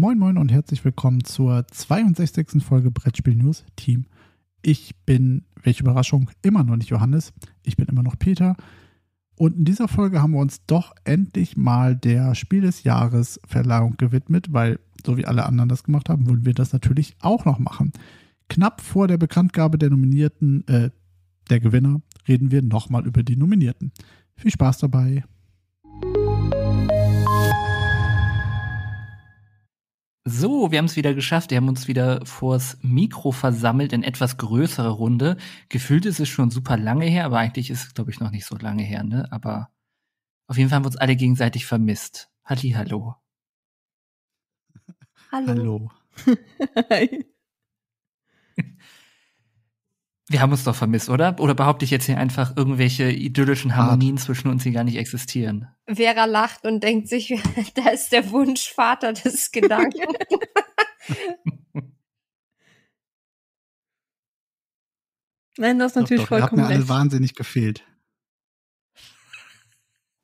Moin Moin und herzlich willkommen zur 62. Folge Brettspiel News Team. Ich bin, welche Überraschung, immer noch nicht Johannes. Ich bin immer noch Peter. Und in dieser Folge haben wir uns doch endlich mal der Spiel des Jahres Verleihung gewidmet, weil so wie alle anderen das gemacht haben, wollen wir das natürlich auch noch machen. Knapp vor der Bekanntgabe der Nominierten, äh, der Gewinner, reden wir nochmal über die Nominierten. Viel Spaß dabei! So, wir haben es wieder geschafft. Wir haben uns wieder vors Mikro versammelt in etwas größere Runde. Gefühlt ist es schon super lange her, aber eigentlich ist es, glaube ich, noch nicht so lange her, ne? Aber auf jeden Fall haben wir uns alle gegenseitig vermisst. Halli, hallo. Hallo. hallo. Hi. Wir haben uns doch vermisst, oder? Oder behaupte ich jetzt hier einfach irgendwelche idyllischen Harmonien Art. zwischen uns, die gar nicht existieren? Vera lacht und denkt sich, da ist der Wunschvater des Gedanken. Nein, das ist natürlich doch, doch, vollkommen. Ihr habt mir recht. alle wahnsinnig gefehlt.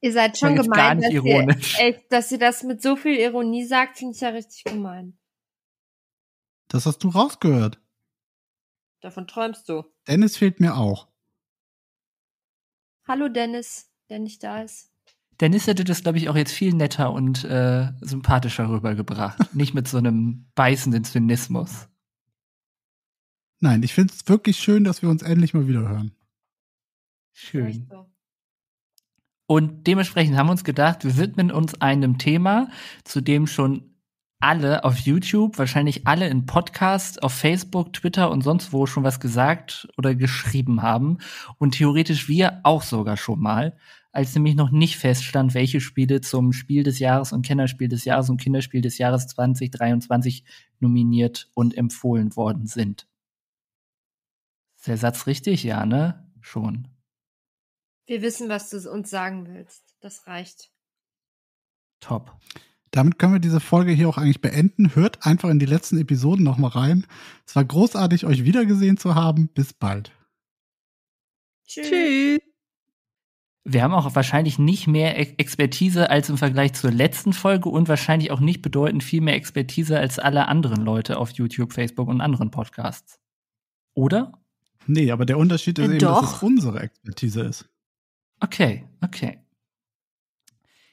Ihr seid schon gemein, dass ihr, echt, dass ihr das mit so viel Ironie sagt, finde ich ja richtig gemein. Das hast du rausgehört. Davon träumst du. Dennis fehlt mir auch. Hallo Dennis, der nicht da ist. Dennis hätte das, glaube ich, auch jetzt viel netter und äh, sympathischer rübergebracht. nicht mit so einem beißenden Zynismus. Nein, ich finde es wirklich schön, dass wir uns endlich mal wieder hören. Schön. Und dementsprechend haben wir uns gedacht, wir widmen uns einem Thema, zu dem schon alle auf YouTube, wahrscheinlich alle in Podcasts, auf Facebook, Twitter und sonst wo schon was gesagt oder geschrieben haben. Und theoretisch wir auch sogar schon mal, als nämlich noch nicht feststand, welche Spiele zum Spiel des Jahres und Kennerspiel des Jahres und Kinderspiel des Jahres 2023 nominiert und empfohlen worden sind. Ist der Satz richtig? Ja, ne? Schon. Wir wissen, was du uns sagen willst. Das reicht. Top. Damit können wir diese Folge hier auch eigentlich beenden. Hört einfach in die letzten Episoden nochmal rein. Es war großartig, euch wiedergesehen zu haben. Bis bald. Tschüss. Tschüss. Wir haben auch wahrscheinlich nicht mehr Expertise als im Vergleich zur letzten Folge und wahrscheinlich auch nicht bedeutend viel mehr Expertise als alle anderen Leute auf YouTube, Facebook und anderen Podcasts. Oder? Nee, aber der Unterschied ist Doch. Äh, eben, dass es unsere Expertise ist. Okay, okay.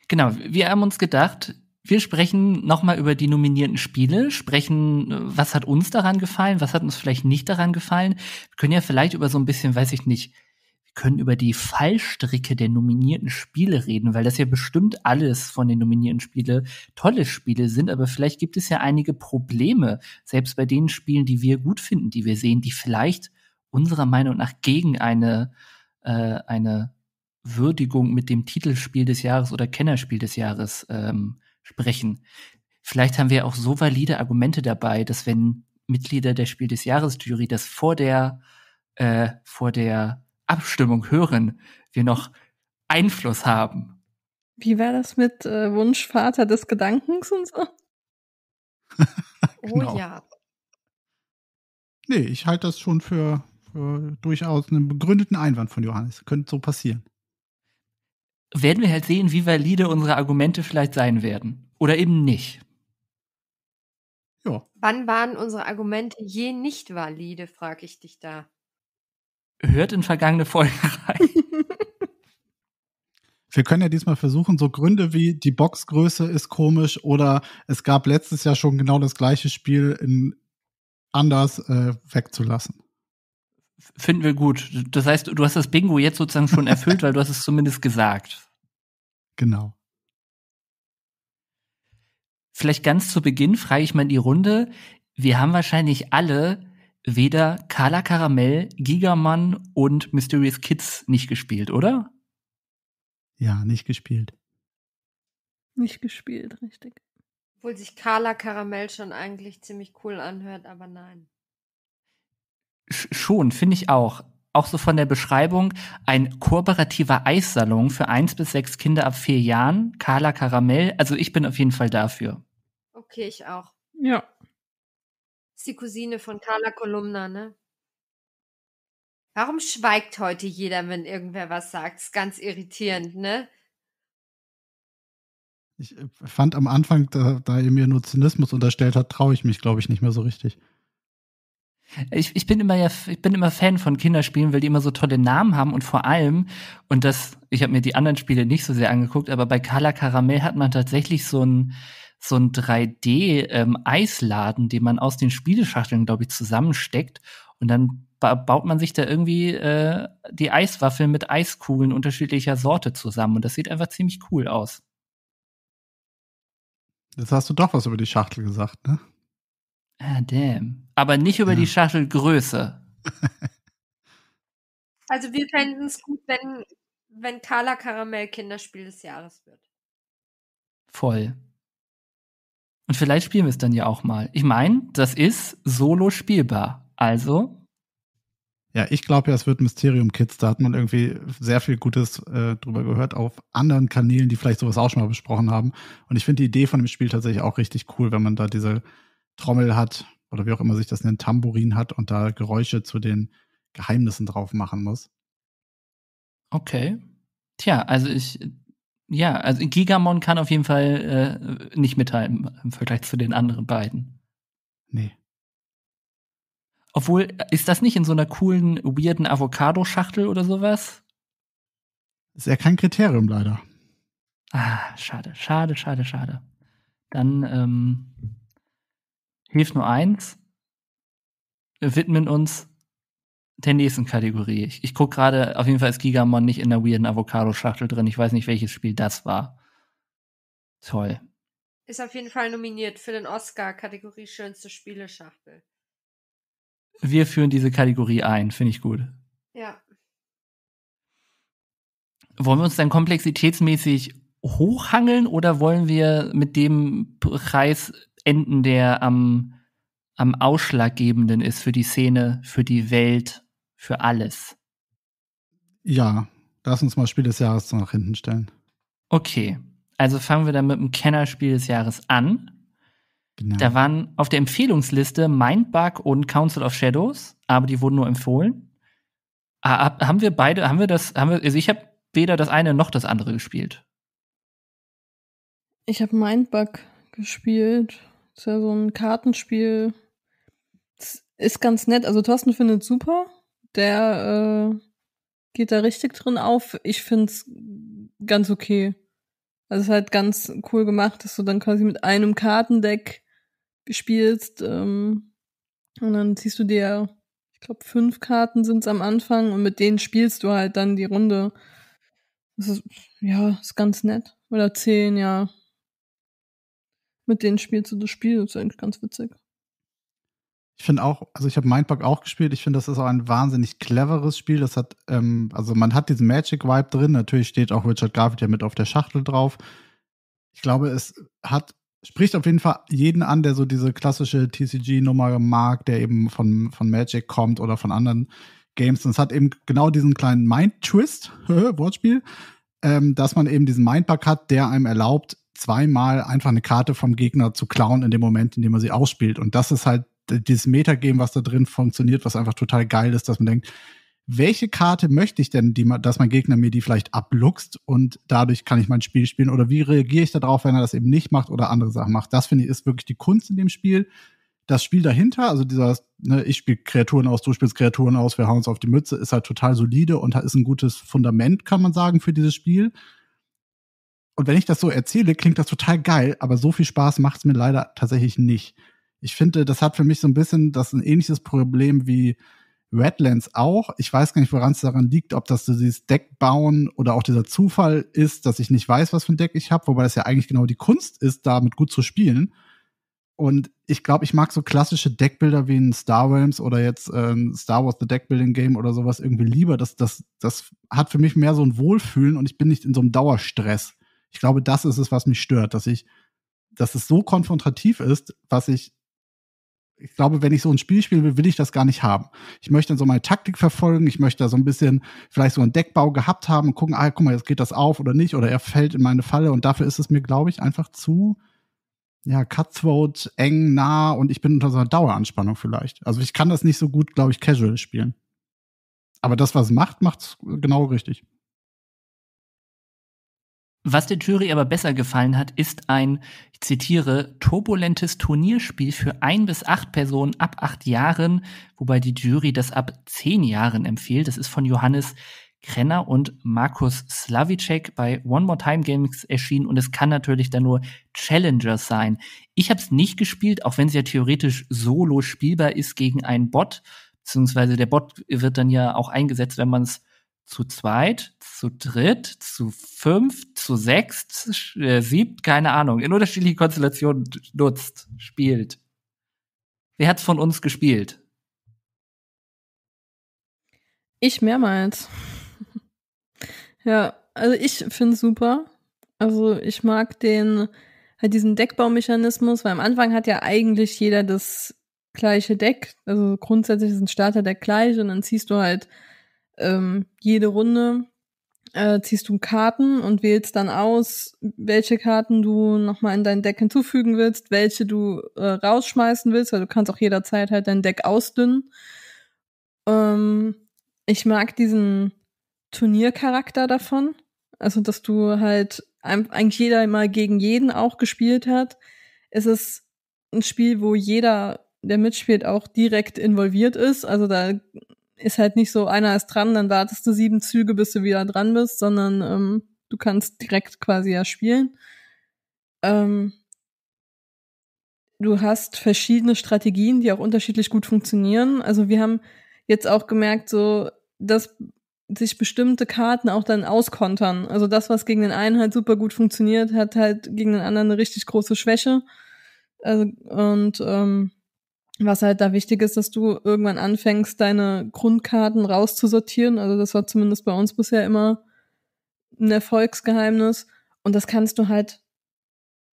Genau, wir haben uns gedacht, wir sprechen nochmal über die nominierten Spiele, sprechen, äh, was hat uns daran gefallen, was hat uns vielleicht nicht daran gefallen. Wir können ja vielleicht über so ein bisschen, weiß ich nicht, wir können über die Fallstricke der nominierten Spiele reden, weil das ja bestimmt alles von den nominierten Spiele tolle Spiele sind, aber vielleicht gibt es ja einige Probleme, selbst bei den Spielen, die wir gut finden, die wir sehen, die vielleicht unserer Meinung nach gegen eine, äh, eine Würdigung mit dem Titelspiel des Jahres oder Kennerspiel des Jahres ähm, sprechen. Vielleicht haben wir auch so valide Argumente dabei, dass wenn Mitglieder der Spiel des Jahres Jury das vor der, äh, vor der Abstimmung hören, wir noch Einfluss haben. Wie wäre das mit äh, Wunschvater des Gedankens und so? Oh genau. Oh ja. Nee, ich halte das schon für, für durchaus einen begründeten Einwand von Johannes. Könnte so passieren werden wir halt sehen, wie valide unsere Argumente vielleicht sein werden. Oder eben nicht. Ja. Wann waren unsere Argumente je nicht valide, frage ich dich da. Hört in vergangene Folgen rein. Wir können ja diesmal versuchen, so Gründe wie die Boxgröße ist komisch oder es gab letztes Jahr schon genau das gleiche Spiel in anders äh, wegzulassen. Finden wir gut. Das heißt, du hast das Bingo jetzt sozusagen schon erfüllt, weil du hast es zumindest gesagt. Genau. Vielleicht ganz zu Beginn frage ich mal in die Runde. Wir haben wahrscheinlich alle weder Carla Caramel, Gigaman und Mysterious Kids nicht gespielt, oder? Ja, nicht gespielt. Nicht gespielt, richtig. Obwohl sich Carla Caramel schon eigentlich ziemlich cool anhört, aber nein schon, finde ich auch. Auch so von der Beschreibung, ein kooperativer Eissalon für eins bis sechs Kinder ab vier Jahren, Carla Karamell. Also ich bin auf jeden Fall dafür. Okay, ich auch. Ja. Ist die Cousine von Carla Kolumna, ne? Warum schweigt heute jeder, wenn irgendwer was sagt? Ist ganz irritierend, ne? Ich äh, fand am Anfang, da, da ihr mir nur Zynismus unterstellt habt, traue ich mich, glaube ich, nicht mehr so richtig. Ich, ich bin immer ja, ich bin immer Fan von Kinderspielen, weil die immer so tolle Namen haben und vor allem, und das, ich habe mir die anderen Spiele nicht so sehr angeguckt, aber bei Kala Karamell hat man tatsächlich so ein so ein 3D-Eisladen, ähm, den man aus den Spieleschachteln, glaube ich, zusammensteckt. Und dann baut man sich da irgendwie äh, die Eiswaffeln mit Eiskugeln unterschiedlicher Sorte zusammen. Und das sieht einfach ziemlich cool aus. Jetzt hast du doch was über die Schachtel gesagt, ne? Ah, damn. Aber nicht über ja. die Schachtelgröße. Also wir fänden es gut, wenn, wenn Carla Karamell Kinderspiel des Jahres wird. Voll. Und vielleicht spielen wir es dann ja auch mal. Ich meine, das ist solo spielbar. Also. Ja, ich glaube ja, es wird Mysterium Kids. Da hat man irgendwie sehr viel Gutes äh, drüber gehört auf anderen Kanälen, die vielleicht sowas auch schon mal besprochen haben. Und ich finde die Idee von dem Spiel tatsächlich auch richtig cool, wenn man da diese Trommel hat oder wie auch immer sich das nennt, Tambourin hat und da Geräusche zu den Geheimnissen drauf machen muss. Okay. Tja, also ich, ja, also Gigamon kann auf jeden Fall äh, nicht mithalten im Vergleich zu den anderen beiden. Nee. Obwohl, ist das nicht in so einer coolen, weirden Avocado-Schachtel oder sowas? Ist ja kein Kriterium leider. Ah, schade, schade, schade, schade. Dann, ähm, hilft nur eins. Wir widmen uns der nächsten Kategorie. Ich, ich gucke gerade, auf jeden Fall ist Gigamon nicht in der weirden Avocado-Schachtel drin. Ich weiß nicht, welches Spiel das war. Toll. Ist auf jeden Fall nominiert für den Oscar-Kategorie Schönste Spieleschachtel. Wir führen diese Kategorie ein, finde ich gut. Ja. Wollen wir uns dann komplexitätsmäßig hochhangeln oder wollen wir mit dem Preis Enden, der am, am ausschlaggebenden ist für die Szene, für die Welt, für alles. Ja, lass uns mal Spiel des Jahres nach hinten stellen. Okay, also fangen wir dann mit dem Kennerspiel des Jahres an. Genau. Da waren auf der Empfehlungsliste Mindbug und Council of Shadows, aber die wurden nur empfohlen. Ah, haben wir beide, haben wir das, haben wir, also ich habe weder das eine noch das andere gespielt. Ich habe Mindbug gespielt. Ist ja so ein Kartenspiel. Das ist ganz nett. Also Thorsten findet super. Der äh, geht da richtig drin auf. Ich find's ganz okay. Also es ist halt ganz cool gemacht, dass du dann quasi mit einem Kartendeck spielst. Ähm, und dann ziehst du dir, ich glaube, fünf Karten sind's am Anfang und mit denen spielst du halt dann die Runde. Das ist, ja, ist ganz nett. Oder zehn, ja mit denen spielst du das Spiel. Das ist eigentlich ganz witzig. Ich finde auch, also ich habe Mindbug auch gespielt. Ich finde, das ist auch ein wahnsinnig cleveres Spiel. Das hat, ähm, also man hat diesen Magic-Vibe drin. Natürlich steht auch Richard Garfield ja mit auf der Schachtel drauf. Ich glaube, es hat, spricht auf jeden Fall jeden an, der so diese klassische TCG-Nummer mag, der eben von, von Magic kommt oder von anderen Games. Und es hat eben genau diesen kleinen Mind-Twist, Wortspiel, ähm, dass man eben diesen Mindbug hat, der einem erlaubt, zweimal einfach eine Karte vom Gegner zu klauen in dem Moment, in dem man sie ausspielt. Und das ist halt dieses Metagame, was da drin funktioniert, was einfach total geil ist, dass man denkt, welche Karte möchte ich denn, die, dass mein Gegner mir die vielleicht abluchst und dadurch kann ich mein Spiel spielen oder wie reagiere ich darauf, wenn er das eben nicht macht oder andere Sachen macht. Das finde ich ist wirklich die Kunst in dem Spiel. Das Spiel dahinter, also dieser, ne, ich spiele Kreaturen aus, du spielst Kreaturen aus, wir hauen uns auf die Mütze, ist halt total solide und ist ein gutes Fundament, kann man sagen, für dieses Spiel. Und wenn ich das so erzähle, klingt das total geil, aber so viel Spaß macht es mir leider tatsächlich nicht. Ich finde, das hat für mich so ein bisschen das ein ähnliches Problem wie Redlands auch. Ich weiß gar nicht, woran es daran liegt, ob das so dieses Deck bauen oder auch dieser Zufall ist, dass ich nicht weiß, was für ein Deck ich habe, wobei das ja eigentlich genau die Kunst ist, damit gut zu spielen. Und ich glaube, ich mag so klassische Deckbilder wie ein Star Realms oder jetzt ähm, Star Wars The Deckbuilding Game oder sowas irgendwie lieber. Das, das, das hat für mich mehr so ein Wohlfühlen und ich bin nicht in so einem Dauerstress. Ich glaube, das ist es, was mich stört, dass ich, dass es so konfrontativ ist, was ich, ich glaube, wenn ich so ein Spiel spiele, will, ich das gar nicht haben. Ich möchte dann so meine Taktik verfolgen, ich möchte da so ein bisschen vielleicht so einen Deckbau gehabt haben und gucken, ah, guck mal, jetzt geht das auf oder nicht, oder er fällt in meine Falle und dafür ist es mir, glaube ich, einfach zu, ja, cutthroat, eng, nah und ich bin unter so einer Daueranspannung vielleicht. Also ich kann das nicht so gut, glaube ich, casual spielen. Aber das, was macht, macht es genau richtig. Was der Jury aber besser gefallen hat, ist ein, ich zitiere, turbulentes Turnierspiel für ein bis acht Personen ab acht Jahren, wobei die Jury das ab zehn Jahren empfiehlt. Das ist von Johannes Krenner und Markus Slavicek bei One More Time Games erschienen und es kann natürlich dann nur Challengers sein. Ich habe es nicht gespielt, auch wenn es ja theoretisch solo spielbar ist gegen einen Bot, beziehungsweise der Bot wird dann ja auch eingesetzt, wenn man es zu zweit, zu dritt, zu fünf, zu sechs, äh, siebt, keine Ahnung, in unterschiedlichen Konstellationen nutzt, spielt. Wer hat's von uns gespielt? Ich mehrmals. ja, also ich finde super. Also ich mag den halt diesen Deckbaumechanismus, weil am Anfang hat ja eigentlich jeder das gleiche Deck. Also grundsätzlich ist ein Starterdeck gleich und dann ziehst du halt ähm, jede Runde äh, ziehst du Karten und wählst dann aus, welche Karten du nochmal in dein Deck hinzufügen willst, welche du äh, rausschmeißen willst, weil du kannst auch jederzeit halt dein Deck ausdünnen. Ähm, ich mag diesen Turniercharakter davon. Also, dass du halt eigentlich jeder mal gegen jeden auch gespielt hat. Es ist ein Spiel, wo jeder, der mitspielt, auch direkt involviert ist. Also da ist halt nicht so, einer ist dran, dann wartest du sieben Züge, bis du wieder dran bist, sondern ähm, du kannst direkt quasi ja spielen. Ähm, du hast verschiedene Strategien, die auch unterschiedlich gut funktionieren. Also wir haben jetzt auch gemerkt, so dass sich bestimmte Karten auch dann auskontern. Also das, was gegen den einen halt super gut funktioniert, hat halt gegen den anderen eine richtig große Schwäche. Also und ähm, was halt da wichtig ist, dass du irgendwann anfängst, deine Grundkarten rauszusortieren. Also das war zumindest bei uns bisher immer ein Erfolgsgeheimnis. Und das kannst du halt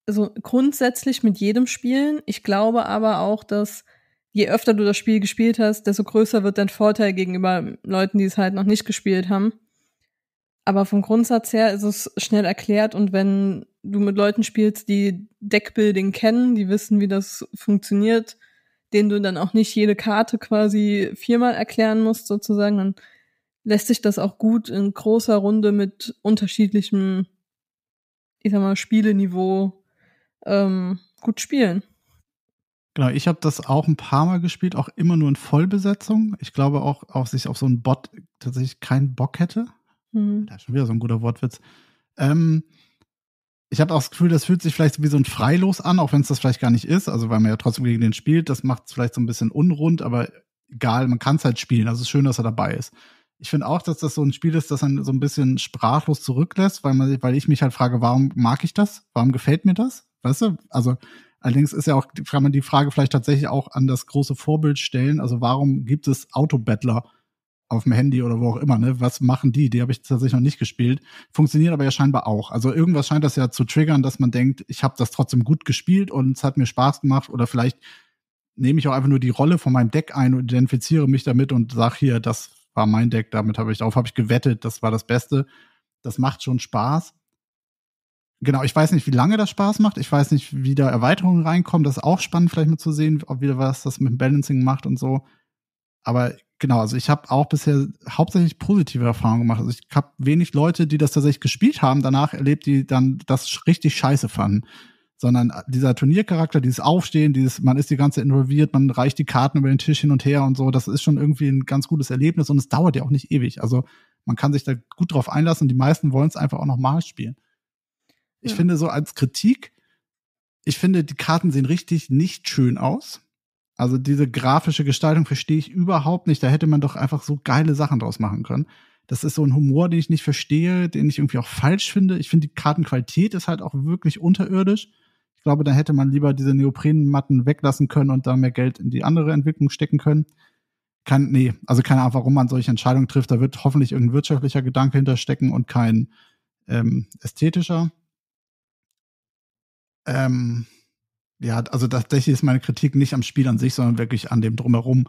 so grundsätzlich mit jedem spielen. Ich glaube aber auch, dass je öfter du das Spiel gespielt hast, desto größer wird dein Vorteil gegenüber Leuten, die es halt noch nicht gespielt haben. Aber vom Grundsatz her ist es schnell erklärt und wenn du mit Leuten spielst, die Deckbuilding kennen, die wissen, wie das funktioniert, den du dann auch nicht jede Karte quasi viermal erklären musst, sozusagen, dann lässt sich das auch gut in großer Runde mit unterschiedlichem, ich sag mal, Spieleniveau ähm, gut spielen. Genau, ich habe das auch ein paar Mal gespielt, auch immer nur in Vollbesetzung. Ich glaube auch, auch sich auf so einen Bot tatsächlich keinen Bock hätte. Mhm. Da ist schon wieder so ein guter Wortwitz. Ähm, ich habe auch das Gefühl, das fühlt sich vielleicht wie so ein Freilos an, auch wenn es das vielleicht gar nicht ist. Also weil man ja trotzdem gegen den spielt, das macht es vielleicht so ein bisschen unrund, aber egal, man kann es halt spielen. Also es ist schön, dass er dabei ist. Ich finde auch, dass das so ein Spiel ist, das dann so ein bisschen sprachlos zurücklässt, weil man, weil ich mich halt frage, warum mag ich das? Warum gefällt mir das? Weißt du? Also allerdings ist ja auch, kann man die Frage vielleicht tatsächlich auch an das große Vorbild stellen. Also warum gibt es Autobattler? auf dem Handy oder wo auch immer, ne? Was machen die? Die habe ich tatsächlich noch nicht gespielt. Funktioniert aber ja scheinbar auch. Also irgendwas scheint das ja zu triggern, dass man denkt, ich habe das trotzdem gut gespielt und es hat mir Spaß gemacht oder vielleicht nehme ich auch einfach nur die Rolle von meinem Deck ein und identifiziere mich damit und sag hier, das war mein Deck, damit habe ich auf, hab ich gewettet, das war das Beste. Das macht schon Spaß. Genau, ich weiß nicht, wie lange das Spaß macht. Ich weiß nicht, wie da Erweiterungen reinkommen. Das ist auch spannend, vielleicht mal zu sehen, ob wieder was das mit dem Balancing macht und so. Aber genau, also ich habe auch bisher hauptsächlich positive Erfahrungen gemacht. Also ich habe wenig Leute, die das tatsächlich gespielt haben, danach erlebt, die dann das richtig scheiße fanden. Sondern äh, dieser Turniercharakter, dieses Aufstehen, dieses, man ist die ganze involviert, man reicht die Karten über den Tisch hin und her und so, das ist schon irgendwie ein ganz gutes Erlebnis und es dauert ja auch nicht ewig. Also man kann sich da gut drauf einlassen und die meisten wollen es einfach auch nochmal spielen. Ich ja. finde so als Kritik, ich finde, die Karten sehen richtig nicht schön aus also diese grafische Gestaltung verstehe ich überhaupt nicht. Da hätte man doch einfach so geile Sachen draus machen können. Das ist so ein Humor, den ich nicht verstehe, den ich irgendwie auch falsch finde. Ich finde, die Kartenqualität ist halt auch wirklich unterirdisch. Ich glaube, da hätte man lieber diese Neoprenmatten weglassen können und da mehr Geld in die andere Entwicklung stecken können. Kann, nee, also keine Ahnung, warum man solche Entscheidungen trifft. Da wird hoffentlich irgendein wirtschaftlicher Gedanke hinterstecken und kein ähm, ästhetischer. Ähm, ja, also tatsächlich ist meine Kritik nicht am Spiel an sich, sondern wirklich an dem Drumherum,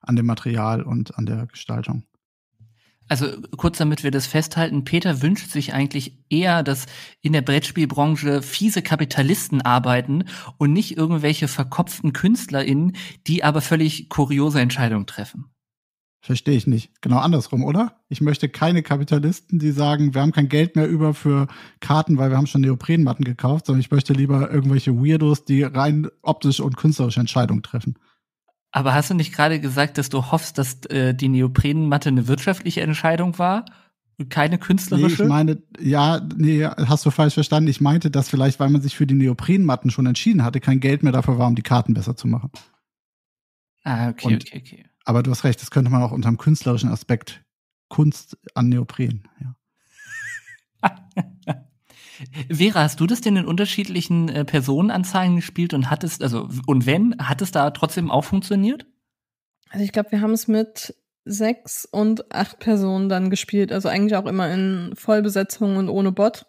an dem Material und an der Gestaltung. Also kurz damit wir das festhalten, Peter wünscht sich eigentlich eher, dass in der Brettspielbranche fiese Kapitalisten arbeiten und nicht irgendwelche verkopften KünstlerInnen, die aber völlig kuriose Entscheidungen treffen. Verstehe ich nicht. Genau andersrum, oder? Ich möchte keine Kapitalisten, die sagen, wir haben kein Geld mehr über für Karten, weil wir haben schon Neoprenmatten gekauft, sondern ich möchte lieber irgendwelche Weirdos, die rein optisch und künstlerische Entscheidungen treffen. Aber hast du nicht gerade gesagt, dass du hoffst, dass äh, die Neoprenmatte eine wirtschaftliche Entscheidung war? Keine künstlerische? Nee, ich meine, ja, nee, hast du falsch verstanden. Ich meinte, dass vielleicht, weil man sich für die Neoprenmatten schon entschieden hatte, kein Geld mehr dafür war, um die Karten besser zu machen. Ah, okay, und okay, okay. Aber du hast recht, das könnte man auch unter dem künstlerischen Aspekt Kunst an Neopren, ja. Vera, hast du das denn in unterschiedlichen äh, Personenanzeigen gespielt und hat also, und wenn, hat es da trotzdem auch funktioniert? Also ich glaube, wir haben es mit sechs und acht Personen dann gespielt, also eigentlich auch immer in Vollbesetzung und ohne Bot.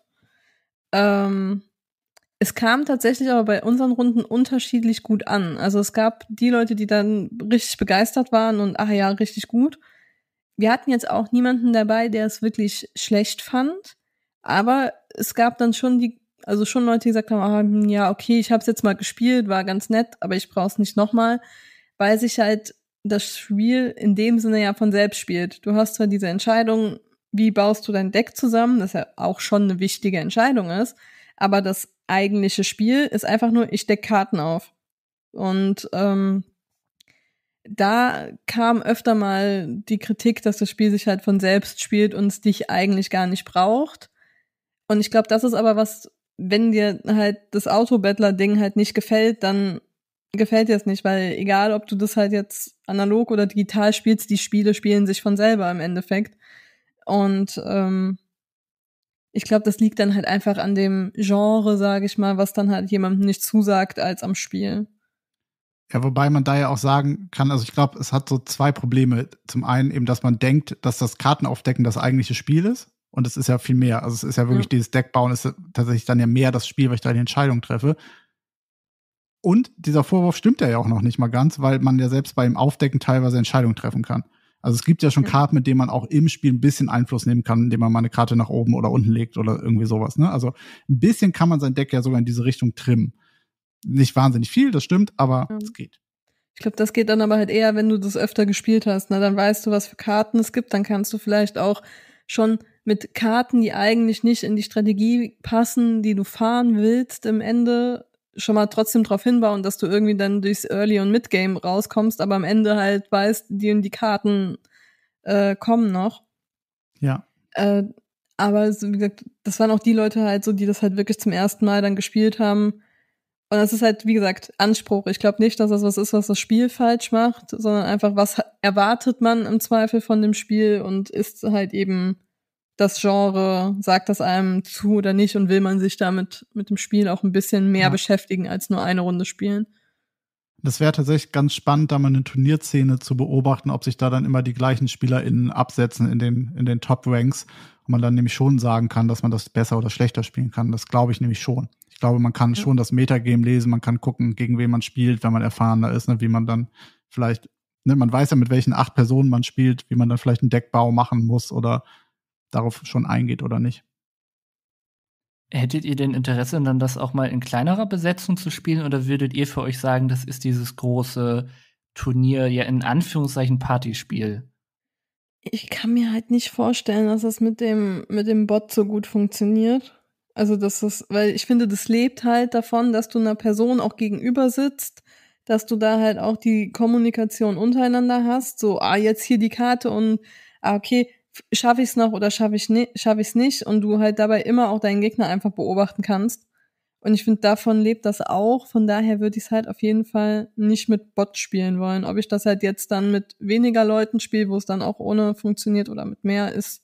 Ähm, es kam tatsächlich aber bei unseren Runden unterschiedlich gut an. Also es gab die Leute, die dann richtig begeistert waren und ach ja, richtig gut. Wir hatten jetzt auch niemanden dabei, der es wirklich schlecht fand, aber es gab dann schon die, also schon Leute, die gesagt haben, ah, ja, okay, ich habe es jetzt mal gespielt, war ganz nett, aber ich brauche es nicht nochmal, weil sich halt das Spiel in dem Sinne ja von selbst spielt. Du hast zwar diese Entscheidung, wie baust du dein Deck zusammen, das ja auch schon eine wichtige Entscheidung ist, aber das eigentliche Spiel ist einfach nur, ich deck Karten auf. Und ähm, da kam öfter mal die Kritik, dass das Spiel sich halt von selbst spielt und es dich eigentlich gar nicht braucht. Und ich glaube, das ist aber was, wenn dir halt das Autobattler-Ding halt nicht gefällt, dann gefällt dir es nicht, weil egal, ob du das halt jetzt analog oder digital spielst, die Spiele spielen sich von selber im Endeffekt. Und ähm, ich glaube, das liegt dann halt einfach an dem Genre, sage ich mal, was dann halt jemandem nicht zusagt als am Spiel. Ja, wobei man da ja auch sagen kann, also ich glaube, es hat so zwei Probleme. Zum einen eben, dass man denkt, dass das Kartenaufdecken das eigentliche Spiel ist. Und es ist ja viel mehr. Also es ist ja wirklich ja. dieses Deckbauen ist tatsächlich dann ja mehr das Spiel, weil ich da die Entscheidung treffe. Und dieser Vorwurf stimmt ja auch noch nicht mal ganz, weil man ja selbst beim Aufdecken teilweise Entscheidungen treffen kann. Also es gibt ja schon Karten, mit denen man auch im Spiel ein bisschen Einfluss nehmen kann, indem man mal eine Karte nach oben oder unten legt oder irgendwie sowas. Ne? Also ein bisschen kann man sein Deck ja sogar in diese Richtung trimmen. Nicht wahnsinnig viel, das stimmt, aber mhm. es geht. Ich glaube, das geht dann aber halt eher, wenn du das öfter gespielt hast. Ne? Dann weißt du, was für Karten es gibt. Dann kannst du vielleicht auch schon mit Karten, die eigentlich nicht in die Strategie passen, die du fahren willst, im Ende schon mal trotzdem darauf hinbauen, dass du irgendwie dann durchs Early und Midgame rauskommst, aber am Ende halt weißt, die und die Karten äh, kommen noch. Ja. Äh, aber so, wie gesagt, das waren auch die Leute halt so, die das halt wirklich zum ersten Mal dann gespielt haben. Und das ist halt, wie gesagt, Anspruch. Ich glaube nicht, dass das was ist, was das Spiel falsch macht, sondern einfach, was erwartet man im Zweifel von dem Spiel und ist halt eben das Genre, sagt das einem zu oder nicht und will man sich damit mit dem Spiel auch ein bisschen mehr ja. beschäftigen als nur eine Runde spielen. Das wäre tatsächlich ganz spannend, da mal eine Turnierszene zu beobachten, ob sich da dann immer die gleichen SpielerInnen absetzen in den, in den Top-Ranks und man dann nämlich schon sagen kann, dass man das besser oder schlechter spielen kann. Das glaube ich nämlich schon. Ich glaube, man kann ja. schon das Metagame lesen, man kann gucken, gegen wen man spielt, wenn man erfahrener ist, ne, wie man dann vielleicht, ne, man weiß ja, mit welchen acht Personen man spielt, wie man dann vielleicht einen Deckbau machen muss oder darauf schon eingeht oder nicht. Hättet ihr denn Interesse, dann das auch mal in kleinerer Besetzung zu spielen oder würdet ihr für euch sagen, das ist dieses große Turnier, ja in Anführungszeichen Partyspiel? Ich kann mir halt nicht vorstellen, dass das mit dem, mit dem Bot so gut funktioniert. Also, dass das, weil ich finde, das lebt halt davon, dass du einer Person auch gegenüber sitzt, dass du da halt auch die Kommunikation untereinander hast. So, ah, jetzt hier die Karte und ah, okay, schaffe ich es noch oder schaffe ich ne, schaff ich's nicht und du halt dabei immer auch deinen Gegner einfach beobachten kannst. Und ich finde, davon lebt das auch. Von daher würde ich es halt auf jeden Fall nicht mit Bot spielen wollen. Ob ich das halt jetzt dann mit weniger Leuten spiele, wo es dann auch ohne funktioniert oder mit mehr, ist,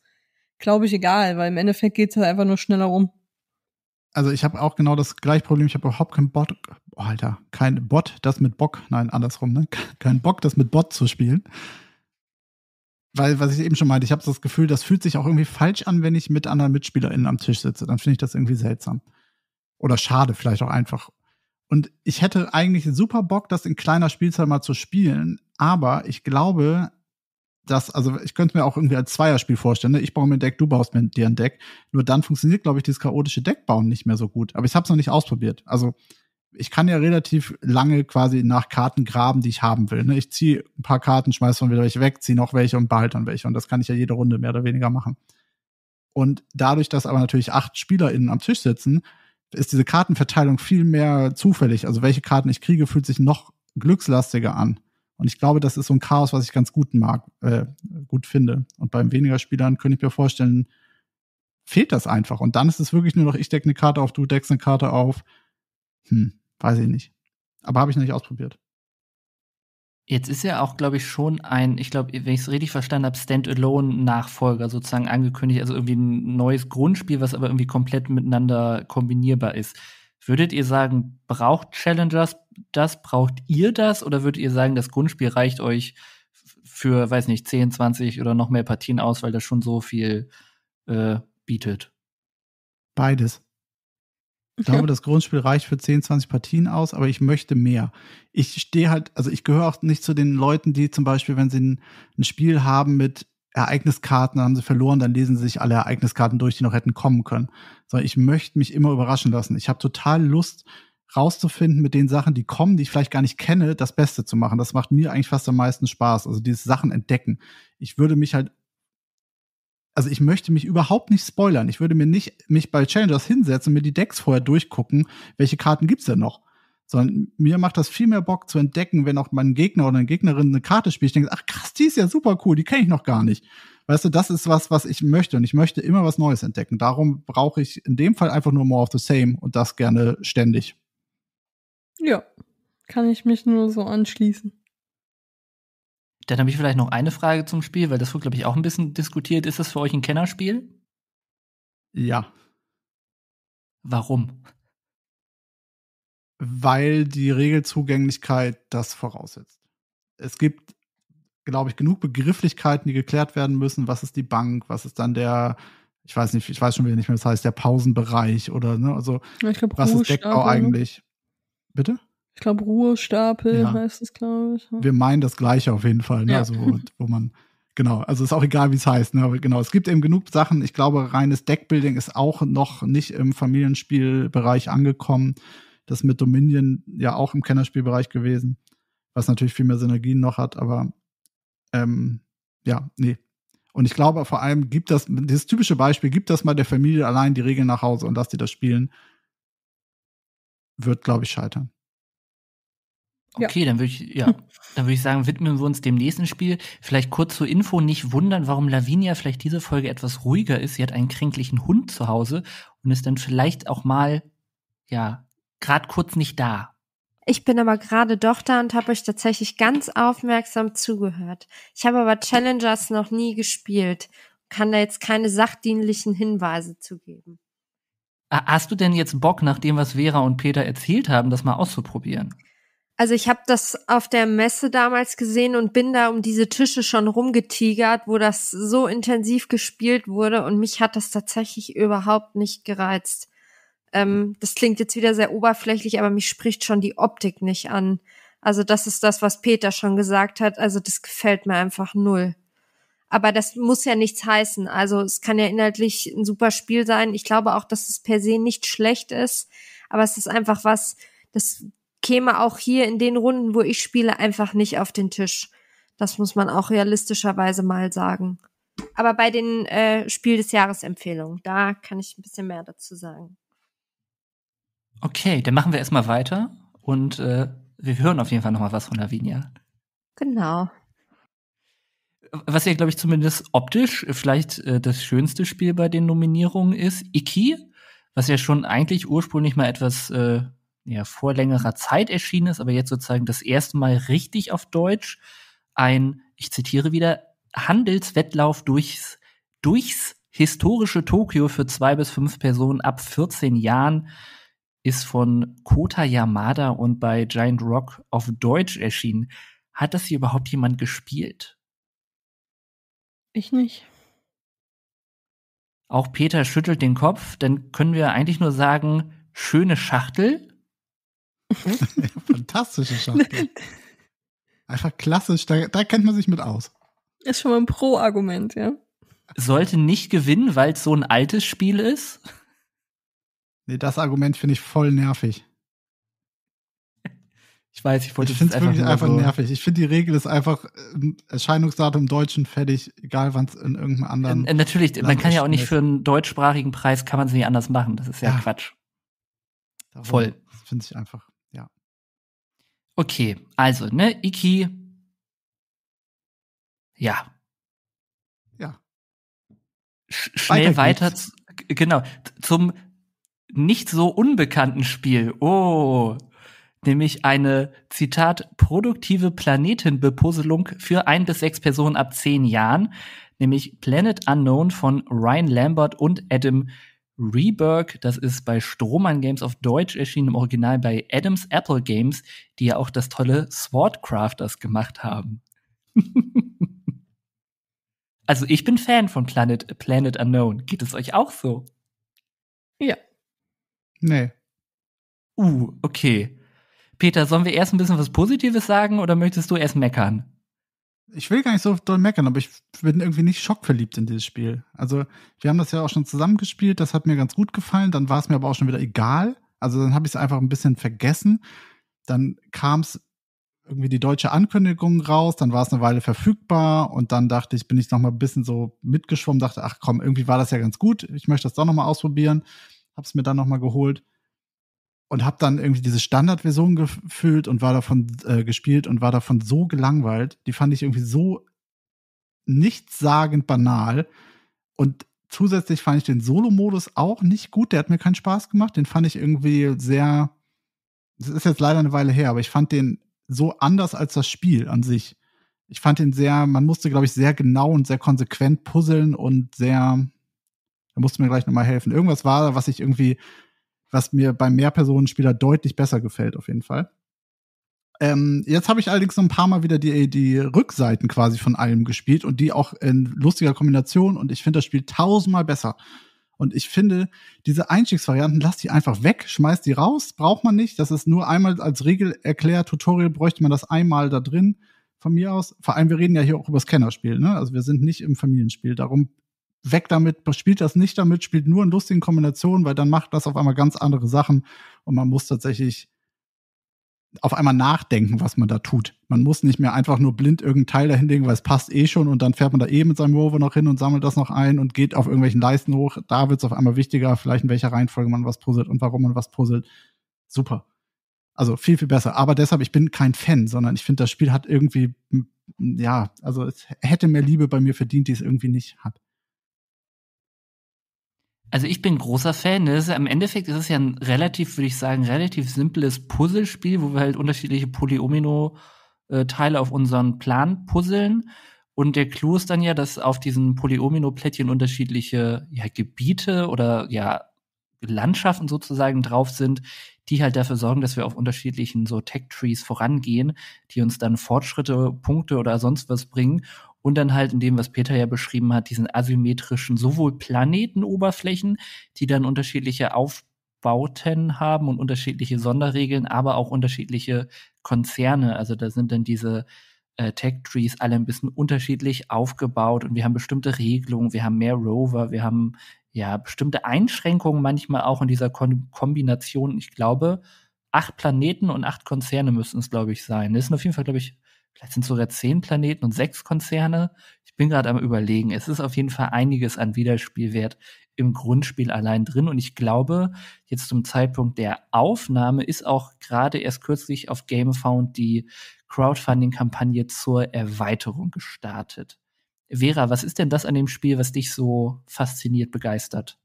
glaube ich, egal, weil im Endeffekt geht es halt einfach nur schneller rum. Also ich habe auch genau das gleiche Problem. Ich habe überhaupt keinen Bot, oh, Alter, kein Bot, das mit Bock, nein, andersrum, ne? Kein Bock, das mit Bot zu spielen weil, was ich eben schon meinte, ich habe das Gefühl, das fühlt sich auch irgendwie falsch an, wenn ich mit anderen MitspielerInnen am Tisch sitze. Dann finde ich das irgendwie seltsam. Oder schade, vielleicht auch einfach. Und ich hätte eigentlich super Bock, das in kleiner Spielzeit mal zu spielen, aber ich glaube, dass, also ich könnte mir auch irgendwie als Zweierspiel vorstellen, ne? ich baue mir ein Deck, du baust mir dir ein Deck. Nur dann funktioniert, glaube ich, dieses chaotische Deckbauen nicht mehr so gut. Aber ich habe es noch nicht ausprobiert. Also ich kann ja relativ lange quasi nach Karten graben, die ich haben will. Ne? Ich ziehe ein paar Karten, schmeiße von wieder welche weg, ziehe noch welche und behalte dann welche. Und das kann ich ja jede Runde mehr oder weniger machen. Und dadurch, dass aber natürlich acht SpielerInnen am Tisch sitzen, ist diese Kartenverteilung viel mehr zufällig. Also welche Karten ich kriege, fühlt sich noch glückslastiger an. Und ich glaube, das ist so ein Chaos, was ich ganz gut mag, äh, gut finde. Und beim weniger Spielern könnte ich mir vorstellen, fehlt das einfach. Und dann ist es wirklich nur noch, ich decke eine Karte auf, du deckst eine Karte auf. Hm. Weiß ich nicht. Aber habe ich noch nicht ausprobiert. Jetzt ist ja auch, glaube ich, schon ein, ich glaube, wenn ich es richtig verstanden habe, Standalone-Nachfolger sozusagen angekündigt, also irgendwie ein neues Grundspiel, was aber irgendwie komplett miteinander kombinierbar ist. Würdet ihr sagen, braucht Challengers das? Braucht ihr das? Oder würdet ihr sagen, das Grundspiel reicht euch für, weiß nicht, 10, 20 oder noch mehr Partien aus, weil das schon so viel äh, bietet? Beides. Ich glaube, das Grundspiel reicht für 10, 20 Partien aus, aber ich möchte mehr. Ich stehe halt, also ich gehöre auch nicht zu den Leuten, die zum Beispiel, wenn sie ein, ein Spiel haben mit Ereigniskarten, dann haben sie verloren, dann lesen sie sich alle Ereigniskarten durch, die noch hätten kommen können. Sondern ich möchte mich immer überraschen lassen. Ich habe total Lust, rauszufinden, mit den Sachen, die kommen, die ich vielleicht gar nicht kenne, das Beste zu machen. Das macht mir eigentlich fast am meisten Spaß. Also diese Sachen entdecken. Ich würde mich halt also ich möchte mich überhaupt nicht spoilern. Ich würde mir nicht mich bei Challengers hinsetzen und mir die Decks vorher durchgucken, welche Karten gibt's denn noch? Sondern mir macht das viel mehr Bock zu entdecken, wenn auch mein Gegner oder eine Gegnerin eine Karte spielt. Ich denke, ach krass, die ist ja super cool, die kenne ich noch gar nicht. Weißt du, das ist was, was ich möchte und ich möchte immer was Neues entdecken. Darum brauche ich in dem Fall einfach nur more of the same und das gerne ständig. Ja, kann ich mich nur so anschließen. Dann habe ich vielleicht noch eine Frage zum Spiel, weil das wurde, glaube ich, auch ein bisschen diskutiert. Ist das für euch ein Kennerspiel? Ja. Warum? Weil die Regelzugänglichkeit das voraussetzt. Es gibt, glaube ich, genug Begrifflichkeiten, die geklärt werden müssen. Was ist die Bank? Was ist dann der, ich weiß nicht, ich weiß schon wieder nicht mehr, was heißt der Pausenbereich oder, ne, also, glaub, was ist Deckbau eigentlich? Bitte? Ich glaube, Ruhestapel ja. heißt es, glaube ich. Wir meinen das Gleiche auf jeden Fall. Ne? Ja. Also, wo, man, genau, also ist auch egal, wie es heißt. Ne? Aber genau, es gibt eben genug Sachen. Ich glaube, reines Deckbuilding ist auch noch nicht im Familienspielbereich angekommen. Das mit Dominion ja auch im Kennerspielbereich gewesen, was natürlich viel mehr Synergien noch hat, aber ähm, ja, nee. Und ich glaube vor allem, gibt das, dieses typische Beispiel, gibt das mal der Familie allein die Regeln nach Hause und lasst die das spielen, wird, glaube ich, scheitern. Okay, ja. dann würde ich, ja, dann würde ich sagen, widmen wir uns dem nächsten Spiel. Vielleicht kurz zur Info, nicht wundern, warum Lavinia vielleicht diese Folge etwas ruhiger ist. Sie hat einen kränklichen Hund zu Hause und ist dann vielleicht auch mal, ja, gerade kurz nicht da. Ich bin aber gerade doch da und habe euch tatsächlich ganz aufmerksam zugehört. Ich habe aber Challengers noch nie gespielt, kann da jetzt keine sachdienlichen Hinweise zu geben. Hast du denn jetzt Bock, nach dem, was Vera und Peter erzählt haben, das mal auszuprobieren? Also ich habe das auf der Messe damals gesehen und bin da um diese Tische schon rumgetigert, wo das so intensiv gespielt wurde und mich hat das tatsächlich überhaupt nicht gereizt. Ähm, das klingt jetzt wieder sehr oberflächlich, aber mich spricht schon die Optik nicht an. Also das ist das, was Peter schon gesagt hat. Also das gefällt mir einfach null. Aber das muss ja nichts heißen. Also es kann ja inhaltlich ein super Spiel sein. Ich glaube auch, dass es per se nicht schlecht ist. Aber es ist einfach was, das käme auch hier in den Runden, wo ich spiele, einfach nicht auf den Tisch. Das muss man auch realistischerweise mal sagen. Aber bei den äh, Spiel des Jahres Empfehlungen, da kann ich ein bisschen mehr dazu sagen. Okay, dann machen wir erstmal weiter und äh, wir hören auf jeden Fall nochmal was von Lavinia. Genau. Was ja, glaube ich, zumindest optisch vielleicht äh, das schönste Spiel bei den Nominierungen ist, Iki, was ja schon eigentlich ursprünglich mal etwas äh, ja, vor längerer Zeit erschienen ist, aber jetzt sozusagen das erste Mal richtig auf Deutsch ein, ich zitiere wieder, Handelswettlauf durchs, durchs historische Tokio für zwei bis fünf Personen ab 14 Jahren ist von Kota Yamada und bei Giant Rock auf Deutsch erschienen. Hat das hier überhaupt jemand gespielt? Ich nicht. Auch Peter schüttelt den Kopf, dann können wir eigentlich nur sagen, schöne Schachtel. Fantastische Schachtel. Einfach klassisch, da, da kennt man sich mit aus. Ist schon mal ein Pro-Argument, ja. Sollte nicht gewinnen, weil es so ein altes Spiel ist? Nee, das Argument finde ich voll nervig. Ich weiß, ich wollte ich finde es wirklich einfach so. nervig. Ich finde die Regel ist einfach ähm, Erscheinungsdatum Deutschen fertig, egal wann es in irgendeinem anderen. Äh, äh natürlich, Land man kann ja auch nicht für einen deutschsprachigen Preis kann man es nicht anders machen. Das ist ja, ja. Quatsch. Darum Voll. Das finde ich einfach. Okay, also, ne, Iki. Ja. Ja. Sch schnell weiter, weiter genau, zum nicht so unbekannten Spiel. Oh. Nämlich eine, Zitat, produktive Planetenbepuzzlung für ein bis sechs Personen ab zehn Jahren. Nämlich Planet Unknown von Ryan Lambert und Adam Reburg, das ist bei Strohmann Games auf Deutsch erschienen, im Original bei Adams Apple Games, die ja auch das tolle Swordcrafters gemacht haben. also ich bin Fan von Planet, Planet Unknown. Geht es euch auch so? Ja. Nee. Uh, okay. Peter, sollen wir erst ein bisschen was Positives sagen oder möchtest du erst meckern? ich will gar nicht so doll meckern, aber ich bin irgendwie nicht schockverliebt in dieses Spiel. Also, wir haben das ja auch schon zusammengespielt, das hat mir ganz gut gefallen, dann war es mir aber auch schon wieder egal. Also, dann habe ich es einfach ein bisschen vergessen. Dann kam es irgendwie die deutsche Ankündigung raus, dann war es eine Weile verfügbar und dann dachte ich, bin ich noch mal ein bisschen so mitgeschwommen, dachte, ach komm, irgendwie war das ja ganz gut, ich möchte das doch noch mal ausprobieren. es mir dann noch mal geholt und habe dann irgendwie diese Standardversion gefühlt und war davon äh, gespielt und war davon so gelangweilt. Die fand ich irgendwie so nichtssagend banal. Und zusätzlich fand ich den Solo-Modus auch nicht gut. Der hat mir keinen Spaß gemacht. Den fand ich irgendwie sehr. Das ist jetzt leider eine Weile her, aber ich fand den so anders als das Spiel an sich. Ich fand den sehr, man musste, glaube ich, sehr genau und sehr konsequent puzzeln und sehr, da musste mir gleich nochmal helfen. Irgendwas war da, was ich irgendwie was mir beim Mehrpersonenspieler deutlich besser gefällt, auf jeden Fall. Ähm, jetzt habe ich allerdings noch ein paar Mal wieder die, die Rückseiten quasi von allem gespielt und die auch in lustiger Kombination und ich finde das Spiel tausendmal besser. Und ich finde, diese Einstiegsvarianten, lasst die einfach weg, schmeißt die raus, braucht man nicht. Das ist nur einmal als Regel erklärt, Tutorial bräuchte man das einmal da drin von mir aus. Vor allem, wir reden ja hier auch über das Kennerspiel, ne? Also wir sind nicht im Familienspiel. Darum weg damit, spielt das nicht damit, spielt nur in lustigen Kombinationen, weil dann macht das auf einmal ganz andere Sachen und man muss tatsächlich auf einmal nachdenken, was man da tut. Man muss nicht mehr einfach nur blind irgendeinen Teil dahinlegen, weil es passt eh schon und dann fährt man da eh mit seinem Rover noch hin und sammelt das noch ein und geht auf irgendwelchen Leisten hoch. Da wird es auf einmal wichtiger, vielleicht in welcher Reihenfolge man was puzzelt und warum man was puzzelt. Super. Also viel, viel besser. Aber deshalb, ich bin kein Fan, sondern ich finde, das Spiel hat irgendwie, ja, also es hätte mehr Liebe bei mir verdient, die es irgendwie nicht hat. Also ich bin großer Fan. Ne? Am Endeffekt ist es ja ein relativ, würde ich sagen, relativ simples Puzzlespiel, wo wir halt unterschiedliche Polyomino-Teile auf unseren Plan puzzeln. Und der Clou ist dann ja, dass auf diesen Polyomino-Plättchen unterschiedliche ja, Gebiete oder ja Landschaften sozusagen drauf sind, die halt dafür sorgen, dass wir auf unterschiedlichen so Tech-Trees vorangehen, die uns dann Fortschritte, Punkte oder sonst was bringen und dann halt in dem, was Peter ja beschrieben hat, diesen asymmetrischen sowohl Planetenoberflächen, die dann unterschiedliche Aufbauten haben und unterschiedliche Sonderregeln, aber auch unterschiedliche Konzerne. Also da sind dann diese äh, Tech-Trees alle ein bisschen unterschiedlich aufgebaut und wir haben bestimmte Regelungen, wir haben mehr Rover, wir haben ja bestimmte Einschränkungen manchmal auch in dieser Kon Kombination. Ich glaube, acht Planeten und acht Konzerne müssten es, glaube ich, sein. Das sind auf jeden Fall, glaube ich, Vielleicht sind es sogar zehn Planeten und sechs Konzerne. Ich bin gerade am Überlegen. Es ist auf jeden Fall einiges an Wiederspielwert im Grundspiel allein drin. Und ich glaube, jetzt zum Zeitpunkt der Aufnahme ist auch gerade erst kürzlich auf GameFound die Crowdfunding-Kampagne zur Erweiterung gestartet. Vera, was ist denn das an dem Spiel, was dich so fasziniert, begeistert?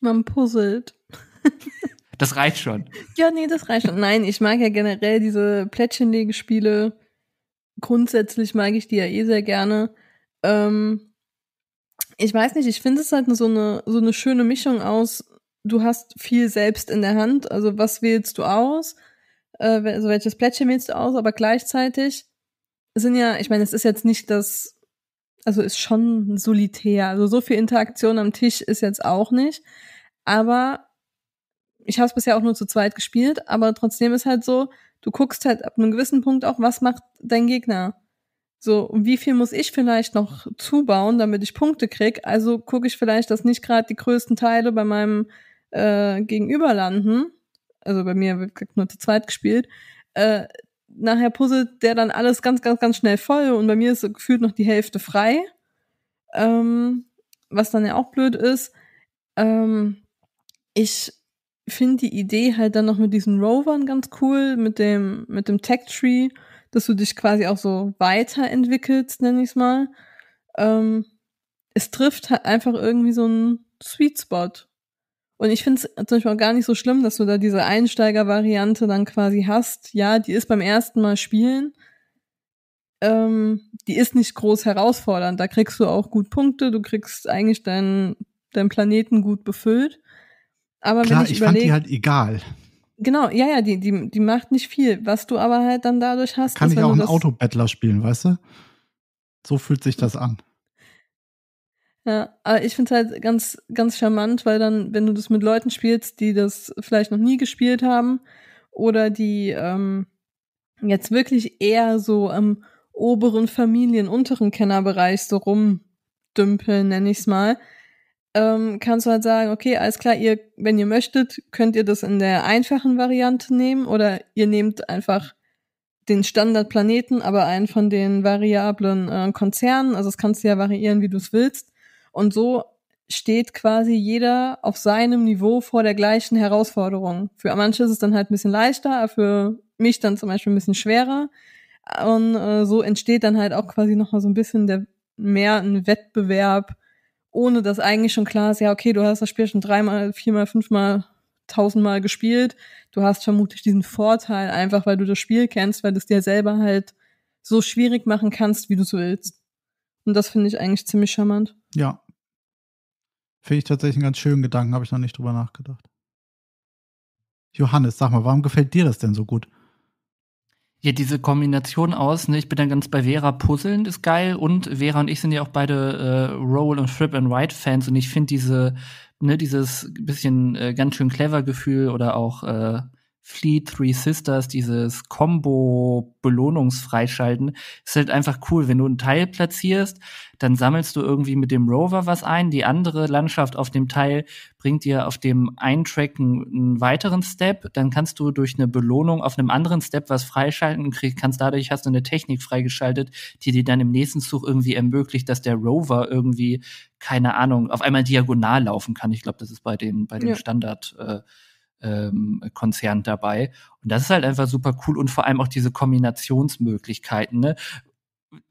Man puzzelt. Das reicht schon. Ja, nee, das reicht schon. Nein, ich mag ja generell diese Plättchenlegespiele grundsätzlich mag ich die ja eh sehr gerne. Ähm, ich weiß nicht, ich finde es halt so eine, so eine schöne Mischung aus, du hast viel selbst in der Hand, also was wählst du aus, äh, also welches Plättchen wählst du aus, aber gleichzeitig sind ja, ich meine, es ist jetzt nicht das, also ist schon solitär, also so viel Interaktion am Tisch ist jetzt auch nicht, aber ich habe es bisher auch nur zu zweit gespielt, aber trotzdem ist halt so, du guckst halt ab einem gewissen Punkt auch, was macht dein Gegner. So, wie viel muss ich vielleicht noch zubauen, damit ich Punkte krieg? Also gucke ich vielleicht, dass nicht gerade die größten Teile bei meinem äh, Gegenüber landen. Also bei mir wird nur zu zweit gespielt. Äh, nachher puzzelt der dann alles ganz, ganz, ganz schnell voll und bei mir ist so gefühlt noch die Hälfte frei. Ähm, was dann ja auch blöd ist. Ähm, ich finde die Idee halt dann noch mit diesen Rovern ganz cool, mit dem, mit dem Tech-Tree, dass du dich quasi auch so weiterentwickelst, nenn ich's mal. Ähm, es trifft halt einfach irgendwie so einen Sweet Spot. Und ich finde es zum Beispiel auch gar nicht so schlimm, dass du da diese Einsteiger-Variante dann quasi hast. Ja, die ist beim ersten Mal spielen. Ähm, die ist nicht groß herausfordernd. Da kriegst du auch gut Punkte, du kriegst eigentlich deinen dein Planeten gut befüllt. Aber Klar, wenn ich, ich überleg, fand die halt egal. Genau, ja, ja, die, die, die macht nicht viel. Was du aber halt dann dadurch hast. Kann ist, ich auch einen Autobattler spielen, weißt du? So fühlt sich das an. Ja, aber ich finde es halt ganz, ganz charmant, weil dann, wenn du das mit Leuten spielst, die das vielleicht noch nie gespielt haben oder die ähm, jetzt wirklich eher so im oberen Familien-, unteren Kennerbereich so rumdümpeln, nenne ich es mal, ähm, kannst du halt sagen, okay, alles klar, ihr, wenn ihr möchtet, könnt ihr das in der einfachen Variante nehmen oder ihr nehmt einfach den Standardplaneten, aber einen von den variablen äh, Konzernen. Also das kannst du ja variieren, wie du es willst. Und so steht quasi jeder auf seinem Niveau vor der gleichen Herausforderung. Für manche ist es dann halt ein bisschen leichter, für mich dann zum Beispiel ein bisschen schwerer. Und äh, so entsteht dann halt auch quasi nochmal so ein bisschen der, mehr ein Wettbewerb ohne dass eigentlich schon klar ist, ja, okay, du hast das Spiel schon dreimal, viermal, fünfmal, tausendmal gespielt. Du hast vermutlich diesen Vorteil einfach, weil du das Spiel kennst, weil du es dir selber halt so schwierig machen kannst, wie du es willst. Und das finde ich eigentlich ziemlich charmant. Ja. Finde ich tatsächlich einen ganz schönen Gedanken, habe ich noch nicht drüber nachgedacht. Johannes, sag mal, warum gefällt dir das denn so gut? Ja, diese Kombination aus, ne, ich bin dann ganz bei Vera puzzeln, ist geil. Und Vera und ich sind ja auch beide äh, Roll und Flip and Ride Fans und ich finde diese, ne, dieses bisschen äh, ganz schön clever Gefühl oder auch äh, Fleet Three Sisters, dieses Combo-Belohnungsfreischalten, ist halt einfach cool. Wenn du einen Teil platzierst, dann sammelst du irgendwie mit dem Rover was ein. Die andere Landschaft auf dem Teil bringt dir auf dem einen Track einen, weiteren Step. Dann kannst du durch eine Belohnung auf einem anderen Step was freischalten und krieg, kannst dadurch hast du eine Technik freigeschaltet, die dir dann im nächsten Zug irgendwie ermöglicht, dass der Rover irgendwie, keine Ahnung, auf einmal diagonal laufen kann. Ich glaube, das ist bei den, bei den ja. Standard- äh, ähm, Konzern dabei. Und das ist halt einfach super cool und vor allem auch diese Kombinationsmöglichkeiten. Ne?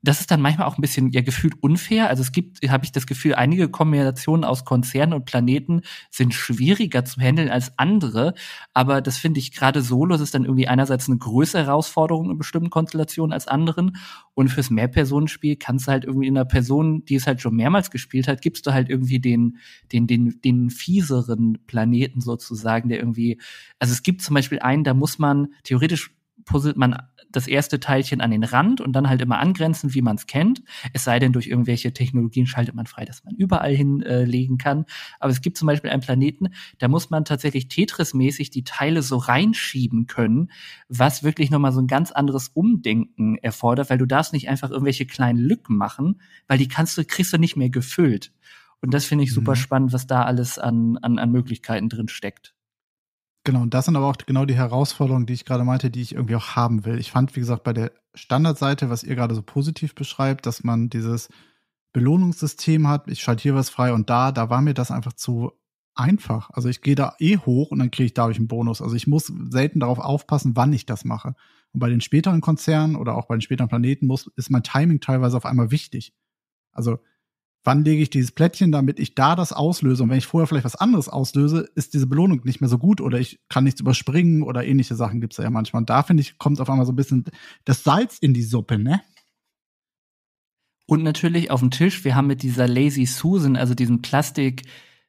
das ist dann manchmal auch ein bisschen ja gefühlt unfair. Also es gibt, habe ich das Gefühl, einige Kombinationen aus Konzernen und Planeten sind schwieriger zu handeln als andere. Aber das finde ich gerade Solos ist dann irgendwie einerseits eine größere Herausforderung in bestimmten Konstellationen als anderen. Und fürs Mehrpersonenspiel kannst du halt irgendwie in einer Person, die es halt schon mehrmals gespielt hat, gibst du halt irgendwie den, den, den, den fieseren Planeten sozusagen, der irgendwie, also es gibt zum Beispiel einen, da muss man theoretisch puzzelt man das erste Teilchen an den Rand und dann halt immer angrenzen, wie man es kennt. Es sei denn, durch irgendwelche Technologien schaltet man frei, dass man überall hinlegen äh, kann. Aber es gibt zum Beispiel einen Planeten, da muss man tatsächlich Tetris-mäßig die Teile so reinschieben können, was wirklich nochmal so ein ganz anderes Umdenken erfordert, weil du darfst nicht einfach irgendwelche kleinen Lücken machen, weil die kannst du, kriegst du nicht mehr gefüllt. Und das finde ich super mhm. spannend, was da alles an, an, an Möglichkeiten drin steckt. Genau, und das sind aber auch genau die Herausforderungen, die ich gerade meinte, die ich irgendwie auch haben will. Ich fand, wie gesagt, bei der Standardseite, was ihr gerade so positiv beschreibt, dass man dieses Belohnungssystem hat, ich schalte hier was frei und da, da war mir das einfach zu einfach. Also ich gehe da eh hoch und dann kriege ich dadurch einen Bonus. Also ich muss selten darauf aufpassen, wann ich das mache. Und bei den späteren Konzernen oder auch bei den späteren Planeten muss, ist mein Timing teilweise auf einmal wichtig. Also wann lege ich dieses Plättchen, damit ich da das auslöse. Und wenn ich vorher vielleicht was anderes auslöse, ist diese Belohnung nicht mehr so gut oder ich kann nichts überspringen oder ähnliche Sachen gibt es ja manchmal. Und da finde ich, kommt auf einmal so ein bisschen das Salz in die Suppe, ne? Und natürlich auf dem Tisch, wir haben mit dieser Lazy Susan, also diesem Plastik,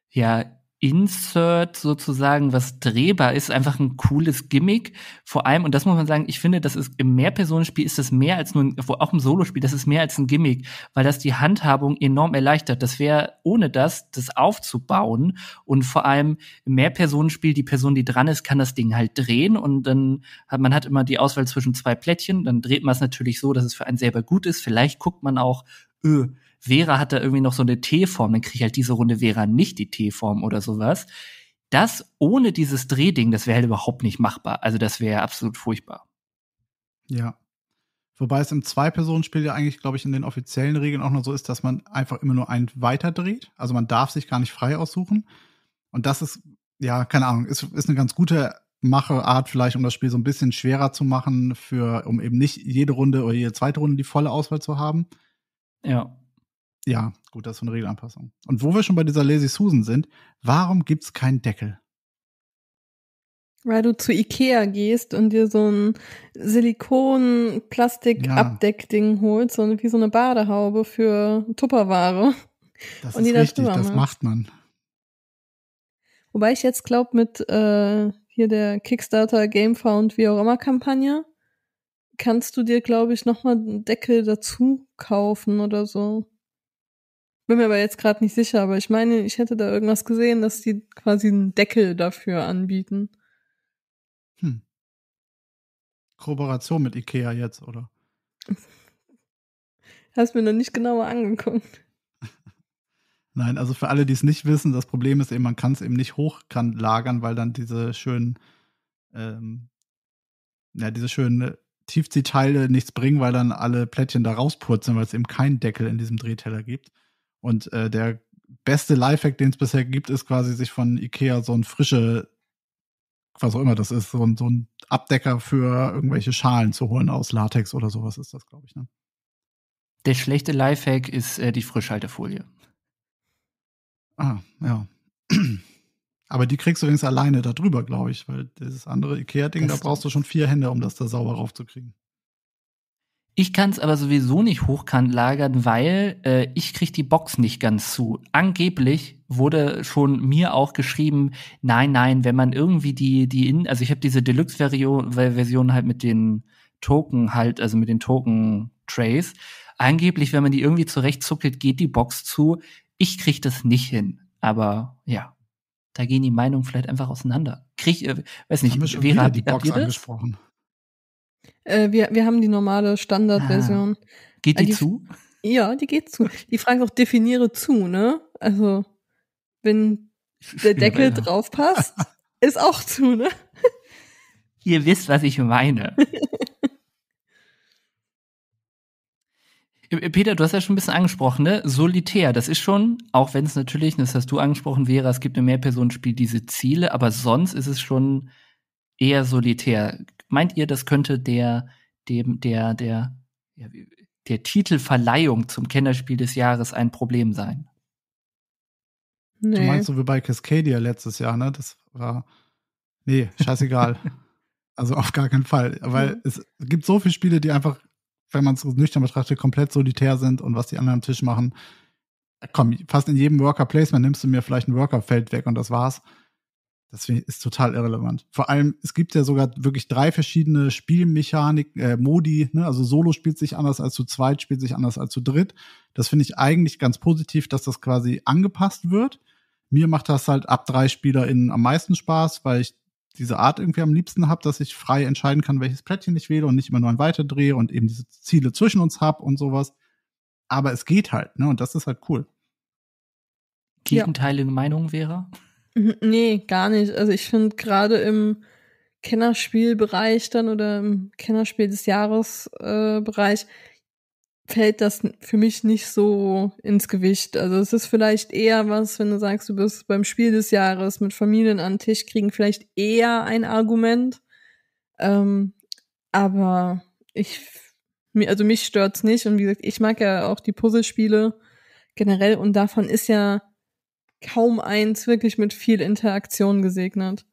ja, Insert sozusagen, was drehbar ist, einfach ein cooles Gimmick. Vor allem, und das muss man sagen, ich finde, das ist im Mehrpersonenspiel ist das mehr als nur, ein, auch im Solospiel, das ist mehr als ein Gimmick, weil das die Handhabung enorm erleichtert. Das wäre ohne das, das aufzubauen und vor allem im Mehrpersonenspiel, die Person, die dran ist, kann das Ding halt drehen und dann hat man hat immer die Auswahl zwischen zwei Plättchen, dann dreht man es natürlich so, dass es für einen selber gut ist. Vielleicht guckt man auch, öh, Vera hat da irgendwie noch so eine T-Form, dann kriege ich halt diese Runde Vera nicht die T-Form oder sowas. Das ohne dieses Drehding, das wäre halt überhaupt nicht machbar. Also das wäre absolut furchtbar. Ja. Wobei es im Zwei-Personen-Spiel ja eigentlich, glaube ich, in den offiziellen Regeln auch noch so ist, dass man einfach immer nur einen weiterdreht. Also man darf sich gar nicht frei aussuchen. Und das ist, ja, keine Ahnung, ist, ist eine ganz gute Macheart vielleicht, um das Spiel so ein bisschen schwerer zu machen, für, um eben nicht jede Runde oder jede zweite Runde die volle Auswahl zu haben. Ja. Ja, gut, das ist eine Regelanpassung. Und wo wir schon bei dieser Lazy Susan sind, warum gibt es keinen Deckel? Weil du zu Ikea gehst und dir so ein Silikon-Plastik-Abdeckding ja. holst, so wie so eine Badehaube für Tupperware. Das und ist die richtig, das macht man. Wobei ich jetzt glaube, mit äh, hier der Kickstarter Gamefound wie auch immer Kampagne kannst du dir glaube ich nochmal einen Deckel dazu kaufen oder so. Bin mir aber jetzt gerade nicht sicher, aber ich meine, ich hätte da irgendwas gesehen, dass die quasi einen Deckel dafür anbieten. Hm. Kooperation mit Ikea jetzt, oder? Hast mir noch nicht genauer angeguckt. Nein, also für alle, die es nicht wissen, das Problem ist eben, man kann es eben nicht hochkant lagern, weil dann diese schönen, ähm, ja, diese schönen Tiefziehteile nichts bringen, weil dann alle Plättchen da rauspurzeln, weil es eben keinen Deckel in diesem Drehteller gibt. Und äh, der beste Lifehack, den es bisher gibt, ist quasi, sich von Ikea so ein frische, was auch immer das ist, so ein, so ein Abdecker für irgendwelche Schalen zu holen aus Latex oder sowas ist das, glaube ich. Ne? Der schlechte Lifehack ist äh, die Frischhaltefolie. Ah, ja. Aber die kriegst du übrigens alleine da drüber, glaube ich, weil dieses andere Ikea-Ding, da brauchst du schon vier Hände, um das da sauber raufzukriegen. Ich kann es aber sowieso nicht hochkant lagern, weil äh, ich kriege die Box nicht ganz zu. Angeblich wurde schon mir auch geschrieben, nein, nein, wenn man irgendwie die die in, also ich habe diese Deluxe Version, Version halt mit den Token halt, also mit den Token Trays. Angeblich, wenn man die irgendwie zurechtzuckelt, geht die Box zu. Ich kriege das nicht hin, aber ja, da gehen die Meinungen vielleicht einfach auseinander. Krieg, äh, weiß nicht, Vera, habt, habt ihr angesprochen. Äh, wir, wir haben die normale Standardversion. Ah. Geht die, äh, die, zu? Ja, die geht zu. Die Frage ist auch, definiere zu, ne? Also, wenn der Deckel drauf passt, ist auch zu, ne? Ihr wisst, was ich meine. Äh, äh, Peter, du hast ja schon ein bisschen angesprochen, ne? Solitär, das ist schon, auch wenn es natürlich, das hast du angesprochen, wäre, es gibt eine Mehrpersonenspiel, diese Ziele, aber sonst ist es schon eher solitär. Meint ihr, das könnte der, dem, der, der, der, der Titelverleihung zum Kennerspiel des Jahres ein Problem sein? Nee. Du meinst so wie bei Cascadia letztes Jahr, ne? Das war. Nee, scheißegal. also auf gar keinen Fall. Weil mhm. es gibt so viele Spiele, die einfach, wenn man es nüchtern betrachtet, komplett solitär sind und was die anderen am Tisch machen. Komm, fast in jedem Worker Placement nimmst du mir vielleicht ein Worker-Feld weg und das war's. Das ist total irrelevant. Vor allem, es gibt ja sogar wirklich drei verschiedene Spielmechaniken, äh, Modi, ne? Also Solo spielt sich anders als zu zweit, spielt sich anders als zu dritt. Das finde ich eigentlich ganz positiv, dass das quasi angepasst wird. Mir macht das halt ab drei SpielerInnen am meisten Spaß, weil ich diese Art irgendwie am liebsten habe, dass ich frei entscheiden kann, welches Plättchen ich wähle und nicht immer nur ein weiter drehe und eben diese Ziele zwischen uns hab und sowas. Aber es geht halt, ne? Und das ist halt cool. Gegenteile ja. Meinung wäre? Mhm, nee, gar nicht. Also ich finde gerade im Kennerspielbereich dann oder im Kennerspiel des Jahres äh, Bereich fällt das für mich nicht so ins Gewicht. Also es ist vielleicht eher was, wenn du sagst, du bist beim Spiel des Jahres mit Familien an den Tisch, kriegen vielleicht eher ein Argument. Ähm, aber ich, also mich stört's nicht. Und wie gesagt, ich mag ja auch die Puzzlespiele generell und davon ist ja kaum eins wirklich mit viel Interaktion gesegnet.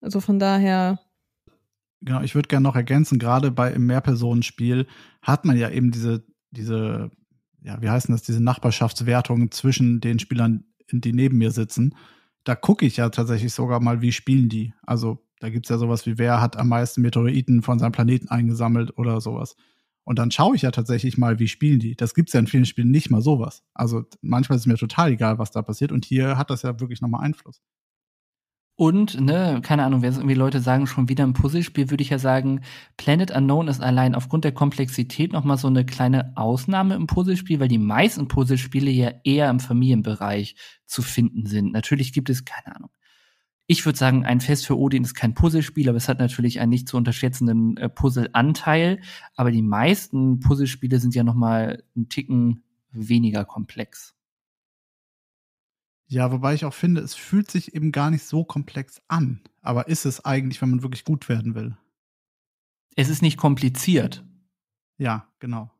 Also von daher. Genau, ich würde gerne noch ergänzen, gerade bei im Mehrpersonenspiel hat man ja eben diese, diese, ja, wie heißen das, diese Nachbarschaftswertung zwischen den Spielern, die neben mir sitzen. Da gucke ich ja tatsächlich sogar mal, wie spielen die. Also da gibt es ja sowas wie, wer hat am meisten Meteoriten von seinem Planeten eingesammelt oder sowas. Und dann schaue ich ja tatsächlich mal, wie spielen die. Das gibt es ja in vielen Spielen nicht mal sowas. Also manchmal ist mir total egal, was da passiert. Und hier hat das ja wirklich nochmal Einfluss. Und, ne, keine Ahnung, wenn irgendwie Leute sagen, schon wieder ein Puzzlespiel, würde ich ja sagen, Planet Unknown ist allein aufgrund der Komplexität nochmal so eine kleine Ausnahme im Puzzlespiel, weil die meisten Puzzlespiele ja eher im Familienbereich zu finden sind. Natürlich gibt es, keine Ahnung, ich würde sagen, ein Fest für Odin ist kein Puzzlespiel, aber es hat natürlich einen nicht zu unterschätzenden äh, Puzzleanteil. Aber die meisten Puzzlespiele sind ja noch mal einen Ticken weniger komplex. Ja, wobei ich auch finde, es fühlt sich eben gar nicht so komplex an. Aber ist es eigentlich, wenn man wirklich gut werden will? Es ist nicht kompliziert. Ja, genau.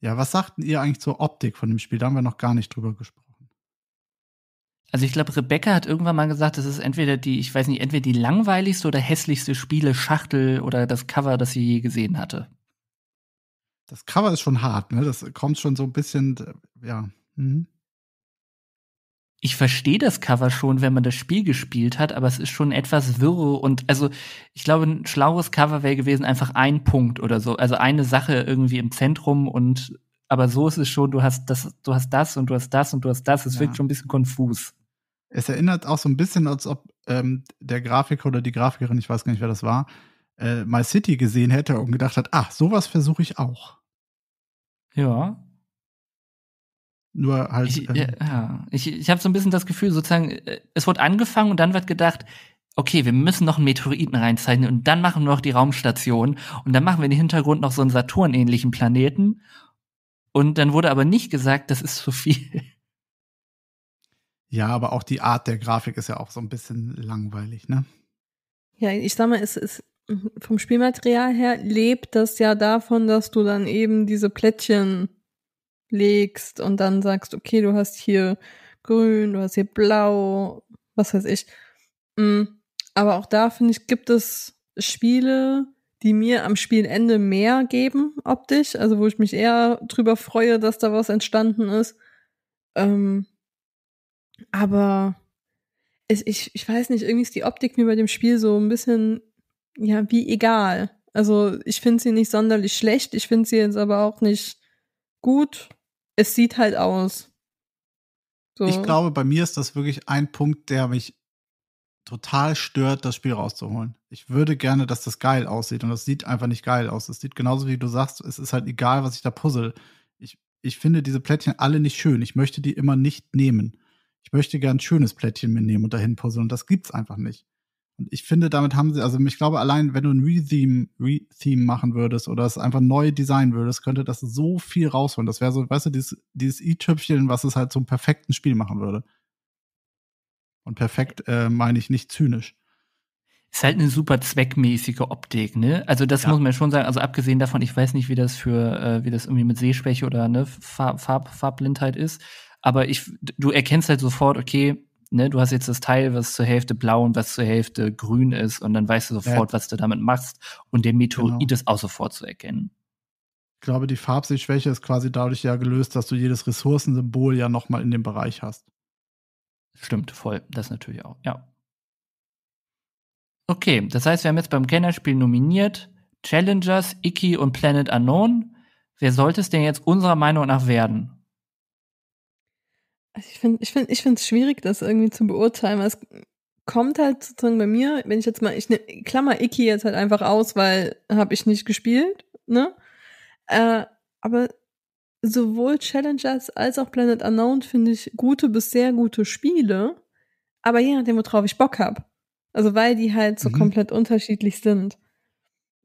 Ja, was sagten ihr eigentlich zur Optik von dem Spiel? Da haben wir noch gar nicht drüber gesprochen. Also ich glaube, Rebecca hat irgendwann mal gesagt, das ist entweder die, ich weiß nicht, entweder die langweiligste oder hässlichste Spiele-Schachtel oder das Cover, das sie je gesehen hatte. Das Cover ist schon hart, ne? Das kommt schon so ein bisschen, ja. Mhm. Ich verstehe das Cover schon, wenn man das Spiel gespielt hat, aber es ist schon etwas wirr und also ich glaube, ein schlaues Cover wäre gewesen, einfach ein Punkt oder so, also eine Sache irgendwie im Zentrum und aber so ist es schon, du hast das, du hast das und du hast das und du hast das. Es ja. wirkt schon ein bisschen konfus. Es erinnert auch so ein bisschen, als ob ähm, der Grafiker oder die Grafikerin, ich weiß gar nicht, wer das war, äh, My City gesehen hätte und gedacht hat, ach, sowas versuche ich auch. Ja. Nur halt. Ich, ähm, ja, ich, ich habe so ein bisschen das Gefühl, sozusagen, äh, es wurde angefangen und dann wird gedacht, okay, wir müssen noch einen Meteoriten reinzeichnen und dann machen wir noch die Raumstation und dann machen wir im Hintergrund noch so einen Saturn-ähnlichen Planeten. Und dann wurde aber nicht gesagt, das ist zu viel. Ja, aber auch die Art der Grafik ist ja auch so ein bisschen langweilig, ne? Ja, ich sag mal, es ist mhm, vom Spielmaterial her lebt das ja davon, dass du dann eben diese Plättchen legst und dann sagst, okay, du hast hier grün, du hast hier blau, was weiß ich. Mhm. Aber auch da finde ich, gibt es Spiele, die mir am Spielende mehr geben, optisch, also wo ich mich eher drüber freue, dass da was entstanden ist. Ähm, aber es, ich, ich weiß nicht, irgendwie ist die Optik mir bei dem Spiel so ein bisschen, ja, wie egal. Also ich finde sie nicht sonderlich schlecht, ich finde sie jetzt aber auch nicht gut. Es sieht halt aus. So. Ich glaube, bei mir ist das wirklich ein Punkt, der mich total stört, das Spiel rauszuholen. Ich würde gerne, dass das geil aussieht und das sieht einfach nicht geil aus. Es sieht genauso wie du sagst, es ist halt egal, was ich da puzzle. Ich, ich finde diese Plättchen alle nicht schön. Ich möchte die immer nicht nehmen ich möchte gern ein schönes Plättchen mitnehmen und dahin puzzeln. Und das gibt's einfach nicht. Und ich finde, damit haben sie, also ich glaube, allein wenn du ein Retheme, Retheme machen würdest oder es einfach neu designen würdest, könnte das so viel rausholen. Das wäre so, weißt du, dieses, dieses i-Tüpfchen, was es halt zum perfekten Spiel machen würde. Und perfekt äh, meine ich nicht zynisch. Ist halt eine super zweckmäßige Optik, ne? Also das ja. muss man schon sagen. Also abgesehen davon, ich weiß nicht, wie das für, äh, wie das irgendwie mit Sehschwäche oder ne Farb, Farb, Farbblindheit ist. Aber ich, du erkennst halt sofort, okay, ne, du hast jetzt das Teil, was zur Hälfte blau und was zur Hälfte grün ist, und dann weißt du sofort, ja. was du damit machst. Und der Meteorit genau. ist auch sofort zu erkennen. Ich glaube, die Farbsichtschwäche ist quasi dadurch ja gelöst, dass du jedes Ressourcensymbol ja nochmal in dem Bereich hast. Stimmt, voll. Das natürlich auch, ja. Okay, das heißt, wir haben jetzt beim Kennerspiel nominiert Challengers, Icky und Planet Unknown. Wer sollte es denn jetzt unserer Meinung nach werden? Also ich finde, ich finde, ich finde es schwierig, das irgendwie zu beurteilen. Weil es kommt halt sozusagen bei mir, wenn ich jetzt mal, ich ne, klammer Icky jetzt halt einfach aus, weil habe ich nicht gespielt, ne? Äh, aber sowohl Challengers als auch Planet Unknown finde ich gute bis sehr gute Spiele, aber je nachdem, worauf ich Bock habe. Also weil die halt so mhm. komplett unterschiedlich sind.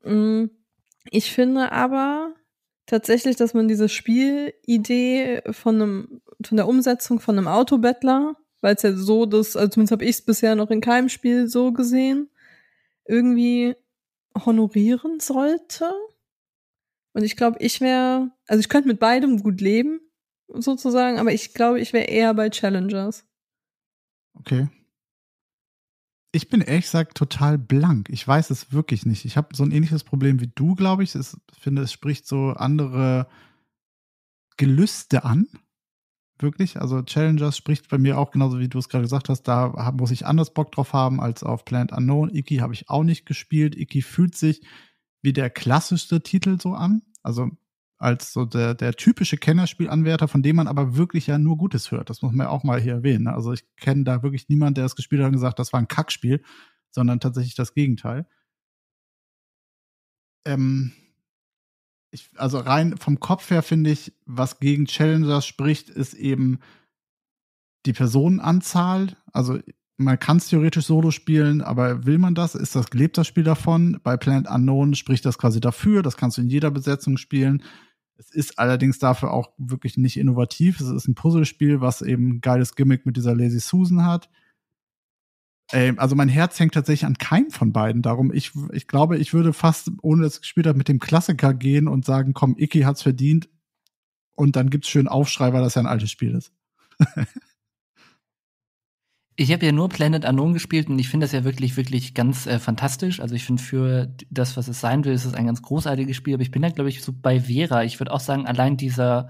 Mm, ich finde aber tatsächlich, dass man diese Spielidee von einem von der Umsetzung von einem Autobettler, weil es ja so, dass, also zumindest habe ich es bisher noch in keinem Spiel so gesehen, irgendwie honorieren sollte. Und ich glaube, ich wäre, also ich könnte mit beidem gut leben, sozusagen, aber ich glaube, ich wäre eher bei Challengers. Okay. Ich bin ehrlich gesagt total blank. Ich weiß es wirklich nicht. Ich habe so ein ähnliches Problem wie du, glaube ich. Ich finde, es spricht so andere Gelüste an wirklich. Also Challengers spricht bei mir auch genauso, wie du es gerade gesagt hast. Da muss ich anders Bock drauf haben als auf Planet Unknown. Iki habe ich auch nicht gespielt. Iki fühlt sich wie der klassischste Titel so an. Also als so der, der typische Kennerspielanwärter, von dem man aber wirklich ja nur Gutes hört. Das muss man ja auch mal hier erwähnen. Ne? Also ich kenne da wirklich niemanden, der das gespielt hat und gesagt, das war ein Kackspiel, sondern tatsächlich das Gegenteil. Ähm, ich, also rein vom Kopf her finde ich, was gegen Challengers spricht, ist eben die Personenanzahl. Also man kann es theoretisch solo spielen, aber will man das? Ist das, lebt das Spiel davon? Bei Planet Unknown spricht das quasi dafür. Das kannst du in jeder Besetzung spielen. Es ist allerdings dafür auch wirklich nicht innovativ. Es ist ein Puzzlespiel, was eben ein geiles Gimmick mit dieser Lazy Susan hat. Ähm, also mein Herz hängt tatsächlich an keinem von beiden. Darum, ich, ich glaube, ich würde fast, ohne dass es gespielt habe, mit dem Klassiker gehen und sagen, komm, Icky hat's verdient. Und dann gibt's schön Aufschrei, weil das ja ein altes Spiel ist. ich habe ja nur Planet Unknown gespielt und ich finde das ja wirklich, wirklich ganz äh, fantastisch. Also ich finde für das, was es sein will, ist es ein ganz großartiges Spiel. Aber ich bin da, halt, glaube ich, so bei Vera. Ich würde auch sagen, allein dieser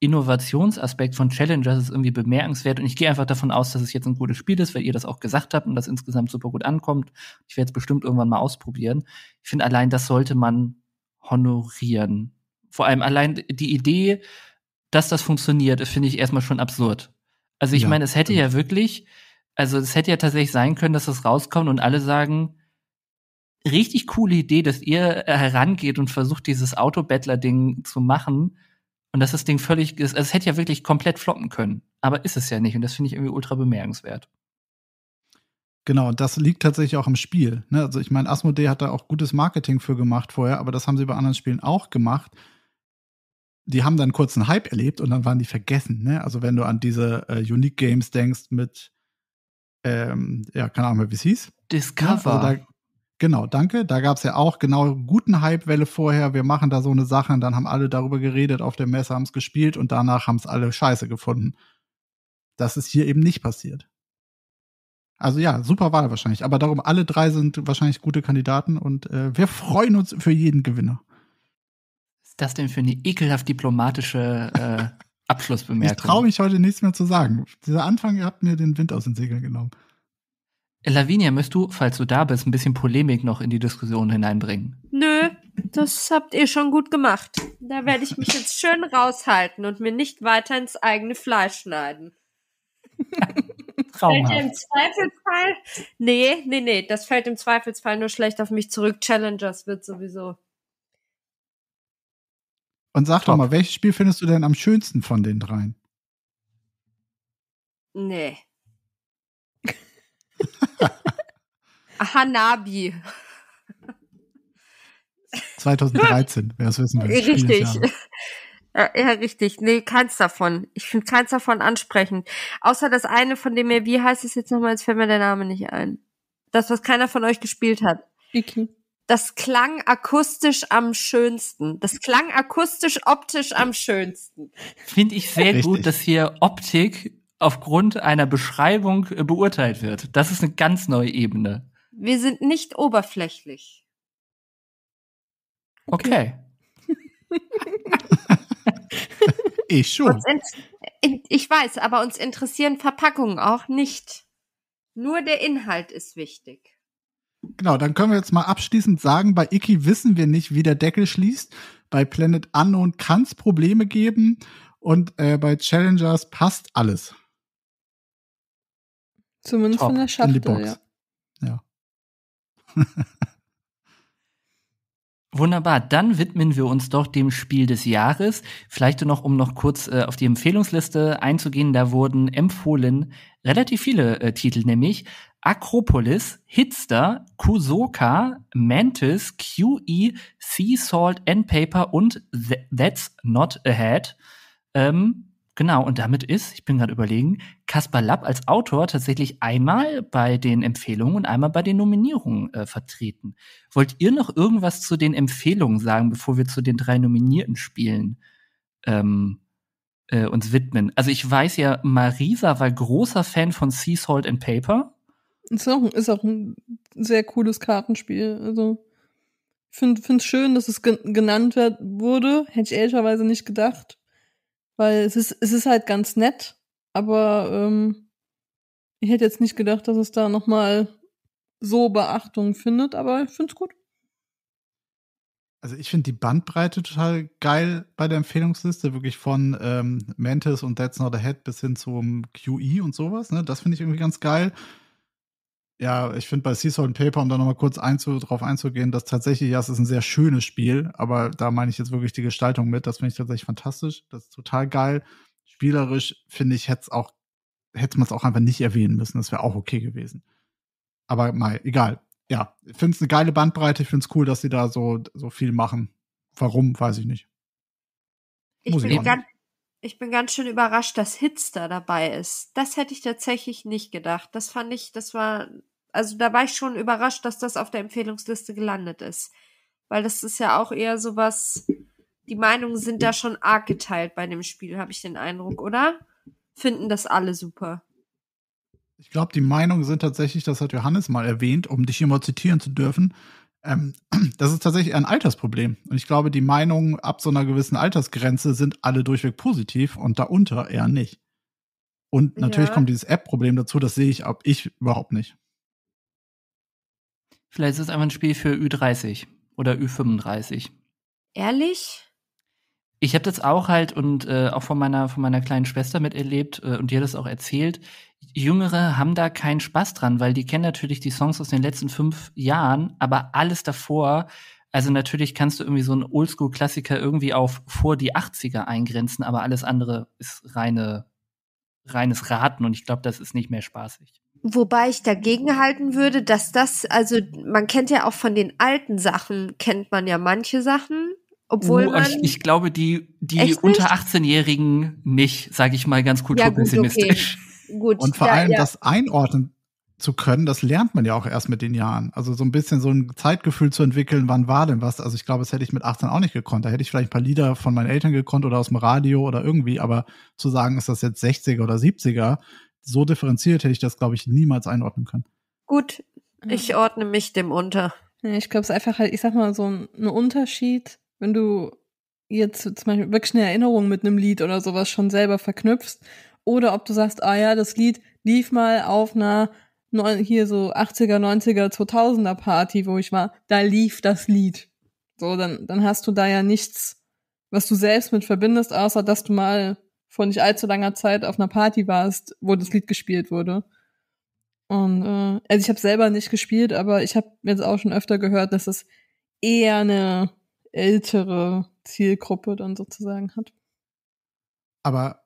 Innovationsaspekt von Challengers ist irgendwie bemerkenswert und ich gehe einfach davon aus, dass es jetzt ein gutes Spiel ist, weil ihr das auch gesagt habt und das insgesamt super gut ankommt. Ich werde es bestimmt irgendwann mal ausprobieren. Ich finde, allein das sollte man honorieren. Vor allem allein die Idee, dass das funktioniert, finde ich erstmal schon absurd. Also ich ja, meine, es hätte ja wirklich, also es hätte ja tatsächlich sein können, dass das rauskommt und alle sagen, richtig coole Idee, dass ihr äh, herangeht und versucht, dieses auto battler ding zu machen und dass das Ding völlig, also es hätte ja wirklich komplett floppen können. Aber ist es ja nicht. Und das finde ich irgendwie ultra bemerkenswert. Genau, das liegt tatsächlich auch im Spiel. Ne? Also ich meine, Asmodee hat da auch gutes Marketing für gemacht vorher, aber das haben sie bei anderen Spielen auch gemacht. Die haben dann kurz einen Hype erlebt und dann waren die vergessen. Ne? Also wenn du an diese äh, Unique Games denkst mit, ähm, ja, keine Ahnung mehr, wie es hieß. Discover. Ja, also da, Genau, danke. Da gab's ja auch genau guten Hypewelle vorher. Wir machen da so eine Sache und dann haben alle darüber geredet auf der Messe, haben es gespielt und danach haben es alle scheiße gefunden. Das ist hier eben nicht passiert. Also ja, super Wahl wahrscheinlich. Aber darum, alle drei sind wahrscheinlich gute Kandidaten und äh, wir freuen uns für jeden Gewinner. Was ist das denn für eine ekelhaft diplomatische äh, Abschlussbemerkung? Ich traue mich heute nichts mehr zu sagen. Dieser Anfang, ihr habt mir den Wind aus den Segeln genommen. Lavinia, möchtest du, falls du da bist, ein bisschen Polemik noch in die Diskussion hineinbringen? Nö, das habt ihr schon gut gemacht. Da werde ich mich jetzt schön raushalten und mir nicht weiter ins eigene Fleisch schneiden. Traumhaft. Fällt im Zweifelsfall? Nee, nee, nee, das fällt im Zweifelsfall nur schlecht auf mich zurück. Challengers wird sowieso. Und sag Top. doch mal, welches Spiel findest du denn am schönsten von den dreien? Nee. Hanabi. 2013, wer es wissen will. Richtig. Ja, ja, richtig. Nee, keins davon. Ich finde keins davon ansprechend. Außer das eine, von dem wie heißt es jetzt nochmal, jetzt fällt mir der Name nicht ein. Das, was keiner von euch gespielt hat. Okay. Das klang akustisch am schönsten. Das klang akustisch optisch am schönsten. Finde ich sehr richtig. gut, dass hier Optik aufgrund einer Beschreibung äh, beurteilt wird. Das ist eine ganz neue Ebene. Wir sind nicht oberflächlich. Okay. ich schon. ich weiß, aber uns interessieren Verpackungen auch nicht. Nur der Inhalt ist wichtig. Genau, dann können wir jetzt mal abschließend sagen, bei Icky wissen wir nicht, wie der Deckel schließt. Bei Planet Unknown kann es Probleme geben und äh, bei Challengers passt alles. Zumindest Top, von der Schachtel, in die Box. Ja. ja. Wunderbar, dann widmen wir uns doch dem Spiel des Jahres. Vielleicht noch, um noch kurz äh, auf die Empfehlungsliste einzugehen, da wurden empfohlen relativ viele äh, Titel, nämlich Akropolis, Hitster, Kusoka, Mantis, QE, Sea Salt and Paper und Th That's Not Ahead. Ähm, Genau, und damit ist, ich bin gerade überlegen, Kaspar Lapp als Autor tatsächlich einmal bei den Empfehlungen und einmal bei den Nominierungen äh, vertreten. Wollt ihr noch irgendwas zu den Empfehlungen sagen, bevor wir zu den drei nominierten Spielen ähm, äh, uns widmen? Also ich weiß ja, Marisa war großer Fan von Sea Salt and Paper. Ist auch, ist auch ein sehr cooles Kartenspiel. Also ich find, finde es schön, dass es genannt wird, wurde. Hätte ich ehrlicherweise nicht gedacht weil es ist, es ist halt ganz nett, aber ähm, ich hätte jetzt nicht gedacht, dass es da nochmal so Beachtung findet, aber ich finde es gut. Also ich finde die Bandbreite total geil bei der Empfehlungsliste, wirklich von ähm, Mantis und That's Not a Head bis hin zum QE und sowas. Ne? Das finde ich irgendwie ganz geil ja, ich finde bei Seasold Paper, um da nochmal kurz einzu, drauf einzugehen, dass tatsächlich, ja, es ist ein sehr schönes Spiel, aber da meine ich jetzt wirklich die Gestaltung mit. Das finde ich tatsächlich fantastisch. Das ist total geil. Spielerisch, finde ich, hätte auch, hätte man es auch einfach nicht erwähnen müssen. Das wäre auch okay gewesen. Aber mal, egal. Ja, ich finde es eine geile Bandbreite. Ich finde es cool, dass sie da so, so viel machen. Warum, weiß ich nicht. Ich bin, ich ganz, ich bin ganz schön überrascht, dass Hits da dabei ist. Das hätte ich tatsächlich nicht gedacht. Das fand ich, das war also da war ich schon überrascht, dass das auf der Empfehlungsliste gelandet ist. Weil das ist ja auch eher so was, die Meinungen sind da schon arg geteilt bei dem Spiel, habe ich den Eindruck, oder? Finden das alle super. Ich glaube, die Meinungen sind tatsächlich, das hat Johannes mal erwähnt, um dich hier mal zitieren zu dürfen, ähm, das ist tatsächlich ein Altersproblem. Und ich glaube, die Meinungen ab so einer gewissen Altersgrenze sind alle durchweg positiv und darunter eher nicht. Und natürlich ja. kommt dieses App-Problem dazu, das sehe ich ab ich überhaupt nicht. Vielleicht ist es einfach ein Spiel für Ü30 oder Ü35. Ehrlich? Ich habe das auch halt und äh, auch von meiner, von meiner kleinen Schwester miterlebt äh, und die hat das auch erzählt. Jüngere haben da keinen Spaß dran, weil die kennen natürlich die Songs aus den letzten fünf Jahren, aber alles davor, also natürlich kannst du irgendwie so einen Oldschool-Klassiker irgendwie auf vor die 80er eingrenzen, aber alles andere ist reine, reines Raten und ich glaube, das ist nicht mehr spaßig. Wobei ich dagegen halten würde, dass das, also man kennt ja auch von den alten Sachen, kennt man ja manche Sachen, obwohl uh, ich, ich, glaube, die, die unter 18-Jährigen nicht, sage ich mal ganz kulturpessimistisch. Ja, gut, okay. gut, Und vor ja, allem ja. das Einordnen zu können, das lernt man ja auch erst mit den Jahren. Also so ein bisschen so ein Zeitgefühl zu entwickeln, wann war denn was. Also ich glaube, das hätte ich mit 18 auch nicht gekonnt. Da hätte ich vielleicht ein paar Lieder von meinen Eltern gekonnt oder aus dem Radio oder irgendwie, aber zu sagen, ist das jetzt 60er oder 70er, so differenziert hätte ich das, glaube ich, niemals einordnen können. Gut, ich ordne mich dem unter. Ich glaube, es ist einfach halt, ich sag mal, so ein, ein Unterschied, wenn du jetzt zum Beispiel wirklich eine Erinnerung mit einem Lied oder sowas schon selber verknüpfst. Oder ob du sagst, ah ja, das Lied lief mal auf einer neun, hier so 80er, 90er, 2000er Party, wo ich war. Da lief das Lied. So, dann, dann hast du da ja nichts, was du selbst mit verbindest, außer dass du mal vor nicht allzu langer Zeit auf einer Party warst, wo das Lied gespielt wurde. Und äh, also ich habe selber nicht gespielt, aber ich habe jetzt auch schon öfter gehört, dass es eher eine ältere Zielgruppe dann sozusagen hat. Aber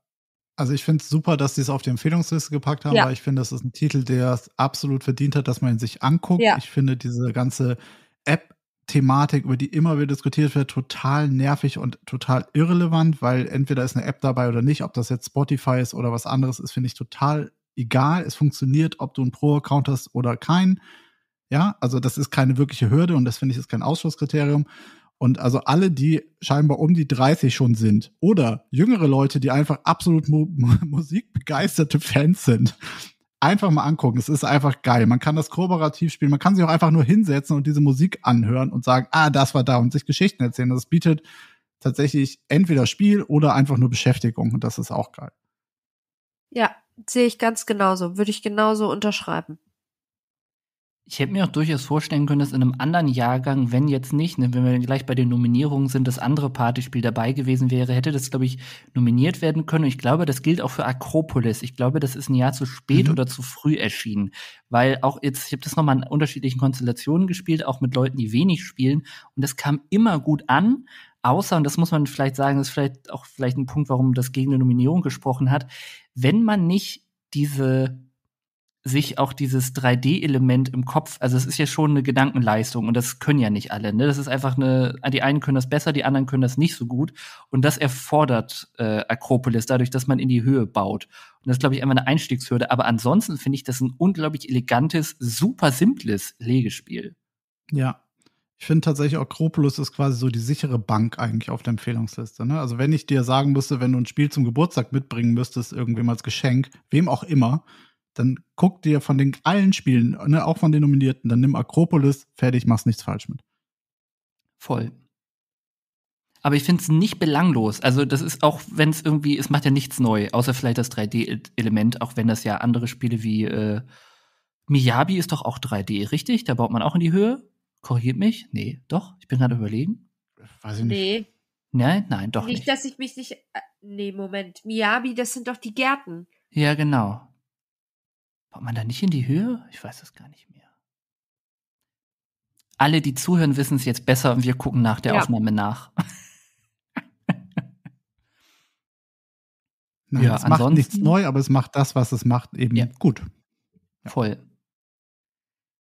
also ich finde es super, dass sie es auf die Empfehlungsliste gepackt haben, ja. weil ich finde, das ist ein Titel, der es absolut verdient hat, dass man ihn sich anguckt. Ja. Ich finde diese ganze App Thematik, über die immer wieder diskutiert wird, total nervig und total irrelevant, weil entweder ist eine App dabei oder nicht, ob das jetzt Spotify ist oder was anderes ist, finde ich total egal. Es funktioniert, ob du einen Pro-Account hast oder keinen. Ja, also das ist keine wirkliche Hürde und das finde ich ist kein Ausschlusskriterium. Und also alle, die scheinbar um die 30 schon sind oder jüngere Leute, die einfach absolut mu musikbegeisterte Fans sind, einfach mal angucken. Es ist einfach geil. Man kann das kooperativ spielen. Man kann sich auch einfach nur hinsetzen und diese Musik anhören und sagen, ah, das war da und sich Geschichten erzählen. Das bietet tatsächlich entweder Spiel oder einfach nur Beschäftigung und das ist auch geil. Ja, sehe ich ganz genauso. Würde ich genauso unterschreiben. Ich hätte mir auch durchaus vorstellen können, dass in einem anderen Jahrgang, wenn jetzt nicht, ne, wenn wir gleich bei den Nominierungen sind, das andere Partyspiel dabei gewesen wäre, hätte das, glaube ich, nominiert werden können. Und ich glaube, das gilt auch für Akropolis. Ich glaube, das ist ein Jahr zu spät mhm. oder zu früh erschienen. Weil auch jetzt, ich habe das nochmal in unterschiedlichen Konstellationen gespielt, auch mit Leuten, die wenig spielen. Und das kam immer gut an. Außer, und das muss man vielleicht sagen, das ist vielleicht auch vielleicht ein Punkt, warum das gegen eine Nominierung gesprochen hat, wenn man nicht diese sich auch dieses 3D-Element im Kopf, also es ist ja schon eine Gedankenleistung und das können ja nicht alle. Ne? Das ist einfach eine, die einen können das besser, die anderen können das nicht so gut. Und das erfordert äh, Akropolis dadurch, dass man in die Höhe baut. Und das ist, glaube ich, einmal eine Einstiegshürde. Aber ansonsten finde ich das ein unglaublich elegantes, super simples Legespiel. Ja. Ich finde tatsächlich, Akropolis ist quasi so die sichere Bank eigentlich auf der Empfehlungsliste. Ne? Also wenn ich dir sagen müsste, wenn du ein Spiel zum Geburtstag mitbringen müsstest, irgendwem als Geschenk, wem auch immer, dann guck dir von den allen Spielen, ne, auch von den Nominierten, dann nimm Akropolis, fertig, machst nichts falsch mit. Voll. Aber ich finde es nicht belanglos. Also, das ist auch, wenn es irgendwie, es macht ja nichts neu, außer vielleicht das 3D-Element, auch wenn das ja andere Spiele wie äh, Miyabi ist doch auch 3D, richtig? Da baut man auch in die Höhe. Korrigiert mich? Nee, doch. Ich bin gerade überlegen. Weiß ich nicht. Nee. Nein, nein, doch nicht. Nicht, dass ich mich nicht. Äh, nee, Moment. Miyabi, das sind doch die Gärten. Ja, genau. Kommt man da nicht in die Höhe? Ich weiß es gar nicht mehr. Alle, die zuhören, wissen es jetzt besser und wir gucken nach der ja. Aufnahme nach. Nein, ja, es macht nichts neu, aber es macht das, was es macht, eben ja. gut. Ja. Voll.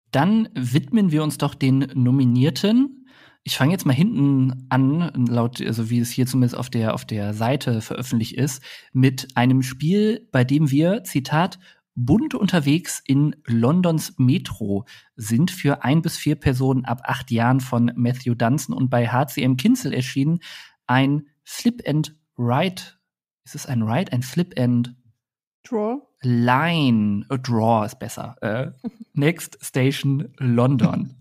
Dann widmen wir uns doch den Nominierten. Ich fange jetzt mal hinten an, laut, also wie es hier zumindest auf der, auf der Seite veröffentlicht ist, mit einem Spiel, bei dem wir, Zitat, bunt unterwegs in Londons Metro sind für ein bis vier Personen ab acht Jahren von Matthew Dunson und bei HCM Kinzel erschienen. Ein Flip and Ride. Ist es ein Ride? Ein Flip and Draw? Line. Oh, draw ist besser. Äh, next Station London.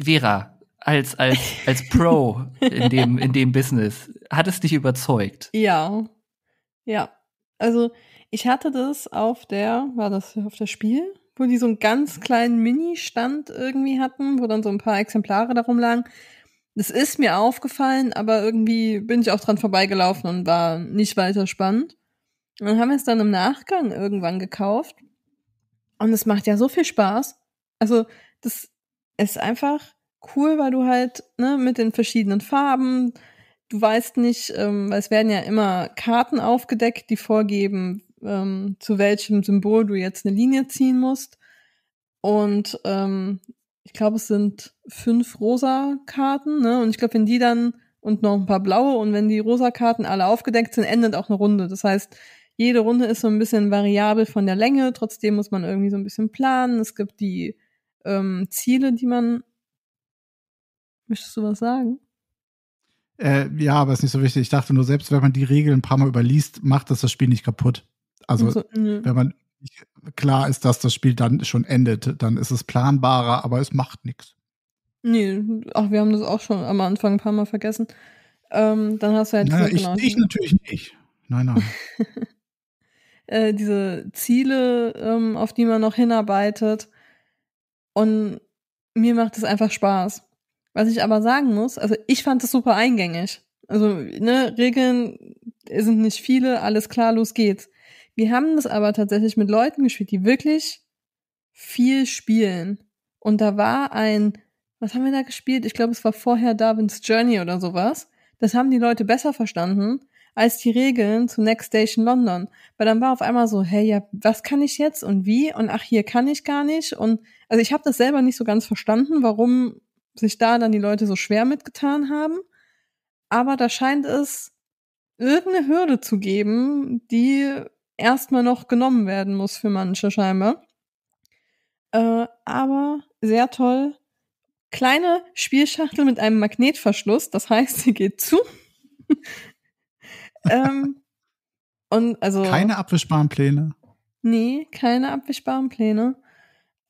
Vera, als, als, als Pro in dem, in dem Business, hat es dich überzeugt? Ja. Ja. Also, ich hatte das auf der, war das auf der Spiel? Wo die so einen ganz kleinen Mini-Stand irgendwie hatten, wo dann so ein paar Exemplare darum lagen. Das ist mir aufgefallen, aber irgendwie bin ich auch dran vorbeigelaufen und war nicht weiter spannend. Und dann haben wir es dann im Nachgang irgendwann gekauft. Und es macht ja so viel Spaß. Also, das ist einfach cool, weil du halt, ne, mit den verschiedenen Farben, du weißt nicht, ähm, weil es werden ja immer Karten aufgedeckt, die vorgeben, ähm, zu welchem Symbol du jetzt eine Linie ziehen musst. Und ähm, ich glaube, es sind fünf rosa Karten, ne? Und ich glaube, wenn die dann und noch ein paar blaue und wenn die rosa Karten alle aufgedeckt sind, endet auch eine Runde. Das heißt, jede Runde ist so ein bisschen variabel von der Länge, trotzdem muss man irgendwie so ein bisschen planen. Es gibt die ähm, Ziele, die man. Möchtest du was sagen? Äh, ja, aber ist nicht so wichtig. Ich dachte nur, selbst wenn man die Regeln ein paar Mal überliest, macht das das Spiel nicht kaputt. Also, also wenn man klar ist, dass das Spiel dann schon endet, dann ist es planbarer, aber es macht nichts. Nee, ach, wir haben das auch schon am Anfang ein paar Mal vergessen. Ähm, dann hast du halt. Naja, ich, genau ich natürlich nicht. Nein, nein. äh, diese Ziele, ähm, auf die man noch hinarbeitet. Und mir macht es einfach Spaß. Was ich aber sagen muss, also ich fand es super eingängig. Also, ne, Regeln sind nicht viele, alles klar, los geht's. Wir haben das aber tatsächlich mit Leuten gespielt, die wirklich viel spielen. Und da war ein, was haben wir da gespielt? Ich glaube, es war vorher Darwin's Journey oder sowas. Das haben die Leute besser verstanden als die Regeln zu Next Station London. Weil dann war auf einmal so, hey, ja, was kann ich jetzt und wie? Und ach, hier kann ich gar nicht. Und also ich habe das selber nicht so ganz verstanden, warum sich da dann die Leute so schwer mitgetan haben. Aber da scheint es irgendeine Hürde zu geben, die erstmal noch genommen werden muss für manche scheinbar. Äh, aber sehr toll. Kleine Spielschachtel mit einem Magnetverschluss, das heißt, sie geht zu. ähm, und also. Keine abwischbaren Pläne. Nee, keine abwischbaren Pläne.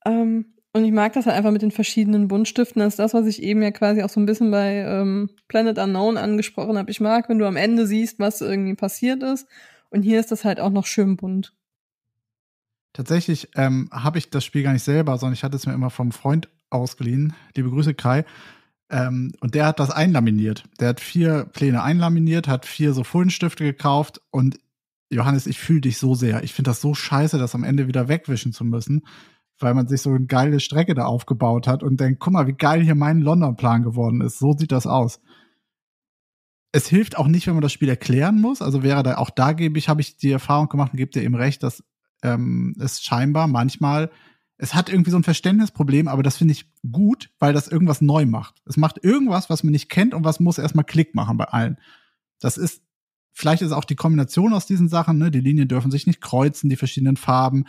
Ähm, und ich mag das halt einfach mit den verschiedenen Buntstiften. Das ist das, was ich eben ja quasi auch so ein bisschen bei ähm, Planet Unknown angesprochen habe. Ich mag, wenn du am Ende siehst, was irgendwie passiert ist. Und hier ist das halt auch noch schön bunt. Tatsächlich ähm, habe ich das Spiel gar nicht selber, sondern ich hatte es mir immer vom Freund ausgeliehen. Liebe Grüße, Kai. Ähm, und der hat das einlaminiert. Der hat vier Pläne einlaminiert, hat vier so Fullenstifte gekauft und Johannes, ich fühle dich so sehr. Ich finde das so scheiße, das am Ende wieder wegwischen zu müssen, weil man sich so eine geile Strecke da aufgebaut hat und denkt, guck mal, wie geil hier mein London-Plan geworden ist. So sieht das aus es hilft auch nicht, wenn man das Spiel erklären muss. Also wäre da auch da gebe ich, habe ich die Erfahrung gemacht und gebe dir eben recht, dass ähm, es scheinbar manchmal es hat irgendwie so ein Verständnisproblem, aber das finde ich gut, weil das irgendwas neu macht. Es macht irgendwas, was man nicht kennt und was muss erstmal Klick machen bei allen. Das ist vielleicht ist auch die Kombination aus diesen Sachen, ne? die Linien dürfen sich nicht kreuzen, die verschiedenen Farben.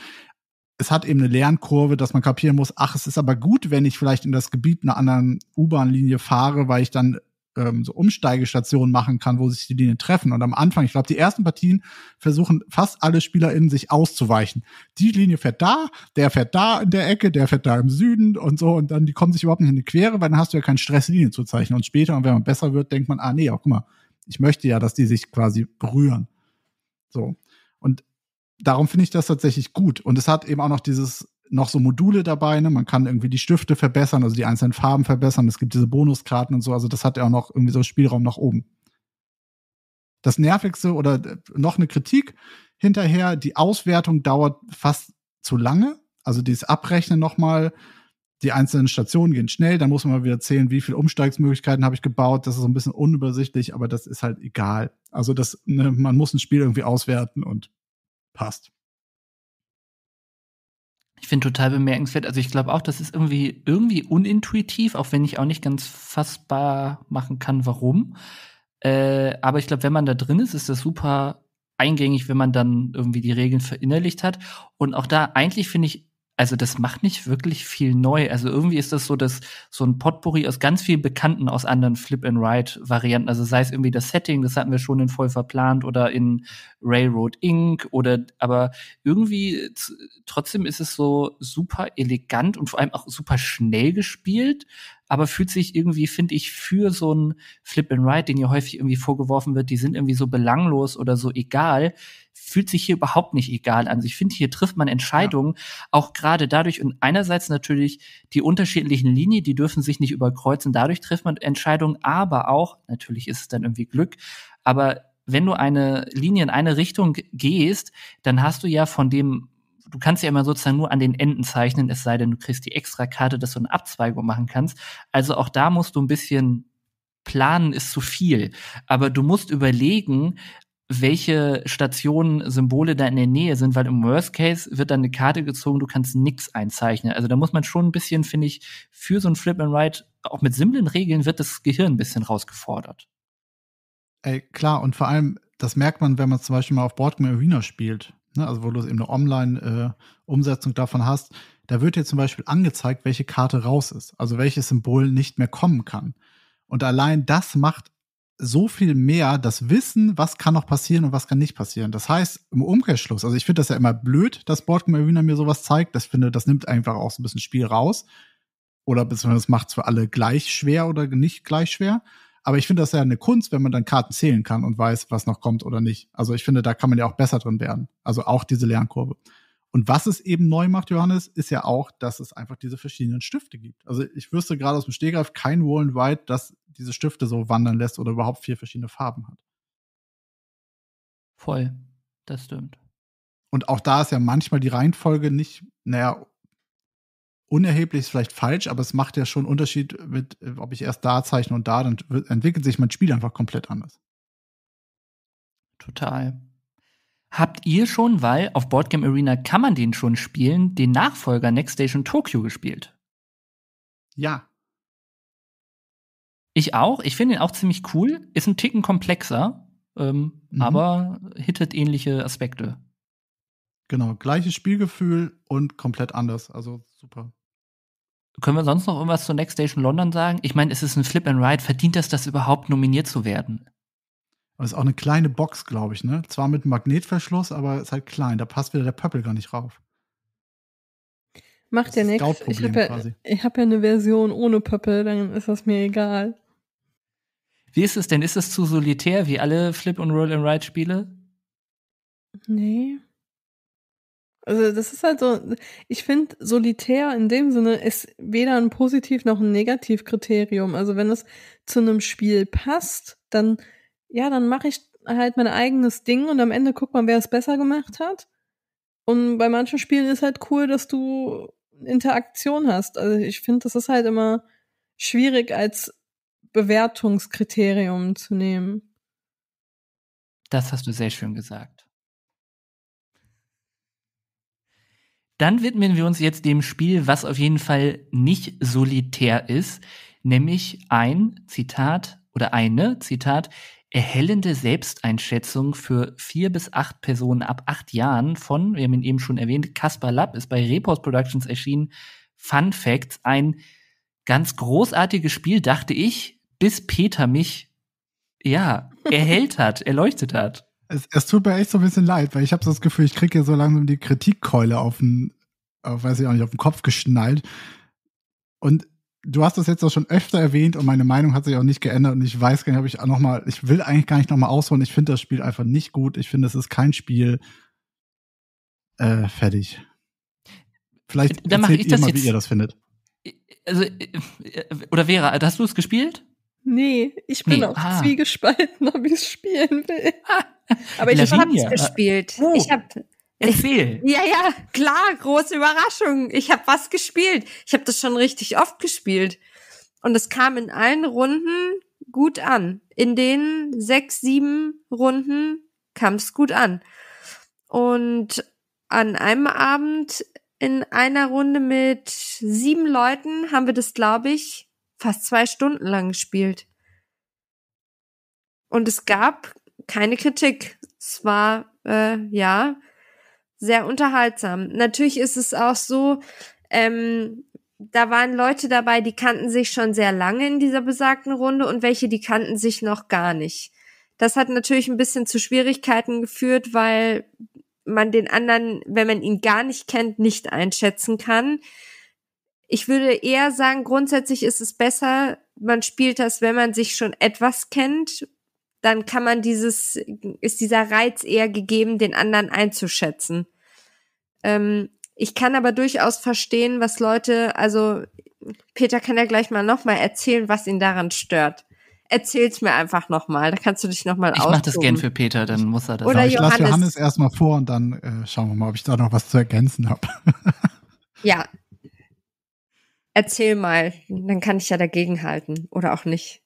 Es hat eben eine Lernkurve, dass man kapieren muss, ach, es ist aber gut, wenn ich vielleicht in das Gebiet einer anderen U-Bahn-Linie fahre, weil ich dann ähm, so Umsteigestationen machen kann, wo sich die Linien treffen. Und am Anfang, ich glaube, die ersten Partien versuchen fast alle SpielerInnen sich auszuweichen. Die Linie fährt da, der fährt da in der Ecke, der fährt da im Süden und so. Und dann, die kommen sich überhaupt nicht in die Quere, weil dann hast du ja keinen Stress, Linien zu zeichnen. Und später, und wenn man besser wird, denkt man, ah, nee, auch guck mal, ich möchte ja, dass die sich quasi berühren. So. Und darum finde ich das tatsächlich gut. Und es hat eben auch noch dieses noch so Module dabei. Ne? Man kann irgendwie die Stifte verbessern, also die einzelnen Farben verbessern. Es gibt diese Bonuskarten und so. Also das hat ja auch noch irgendwie so Spielraum nach oben. Das Nervigste oder äh, noch eine Kritik hinterher, die Auswertung dauert fast zu lange. Also dieses Abrechnen nochmal, die einzelnen Stationen gehen schnell, dann muss man mal wieder zählen, wie viele Umsteigsmöglichkeiten habe ich gebaut. Das ist so ein bisschen unübersichtlich, aber das ist halt egal. Also das, ne, man muss ein Spiel irgendwie auswerten und passt. Ich finde total bemerkenswert. Also ich glaube auch, das ist irgendwie, irgendwie unintuitiv, auch wenn ich auch nicht ganz fassbar machen kann, warum. Äh, aber ich glaube, wenn man da drin ist, ist das super eingängig, wenn man dann irgendwie die Regeln verinnerlicht hat. Und auch da eigentlich finde ich also das macht nicht wirklich viel neu. Also irgendwie ist das so, dass so ein Potpourri aus ganz vielen Bekannten aus anderen Flip-and-Ride-Varianten, also sei es irgendwie das Setting, das hatten wir schon in Voll verplant oder in Railroad Inc. oder aber irgendwie trotzdem ist es so super elegant und vor allem auch super schnell gespielt, aber fühlt sich irgendwie, finde ich, für so ein Flip and Ride, den ihr häufig irgendwie vorgeworfen wird, die sind irgendwie so belanglos oder so egal, fühlt sich hier überhaupt nicht egal an. Also ich finde, hier trifft man Entscheidungen, ja. auch gerade dadurch, und einerseits natürlich die unterschiedlichen Linien, die dürfen sich nicht überkreuzen, dadurch trifft man Entscheidungen, aber auch, natürlich ist es dann irgendwie Glück, aber wenn du eine Linie in eine Richtung gehst, dann hast du ja von dem du kannst ja immer sozusagen nur an den Enden zeichnen, es sei denn, du kriegst die extra Karte, dass du eine Abzweigung machen kannst. Also auch da musst du ein bisschen planen, ist zu viel. Aber du musst überlegen, welche Stationen Symbole da in der Nähe sind, weil im Worst Case wird dann eine Karte gezogen, du kannst nichts einzeichnen. Also da muss man schon ein bisschen, finde ich, für so ein Flip and Ride, auch mit simplen Regeln wird das Gehirn ein bisschen rausgefordert. Ey, klar, und vor allem, das merkt man, wenn man zum Beispiel mal auf Boardgame Arena spielt ne? also wo du eben eine Online-Umsetzung äh, davon hast, da wird dir zum Beispiel angezeigt, welche Karte raus ist, also welches Symbol nicht mehr kommen kann. Und allein das macht so viel mehr das Wissen, was kann noch passieren und was kann nicht passieren. Das heißt, im Umkehrschluss, also ich finde das ja immer blöd, dass Boardgame Arena mir sowas zeigt. Das finde, das nimmt einfach auch so ein bisschen Spiel raus. Oder beziehungsweise macht es für alle gleich schwer oder nicht gleich schwer. Aber ich finde das ja eine Kunst, wenn man dann Karten zählen kann und weiß, was noch kommt oder nicht. Also ich finde, da kann man ja auch besser drin werden. Also auch diese Lernkurve. Und was es eben neu macht, Johannes, ist ja auch, dass es einfach diese verschiedenen Stifte gibt. Also ich wüsste gerade aus dem Stehgreif kein Roll White, das diese Stifte so wandern lässt oder überhaupt vier verschiedene Farben hat. Voll, das stimmt. Und auch da ist ja manchmal die Reihenfolge nicht, naja, unerheblich ist vielleicht falsch, aber es macht ja schon Unterschied mit, ob ich erst da zeichne und da, dann entwickelt sich mein Spiel einfach komplett anders. Total. Habt ihr schon, weil auf Boardgame Arena kann man den schon spielen, den Nachfolger Next Station Tokyo gespielt? Ja. Ich auch. Ich finde ihn auch ziemlich cool. Ist ein Ticken komplexer, ähm, mhm. aber hittet ähnliche Aspekte. Genau, gleiches Spielgefühl und komplett anders. Also super. Können wir sonst noch irgendwas zu Next Station London sagen? Ich meine, es ist ein Flip and Ride. Verdient das, das überhaupt nominiert zu werden? Das ist auch eine kleine Box, glaube ich, ne? Zwar mit Magnetverschluss, aber es ist halt klein. Da passt wieder der Pöppel gar nicht rauf. Macht ja nichts. Ich habe ja, hab ja eine Version ohne Pöppel, dann ist das mir egal. Wie ist es denn? Ist es zu solitär wie alle Flip- und Roll-and-Ride-Spiele? Nee. Also das ist halt so, ich finde, solitär in dem Sinne ist weder ein Positiv- noch ein Negativkriterium. Also wenn es zu einem Spiel passt, dann, ja, dann mache ich halt mein eigenes Ding und am Ende guckt man, wer es besser gemacht hat. Und bei manchen Spielen ist halt cool, dass du Interaktion hast. Also ich finde, das ist halt immer schwierig als Bewertungskriterium zu nehmen. Das hast du sehr schön gesagt. Dann widmen wir uns jetzt dem Spiel, was auf jeden Fall nicht solitär ist, nämlich ein Zitat oder eine Zitat erhellende Selbsteinschätzung für vier bis acht Personen ab acht Jahren von, wir haben ihn eben schon erwähnt, Kaspar Lapp ist bei Repos Productions erschienen. Fun Facts, ein ganz großartiges Spiel, dachte ich, bis Peter mich, ja, erhellt hat, erleuchtet hat. Es, es, tut mir echt so ein bisschen leid, weil ich habe so das Gefühl, ich kriege hier so langsam die Kritikkeule auf den, auf, äh, weiß ich auch nicht, auf den Kopf geschnallt. Und du hast das jetzt auch schon öfter erwähnt und meine Meinung hat sich auch nicht geändert und ich weiß gar nicht, ob ich auch noch mal, ich will eigentlich gar nicht noch mal ausholen. Ich finde das Spiel einfach nicht gut. Ich finde, es ist kein Spiel. Äh, fertig. Vielleicht Dann erzählt ich ihr mal, jetzt. wie ihr das findet. Also, äh, oder Vera, also hast du es gespielt? Nee, ich bin nee. auch ah. zwiegespalten, ob ich es spielen will. Ah. Aber ich habe es gespielt. Oh. Ich habe Erzähl. Ja, ja, klar, große Überraschung. Ich habe was gespielt. Ich habe das schon richtig oft gespielt. Und es kam in allen Runden gut an. In den sechs, sieben Runden kam es gut an. Und an einem Abend in einer Runde mit sieben Leuten haben wir das, glaube ich, fast zwei Stunden lang gespielt. Und es gab keine Kritik. Es war, äh, ja, sehr unterhaltsam. Natürlich ist es auch so, ähm, da waren Leute dabei, die kannten sich schon sehr lange in dieser besagten Runde und welche, die kannten sich noch gar nicht. Das hat natürlich ein bisschen zu Schwierigkeiten geführt, weil man den anderen, wenn man ihn gar nicht kennt, nicht einschätzen kann. Ich würde eher sagen, grundsätzlich ist es besser, man spielt das, wenn man sich schon etwas kennt, dann kann man dieses, ist dieser Reiz eher gegeben, den anderen einzuschätzen. Ähm, ich kann aber durchaus verstehen, was Leute, also Peter kann ja gleich mal nochmal erzählen, was ihn daran stört. Erzähl's mir einfach nochmal, da kannst du dich nochmal aus. Ich mach das gern für Peter, dann muss er das. Oder ich Johannes. lasse Johannes erstmal vor und dann äh, schauen wir mal, ob ich da noch was zu ergänzen habe. ja, Erzähl mal, dann kann ich ja dagegenhalten oder auch nicht.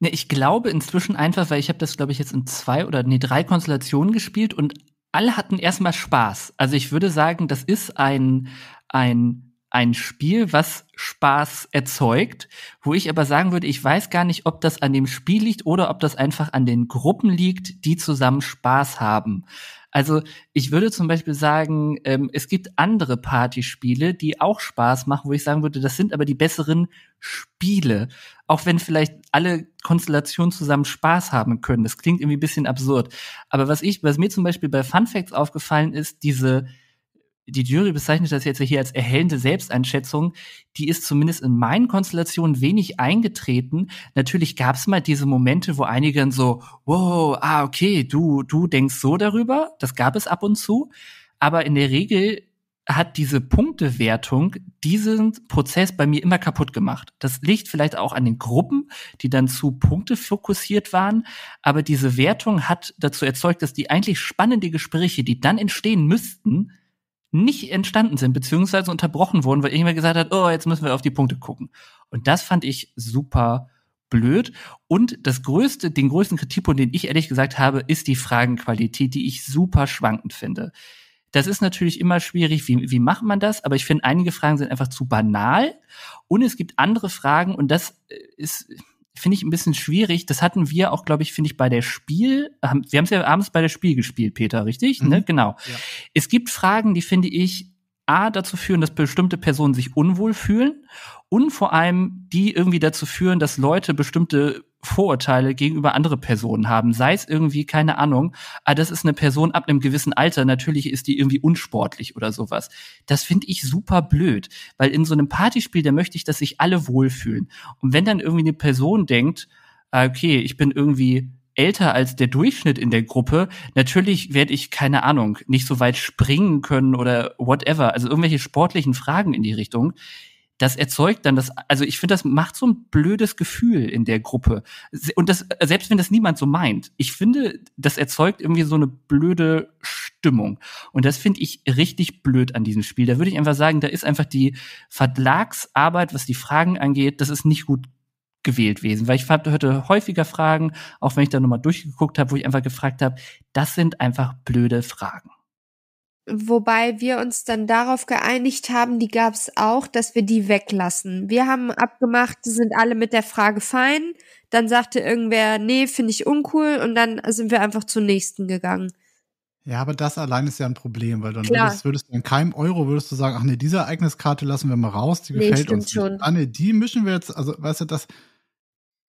Nee, ich glaube inzwischen einfach, weil ich habe das, glaube ich, jetzt in zwei oder nee, drei Konstellationen gespielt und alle hatten erstmal Spaß. Also ich würde sagen, das ist ein, ein, ein Spiel, was Spaß erzeugt, wo ich aber sagen würde, ich weiß gar nicht, ob das an dem Spiel liegt oder ob das einfach an den Gruppen liegt, die zusammen Spaß haben. Also ich würde zum Beispiel sagen, ähm, es gibt andere Partyspiele, die auch Spaß machen, wo ich sagen würde, das sind aber die besseren Spiele. Auch wenn vielleicht alle Konstellationen zusammen Spaß haben können. Das klingt irgendwie ein bisschen absurd. Aber was ich, was mir zum Beispiel bei Fun Facts aufgefallen ist, diese die Jury bezeichnet das jetzt hier als erhellende Selbsteinschätzung, die ist zumindest in meinen Konstellationen wenig eingetreten. Natürlich gab es mal diese Momente, wo einige dann so, wow, ah, okay, du, du denkst so darüber. Das gab es ab und zu. Aber in der Regel hat diese Punktewertung diesen Prozess bei mir immer kaputt gemacht. Das liegt vielleicht auch an den Gruppen, die dann zu Punkte fokussiert waren, aber diese Wertung hat dazu erzeugt, dass die eigentlich spannende Gespräche, die dann entstehen müssten, nicht entstanden sind, beziehungsweise unterbrochen wurden, weil irgendwer gesagt hat, oh, jetzt müssen wir auf die Punkte gucken. Und das fand ich super blöd. Und das größte, den größten Kritikpunkt, den ich ehrlich gesagt habe, ist die Fragenqualität, die ich super schwankend finde. Das ist natürlich immer schwierig, wie, wie macht man das? Aber ich finde, einige Fragen sind einfach zu banal. Und es gibt andere Fragen, und das äh, ist, finde ich ein bisschen schwierig. Das hatten wir auch, glaube ich, finde ich, bei der Spiel. Haben, wir haben es ja abends bei der Spiel gespielt, Peter, richtig? Ne? Mhm. Ne? Genau. Ja. Es gibt Fragen, die finde ich A dazu führen, dass bestimmte Personen sich unwohl fühlen und vor allem die irgendwie dazu führen, dass Leute bestimmte Vorurteile gegenüber andere Personen haben. Sei es irgendwie, keine Ahnung, ah, das ist eine Person ab einem gewissen Alter, natürlich ist die irgendwie unsportlich oder sowas. Das finde ich super blöd, weil in so einem Partyspiel, da möchte ich, dass sich alle wohlfühlen. Und wenn dann irgendwie eine Person denkt, ah, okay, ich bin irgendwie älter als der Durchschnitt in der Gruppe, natürlich werde ich, keine Ahnung, nicht so weit springen können oder whatever, also irgendwelche sportlichen Fragen in die Richtung. Das erzeugt dann das, also ich finde, das macht so ein blödes Gefühl in der Gruppe. Und das, selbst wenn das niemand so meint, ich finde, das erzeugt irgendwie so eine blöde Stimmung. Und das finde ich richtig blöd an diesem Spiel. Da würde ich einfach sagen, da ist einfach die Verlagsarbeit, was die Fragen angeht, das ist nicht gut gewählt gewesen, weil ich hörte häufiger Fragen, auch wenn ich da nochmal durchgeguckt habe, wo ich einfach gefragt habe, das sind einfach blöde Fragen. Wobei wir uns dann darauf geeinigt haben, die gab es auch, dass wir die weglassen. Wir haben abgemacht, sind alle mit der Frage fein. Dann sagte irgendwer, nee, finde ich uncool. Und dann sind wir einfach zur nächsten gegangen. Ja, aber das allein ist ja ein Problem, weil dann würdest, würdest du in keinem Euro würdest du sagen, ach nee, diese Ereigniskarte lassen wir mal raus, die nee, gefällt uns. Schon. Ah nee, die mischen wir jetzt, also weißt du, das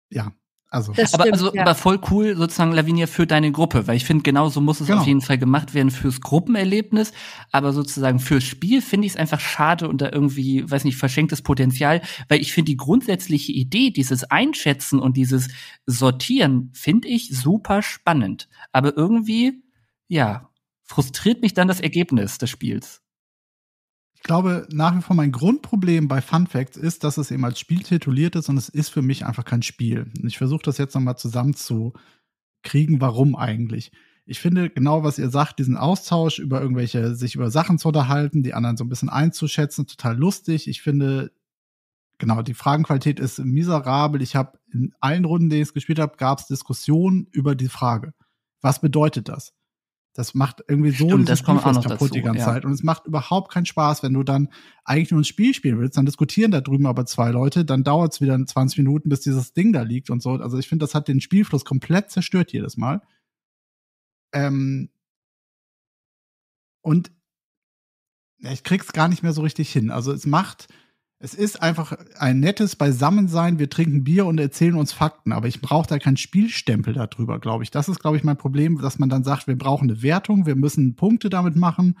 ja, also. Das aber, stimmt, also, ja. aber voll cool, sozusagen, Lavinia, für deine Gruppe, weil ich finde, genau so muss es genau. auf jeden Fall gemacht werden fürs Gruppenerlebnis. Aber sozusagen fürs Spiel finde ich es einfach schade und da irgendwie, weiß nicht, verschenktes Potenzial, weil ich finde die grundsätzliche Idee, dieses Einschätzen und dieses Sortieren, finde ich super spannend. Aber irgendwie, ja, frustriert mich dann das Ergebnis des Spiels. Ich glaube, nach wie vor mein Grundproblem bei Fun Facts ist, dass es eben als Spiel tituliert ist und es ist für mich einfach kein Spiel. ich versuche das jetzt nochmal zusammenzukriegen, warum eigentlich. Ich finde genau, was ihr sagt, diesen Austausch über irgendwelche, sich über Sachen zu unterhalten, die anderen so ein bisschen einzuschätzen, total lustig. Ich finde, genau, die Fragenqualität ist miserabel. Ich habe in allen Runden, die ich gespielt habe, gab es Diskussionen über die Frage. Was bedeutet das? Das macht irgendwie so Stimmt, das kommt auch noch kaputt dazu, die ganze ja. Zeit. Und es macht überhaupt keinen Spaß, wenn du dann eigentlich nur ein Spiel spielen willst. Dann diskutieren da drüben aber zwei Leute, dann dauert es wieder 20 Minuten, bis dieses Ding da liegt und so. Also ich finde, das hat den Spielfluss komplett zerstört jedes Mal. Ähm und ich krieg's gar nicht mehr so richtig hin. Also es macht es ist einfach ein nettes Beisammensein. Wir trinken Bier und erzählen uns Fakten. Aber ich brauche da keinen Spielstempel darüber, glaube ich. Das ist, glaube ich, mein Problem, dass man dann sagt, wir brauchen eine Wertung, wir müssen Punkte damit machen,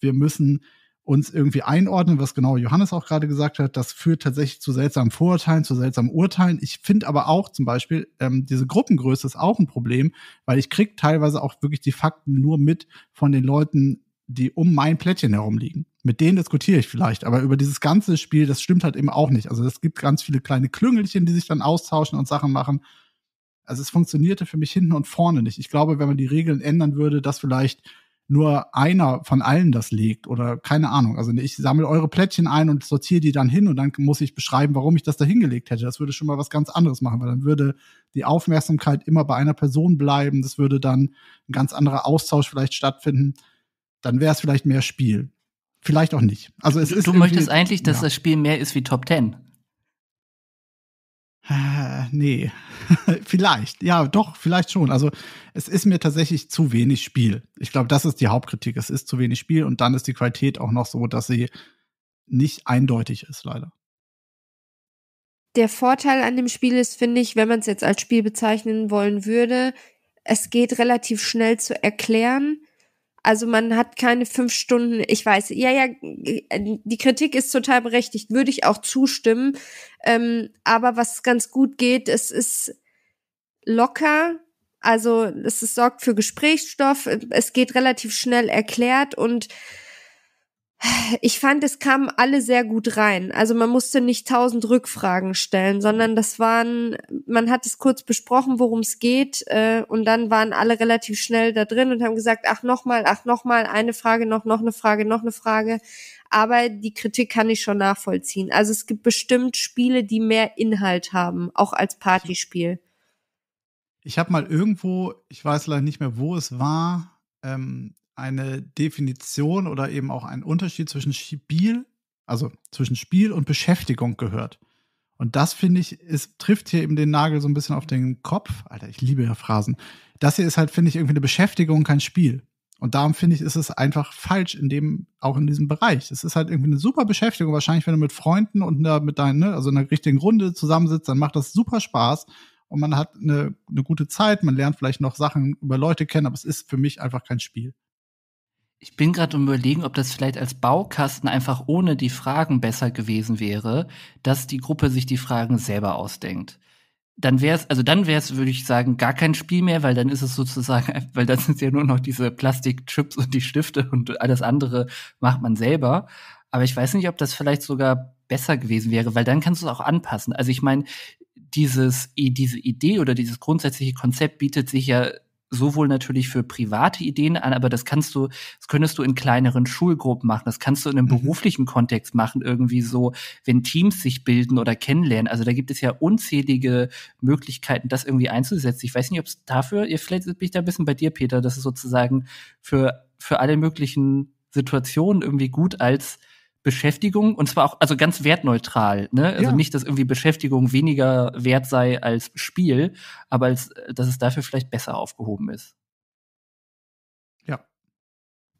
wir müssen uns irgendwie einordnen, was genau Johannes auch gerade gesagt hat. Das führt tatsächlich zu seltsamen Vorurteilen, zu seltsamen Urteilen. Ich finde aber auch zum Beispiel, ähm, diese Gruppengröße ist auch ein Problem, weil ich krieg teilweise auch wirklich die Fakten nur mit von den Leuten, die um mein Plättchen herumliegen mit denen diskutiere ich vielleicht, aber über dieses ganze Spiel, das stimmt halt eben auch nicht. Also es gibt ganz viele kleine Klüngelchen, die sich dann austauschen und Sachen machen. Also es funktionierte für mich hinten und vorne nicht. Ich glaube, wenn man die Regeln ändern würde, dass vielleicht nur einer von allen das legt oder keine Ahnung. Also ich sammle eure Plättchen ein und sortiere die dann hin und dann muss ich beschreiben, warum ich das da hingelegt hätte. Das würde schon mal was ganz anderes machen, weil dann würde die Aufmerksamkeit immer bei einer Person bleiben. Das würde dann ein ganz anderer Austausch vielleicht stattfinden. Dann wäre es vielleicht mehr Spiel. Vielleicht auch nicht. Also es du, ist du möchtest eigentlich, dass ja. das Spiel mehr ist wie Top Ten. Äh, nee, vielleicht. Ja, doch, vielleicht schon. Also es ist mir tatsächlich zu wenig Spiel. Ich glaube, das ist die Hauptkritik. Es ist zu wenig Spiel und dann ist die Qualität auch noch so, dass sie nicht eindeutig ist, leider. Der Vorteil an dem Spiel ist, finde ich, wenn man es jetzt als Spiel bezeichnen wollen würde, es geht relativ schnell zu erklären. Also man hat keine fünf Stunden, ich weiß, ja, ja, die Kritik ist total berechtigt, würde ich auch zustimmen. Ähm, aber was ganz gut geht, es ist locker, also es, es sorgt für Gesprächsstoff, es geht relativ schnell erklärt und ich fand, es kamen alle sehr gut rein. Also man musste nicht tausend Rückfragen stellen, sondern das waren, man hat es kurz besprochen, worum es geht, äh, und dann waren alle relativ schnell da drin und haben gesagt, ach nochmal, ach nochmal, eine Frage noch, noch eine Frage, noch eine Frage. Aber die Kritik kann ich schon nachvollziehen. Also es gibt bestimmt Spiele, die mehr Inhalt haben, auch als Partyspiel. Ich habe mal irgendwo, ich weiß leider nicht mehr, wo es war, ähm, eine Definition oder eben auch einen Unterschied zwischen Spiel, also zwischen Spiel und Beschäftigung gehört. Und das finde ich, es trifft hier eben den Nagel so ein bisschen auf den Kopf. Alter, ich liebe ja Phrasen. Das hier ist halt, finde ich, irgendwie eine Beschäftigung, kein Spiel. Und darum finde ich, ist es einfach falsch in dem, auch in diesem Bereich. Es ist halt irgendwie eine super Beschäftigung. Wahrscheinlich, wenn du mit Freunden und einer, mit deinen, ne, also einer richtigen Runde zusammensitzt, dann macht das super Spaß und man hat eine, eine gute Zeit. Man lernt vielleicht noch Sachen über Leute kennen, aber es ist für mich einfach kein Spiel. Ich bin gerade um überlegen, ob das vielleicht als Baukasten einfach ohne die Fragen besser gewesen wäre, dass die Gruppe sich die Fragen selber ausdenkt. Dann wäre es, also dann wäre es, würde ich sagen, gar kein Spiel mehr, weil dann ist es sozusagen, weil dann sind ja nur noch diese Plastikchips und die Stifte und alles andere macht man selber. Aber ich weiß nicht, ob das vielleicht sogar besser gewesen wäre, weil dann kannst du es auch anpassen. Also ich meine, dieses, diese Idee oder dieses grundsätzliche Konzept bietet sich ja sowohl natürlich für private Ideen an, aber das kannst du, das könntest du in kleineren Schulgruppen machen, das kannst du in einem mhm. beruflichen Kontext machen, irgendwie so, wenn Teams sich bilden oder kennenlernen. Also da gibt es ja unzählige Möglichkeiten, das irgendwie einzusetzen. Ich weiß nicht, ob es dafür, vielleicht bin ich da ein bisschen bei dir, Peter, dass es sozusagen für, für alle möglichen Situationen irgendwie gut als Beschäftigung und zwar auch also ganz wertneutral, ne? Also ja. nicht, dass irgendwie Beschäftigung weniger wert sei als Spiel, aber als dass es dafür vielleicht besser aufgehoben ist. Ja.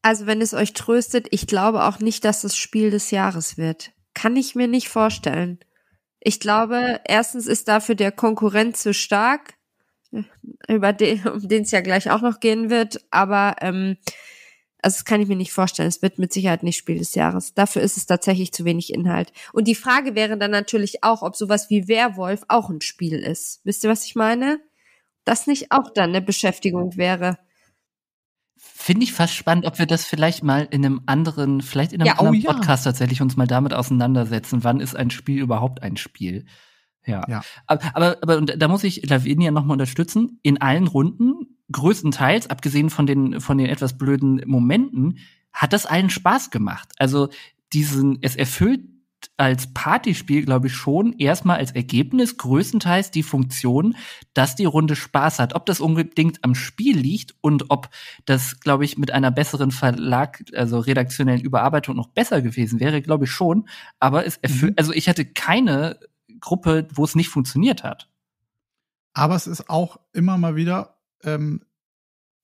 Also wenn es euch tröstet, ich glaube auch nicht, dass das Spiel des Jahres wird. Kann ich mir nicht vorstellen. Ich glaube, erstens ist dafür der Konkurrent zu stark, äh, über den, um den es ja gleich auch noch gehen wird, aber ähm, also das kann ich mir nicht vorstellen. Es wird mit Sicherheit nicht Spiel des Jahres. Dafür ist es tatsächlich zu wenig Inhalt. Und die Frage wäre dann natürlich auch, ob sowas wie Werwolf auch ein Spiel ist. Wisst ihr, was ich meine? Das nicht auch dann eine Beschäftigung wäre. Finde ich fast spannend, ob wir das vielleicht mal in einem anderen, vielleicht in einem ja, oh anderen oh, Podcast tatsächlich uns mal damit auseinandersetzen. Wann ist ein Spiel überhaupt ein Spiel? Ja. ja. Aber, aber, aber da muss ich Lavinia nochmal unterstützen. In allen Runden größtenteils, abgesehen von den, von den etwas blöden Momenten, hat das allen Spaß gemacht. Also diesen, es erfüllt als Partyspiel, glaube ich, schon erstmal als Ergebnis größtenteils die Funktion, dass die Runde Spaß hat. Ob das unbedingt am Spiel liegt und ob das, glaube ich, mit einer besseren Verlag, also redaktionellen Überarbeitung noch besser gewesen wäre, glaube ich schon. Aber es erfüllt, mhm. also ich hatte keine Gruppe, wo es nicht funktioniert hat. Aber es ist auch immer mal wieder ähm,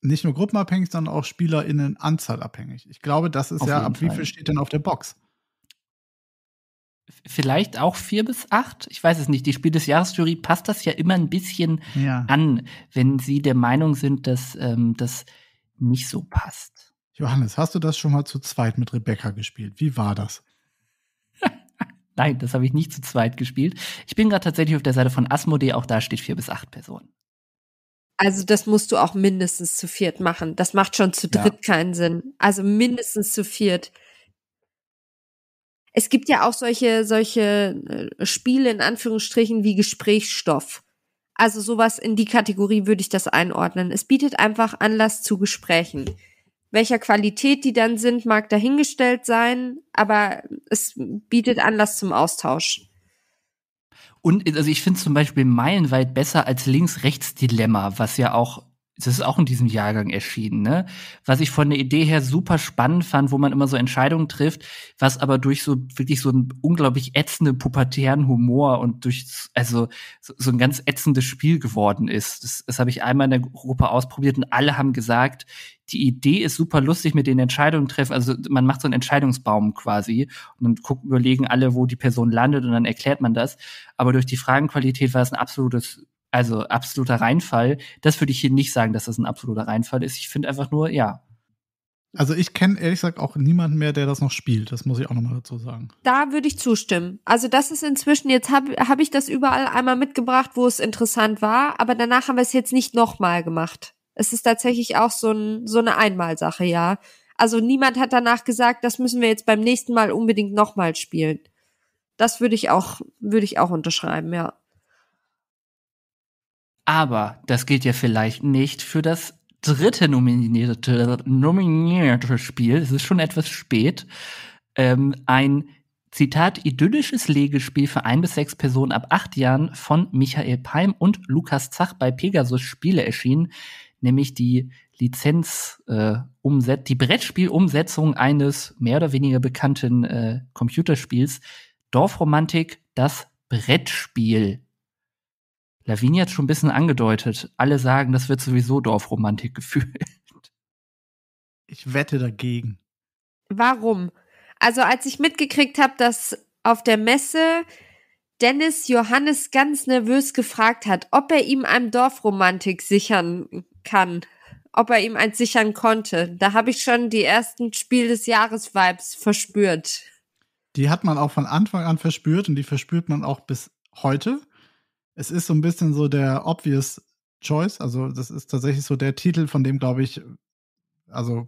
nicht nur gruppenabhängig, sondern auch SpielerInnen anzahlabhängig. Ich glaube, das ist auf ja, ab Fall. wie viel steht denn auf der Box? Vielleicht auch vier bis acht. Ich weiß es nicht. Die Spiel des Jahres-Jury passt das ja immer ein bisschen ja. an, wenn sie der Meinung sind, dass ähm, das nicht so passt. Johannes, hast du das schon mal zu zweit mit Rebecca gespielt? Wie war das? Nein, das habe ich nicht zu zweit gespielt. Ich bin gerade tatsächlich auf der Seite von Asmodee, auch da steht vier bis acht Personen. Also das musst du auch mindestens zu viert machen. Das macht schon zu dritt ja. keinen Sinn. Also mindestens zu viert. Es gibt ja auch solche, solche äh, Spiele in Anführungsstrichen wie Gesprächsstoff. Also sowas in die Kategorie würde ich das einordnen. Es bietet einfach Anlass zu Gesprächen. Welcher Qualität die dann sind, mag dahingestellt sein, aber es bietet Anlass zum Austausch. Und also ich finde zum Beispiel meilenweit besser als Links-Rechts-Dilemma, was ja auch das ist auch in diesem Jahrgang erschienen, ne? Was ich von der Idee her super spannend fand, wo man immer so Entscheidungen trifft, was aber durch so wirklich so einen unglaublich ätzenden pubertären Humor und durch also so, so ein ganz ätzendes Spiel geworden ist. Das, das habe ich einmal in der Gruppe ausprobiert und alle haben gesagt, die Idee ist super lustig mit den Entscheidungen treffen. Also man macht so einen Entscheidungsbaum quasi und dann gucken, überlegen alle, wo die Person landet und dann erklärt man das. Aber durch die Fragenqualität war es ein absolutes, also absoluter Reinfall. Das würde ich hier nicht sagen, dass das ein absoluter Reinfall ist. Ich finde einfach nur, ja, also ich kenne ehrlich gesagt auch niemanden mehr, der das noch spielt. Das muss ich auch nochmal dazu sagen. Da würde ich zustimmen. Also das ist inzwischen, jetzt habe hab ich das überall einmal mitgebracht, wo es interessant war, aber danach haben wir es jetzt nicht nochmal gemacht. Es ist tatsächlich auch so, ein, so eine Einmalsache, ja. Also niemand hat danach gesagt, das müssen wir jetzt beim nächsten Mal unbedingt nochmal spielen. Das würde ich auch, würde ich auch unterschreiben, ja. Aber das gilt ja vielleicht nicht für das dritte nominierte, nominierte Spiel. Es ist schon etwas spät. Ähm, ein Zitat, idyllisches Legespiel für ein bis sechs Personen ab acht Jahren von Michael Palm und Lukas Zach bei Pegasus Spiele erschienen nämlich die Lizenz äh, umset die Brettspielumsetzung eines mehr oder weniger bekannten äh, Computerspiels Dorfromantik, das Brettspiel. Lavinia hat schon ein bisschen angedeutet. Alle sagen, das wird sowieso Dorfromantik gefühlt. Ich wette dagegen. Warum? Also als ich mitgekriegt habe, dass auf der Messe Dennis Johannes ganz nervös gefragt hat, ob er ihm einem Dorfromantik sichern kann, ob er ihm eins sichern konnte. Da habe ich schon die ersten Spiel des Jahres Vibes verspürt. Die hat man auch von Anfang an verspürt und die verspürt man auch bis heute. Es ist so ein bisschen so der obvious choice, also das ist tatsächlich so der Titel, von dem glaube ich, also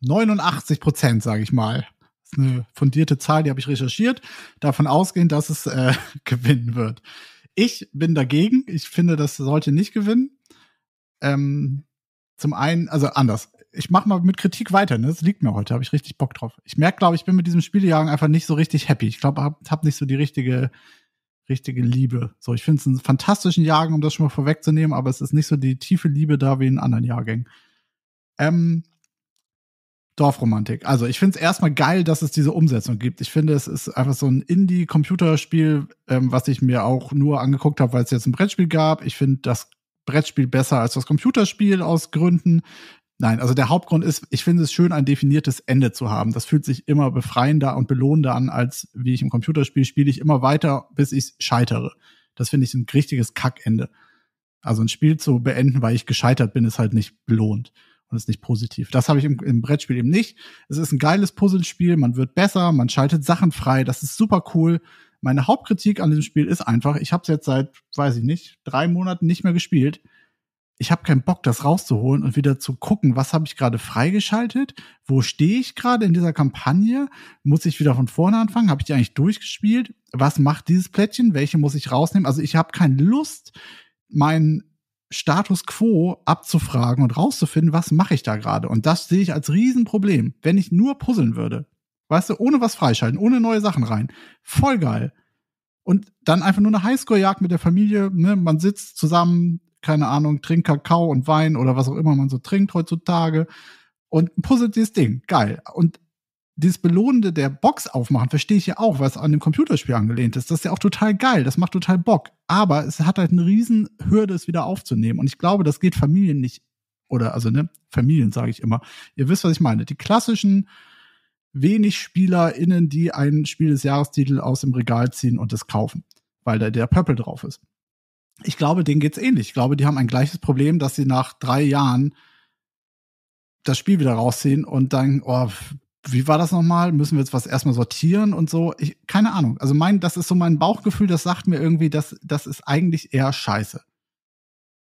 89 Prozent, sage ich mal, ist eine fundierte Zahl, die habe ich recherchiert, davon ausgehend, dass es äh, gewinnen wird. Ich bin dagegen. Ich finde, das sollte nicht gewinnen. Ähm, zum einen, also anders. Ich mache mal mit Kritik weiter, ne? Das liegt mir heute, habe ich richtig Bock drauf. Ich merke, glaube ich, bin mit diesem Spielejagen einfach nicht so richtig happy. Ich glaube, hab, hab nicht so die richtige, richtige Liebe. So, ich finde es einen fantastischen Jagen, um das schon mal vorwegzunehmen, aber es ist nicht so die tiefe Liebe da wie in anderen Jahrgängen. Ähm, Dorfromantik. Also ich finde es erstmal geil, dass es diese Umsetzung gibt. Ich finde, es ist einfach so ein Indie-Computerspiel, ähm, was ich mir auch nur angeguckt habe, weil es jetzt ein Brettspiel gab. Ich finde das Brettspiel besser als das Computerspiel aus Gründen. Nein, also der Hauptgrund ist, ich finde es schön, ein definiertes Ende zu haben. Das fühlt sich immer befreiender und belohnender an, als wie ich im Computerspiel spiele ich immer weiter, bis ich scheitere. Das finde ich ein richtiges Kackende. Also ein Spiel zu beenden, weil ich gescheitert bin, ist halt nicht belohnt und ist nicht positiv. Das habe ich im, im, Brettspiel eben nicht. Es ist ein geiles Puzzlespiel, man wird besser, man schaltet Sachen frei, das ist super cool, meine Hauptkritik an diesem Spiel ist einfach, ich habe es jetzt seit, weiß ich nicht, drei Monaten nicht mehr gespielt. Ich habe keinen Bock, das rauszuholen und wieder zu gucken, was habe ich gerade freigeschaltet, wo stehe ich gerade in dieser Kampagne, muss ich wieder von vorne anfangen, habe ich die eigentlich durchgespielt, was macht dieses Plättchen, welche muss ich rausnehmen. Also ich habe keine Lust, meinen Status quo abzufragen und rauszufinden, was mache ich da gerade. Und das sehe ich als Riesenproblem. Wenn ich nur puzzeln würde, Weißt du, ohne was freischalten, ohne neue Sachen rein. Voll geil. Und dann einfach nur eine Highscore-Jagd mit der Familie. Ne? Man sitzt zusammen, keine Ahnung, trinkt Kakao und Wein oder was auch immer man so trinkt heutzutage und puzzelt dieses Ding. Geil. Und dieses Belohnende der Box aufmachen, verstehe ich ja auch, was an dem Computerspiel angelehnt ist. Das ist ja auch total geil, das macht total Bock. Aber es hat halt eine riesen Hürde, es wieder aufzunehmen. Und ich glaube, das geht Familien nicht. Oder also, ne, Familien sage ich immer. Ihr wisst, was ich meine. Die klassischen wenig SpielerInnen, die ein Spiel des Jahrestitel aus dem Regal ziehen und es kaufen, weil da der Purple drauf ist. Ich glaube, denen geht's ähnlich. Ich glaube, die haben ein gleiches Problem, dass sie nach drei Jahren das Spiel wieder rausziehen und dann, oh, wie war das nochmal? Müssen wir jetzt was erstmal sortieren und so? Ich, keine Ahnung. Also mein, das ist so mein Bauchgefühl, das sagt mir irgendwie, dass, das ist eigentlich eher scheiße.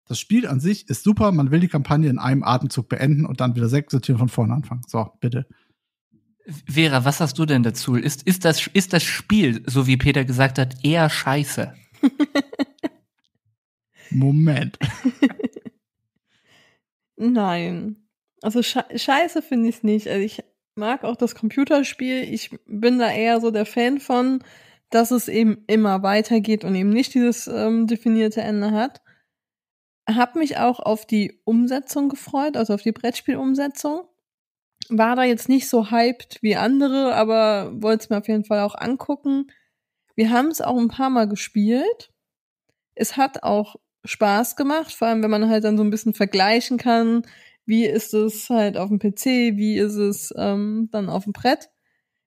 Das Spiel an sich ist super, man will die Kampagne in einem Atemzug beenden und dann wieder sechs sortieren von vorne anfangen. So, bitte. Vera, was hast du denn dazu? Ist, ist, das, ist das Spiel, so wie Peter gesagt hat, eher scheiße? Moment. Nein. Also scheiße finde ich es nicht. Also ich mag auch das Computerspiel. Ich bin da eher so der Fan von, dass es eben immer weitergeht und eben nicht dieses ähm, definierte Ende hat. Hab mich auch auf die Umsetzung gefreut, also auf die Brettspielumsetzung war da jetzt nicht so hyped wie andere, aber wollte es mir auf jeden Fall auch angucken. Wir haben es auch ein paar Mal gespielt. Es hat auch Spaß gemacht, vor allem wenn man halt dann so ein bisschen vergleichen kann, wie ist es halt auf dem PC, wie ist es ähm, dann auf dem Brett.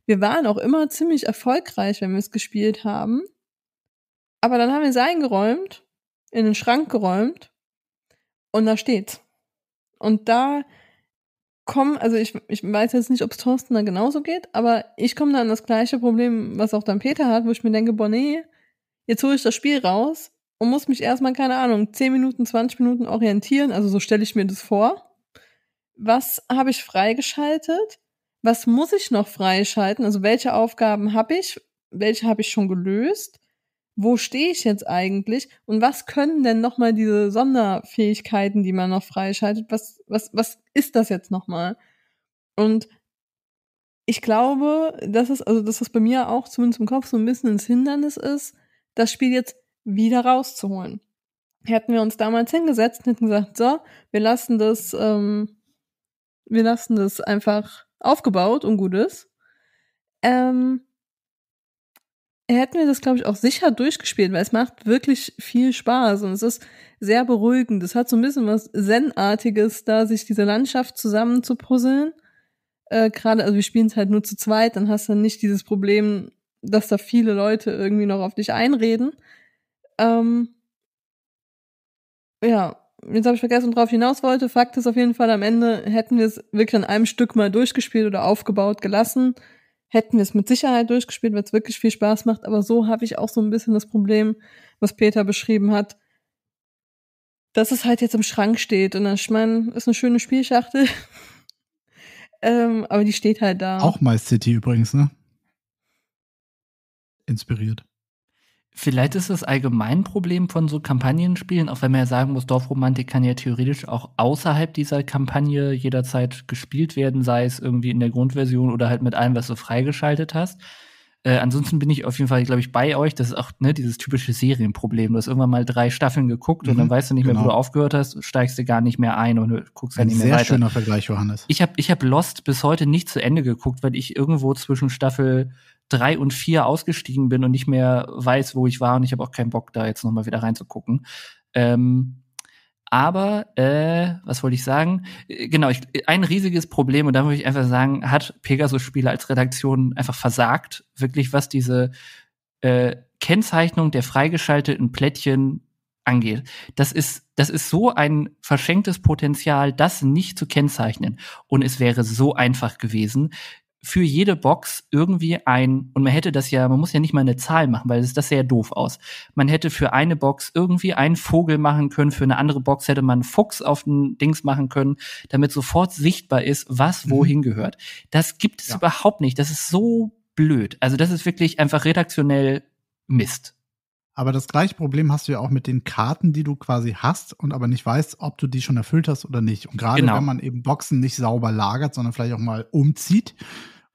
Wir waren auch immer ziemlich erfolgreich, wenn wir es gespielt haben. Aber dann haben wir es eingeräumt, in den Schrank geräumt und da steht's. Und da komme, also ich, ich weiß jetzt nicht, ob es Thorsten da genauso geht, aber ich komme da an das gleiche Problem, was auch dann Peter hat, wo ich mir denke, boah, nee, jetzt hole ich das Spiel raus und muss mich erstmal, keine Ahnung, 10 Minuten, 20 Minuten orientieren, also so stelle ich mir das vor. Was habe ich freigeschaltet? Was muss ich noch freischalten? Also welche Aufgaben habe ich? Welche habe ich schon gelöst? wo stehe ich jetzt eigentlich und was können denn nochmal diese Sonderfähigkeiten, die man noch freischaltet, was, was, was ist das jetzt nochmal? Und ich glaube, dass es, also dass das bei mir auch zumindest im Kopf so ein bisschen ins Hindernis ist, das Spiel jetzt wieder rauszuholen. Hätten wir uns damals hingesetzt und hätten gesagt, so, wir lassen das, ähm, wir lassen das einfach aufgebaut und gut ist, ähm, hätten wir das, glaube ich, auch sicher durchgespielt, weil es macht wirklich viel Spaß und es ist sehr beruhigend. Es hat so ein bisschen was Zen-artiges, da sich diese Landschaft zusammen zu puzzeln. Äh, Gerade, also wir spielen es halt nur zu zweit, dann hast du nicht dieses Problem, dass da viele Leute irgendwie noch auf dich einreden. Ähm, ja, jetzt habe ich vergessen, worauf ich hinaus wollte. Fakt ist auf jeden Fall, am Ende hätten wir es wirklich an einem Stück mal durchgespielt oder aufgebaut gelassen hätten wir es mit Sicherheit durchgespielt, weil es wirklich viel Spaß macht. Aber so habe ich auch so ein bisschen das Problem, was Peter beschrieben hat, dass es halt jetzt im Schrank steht. Und ich meine, ist eine schöne Spielschachtel. ähm, aber die steht halt da. Auch My City übrigens, ne? Inspiriert. Vielleicht ist das allgemein Problem von so Kampagnenspielen, auch wenn man ja sagen muss, Dorfromantik kann ja theoretisch auch außerhalb dieser Kampagne jederzeit gespielt werden, sei es irgendwie in der Grundversion oder halt mit allem, was du freigeschaltet hast. Äh, ansonsten bin ich auf jeden Fall, glaube ich, bei euch. Das ist auch ne, dieses typische Serienproblem. Du hast irgendwann mal drei Staffeln geguckt mhm, und dann mhm, weißt du nicht mehr, wo genau. du aufgehört hast, steigst du gar nicht mehr ein und guckst dann nicht mehr sehr weiter. Sehr schöner Vergleich, Johannes. Ich habe ich hab Lost bis heute nicht zu Ende geguckt, weil ich irgendwo zwischen Staffel drei und vier ausgestiegen bin und nicht mehr weiß, wo ich war und ich habe auch keinen Bock, da jetzt nochmal wieder reinzugucken. Ähm, aber, äh, was wollte ich sagen? Äh, genau, ich, ein riesiges Problem, und da würde ich einfach sagen, hat Pegasus-Spiele als Redaktion einfach versagt, wirklich was diese äh, Kennzeichnung der freigeschalteten Plättchen angeht. Das ist, das ist so ein verschenktes Potenzial, das nicht zu kennzeichnen. Und es wäre so einfach gewesen, für jede Box irgendwie ein, und man hätte das ja, man muss ja nicht mal eine Zahl machen, weil das, das sehr ja doof aus. Man hätte für eine Box irgendwie einen Vogel machen können, für eine andere Box hätte man einen Fuchs auf den Dings machen können, damit sofort sichtbar ist, was mhm. wohin mhm. gehört. Das gibt es ja. überhaupt nicht. Das ist so blöd. Also das ist wirklich einfach redaktionell Mist. Aber das gleiche Problem hast du ja auch mit den Karten, die du quasi hast und aber nicht weißt, ob du die schon erfüllt hast oder nicht. Und gerade genau. wenn man eben Boxen nicht sauber lagert, sondern vielleicht auch mal umzieht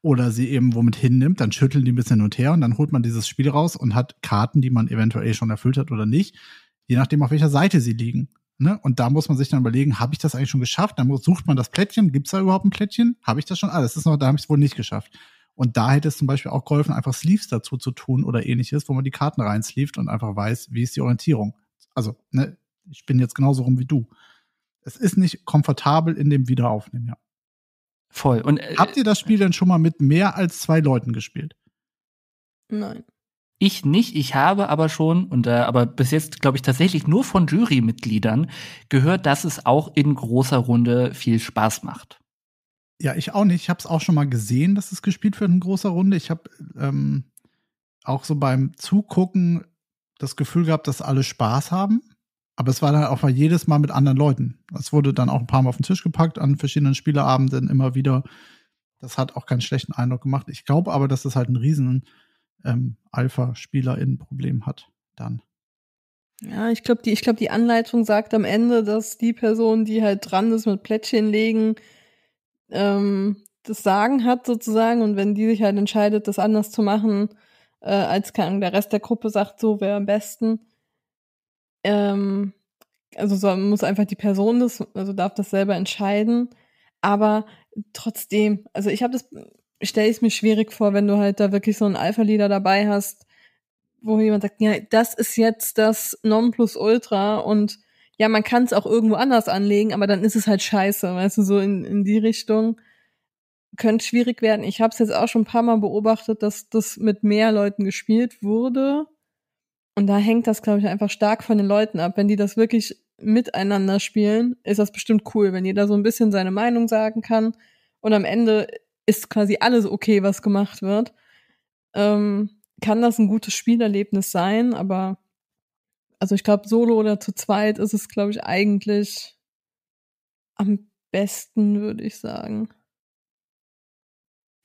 oder sie eben womit hinnimmt, dann schütteln die ein bisschen hin und her und dann holt man dieses Spiel raus und hat Karten, die man eventuell schon erfüllt hat oder nicht, je nachdem auf welcher Seite sie liegen. Ne? Und da muss man sich dann überlegen, habe ich das eigentlich schon geschafft? Dann sucht man das Plättchen, gibt es da überhaupt ein Plättchen? Habe ich das schon? Ah, das ist noch, da habe ich es wohl nicht geschafft. Und da hätte es zum Beispiel auch geholfen, einfach Sleeves dazu zu tun oder ähnliches, wo man die Karten reinsleeft und einfach weiß, wie ist die Orientierung. Also, ne, ich bin jetzt genauso rum wie du. Es ist nicht komfortabel in dem Wiederaufnehmen, ja. Voll. Und, äh, Habt ihr das Spiel denn schon mal mit mehr als zwei Leuten gespielt? Nein. Ich nicht, ich habe aber schon, und äh, aber bis jetzt, glaube ich, tatsächlich nur von Jurymitgliedern gehört, dass es auch in großer Runde viel Spaß macht. Ja, ich auch nicht. Ich habe es auch schon mal gesehen, dass es gespielt wird in großer Runde. Ich habe ähm, auch so beim Zugucken das Gefühl gehabt, dass alle Spaß haben. Aber es war dann auch mal jedes Mal mit anderen Leuten. Es wurde dann auch ein paar Mal auf den Tisch gepackt an verschiedenen Spieleabenden immer wieder. Das hat auch keinen schlechten Eindruck gemacht. Ich glaube aber, dass das halt ein riesen ähm, Alpha-SpielerInnen-Problem hat dann. Ja, ich glaube, die, ich glaub, die Anleitung sagt am Ende, dass die Person, die halt dran ist mit Plättchen legen, ähm, das Sagen hat sozusagen und wenn die sich halt entscheidet, das anders zu machen, äh, als kann der Rest der Gruppe sagt, so wäre am besten. Ähm, also so, muss einfach die Person das, also darf das selber entscheiden. Aber trotzdem, also ich habe das, stelle ich mir schwierig vor, wenn du halt da wirklich so einen Alpha-Leader dabei hast, wo jemand sagt, ja, das ist jetzt das Nonplusultra und ja, man kann es auch irgendwo anders anlegen, aber dann ist es halt scheiße, weißt du, so in, in die Richtung könnte schwierig werden. Ich habe es jetzt auch schon ein paar Mal beobachtet, dass das mit mehr Leuten gespielt wurde. Und da hängt das, glaube ich, einfach stark von den Leuten ab. Wenn die das wirklich miteinander spielen, ist das bestimmt cool, wenn jeder so ein bisschen seine Meinung sagen kann. Und am Ende ist quasi alles okay, was gemacht wird. Ähm, kann das ein gutes Spielerlebnis sein, aber also ich glaube, solo oder zu zweit ist es, glaube ich, eigentlich am besten, würde ich sagen.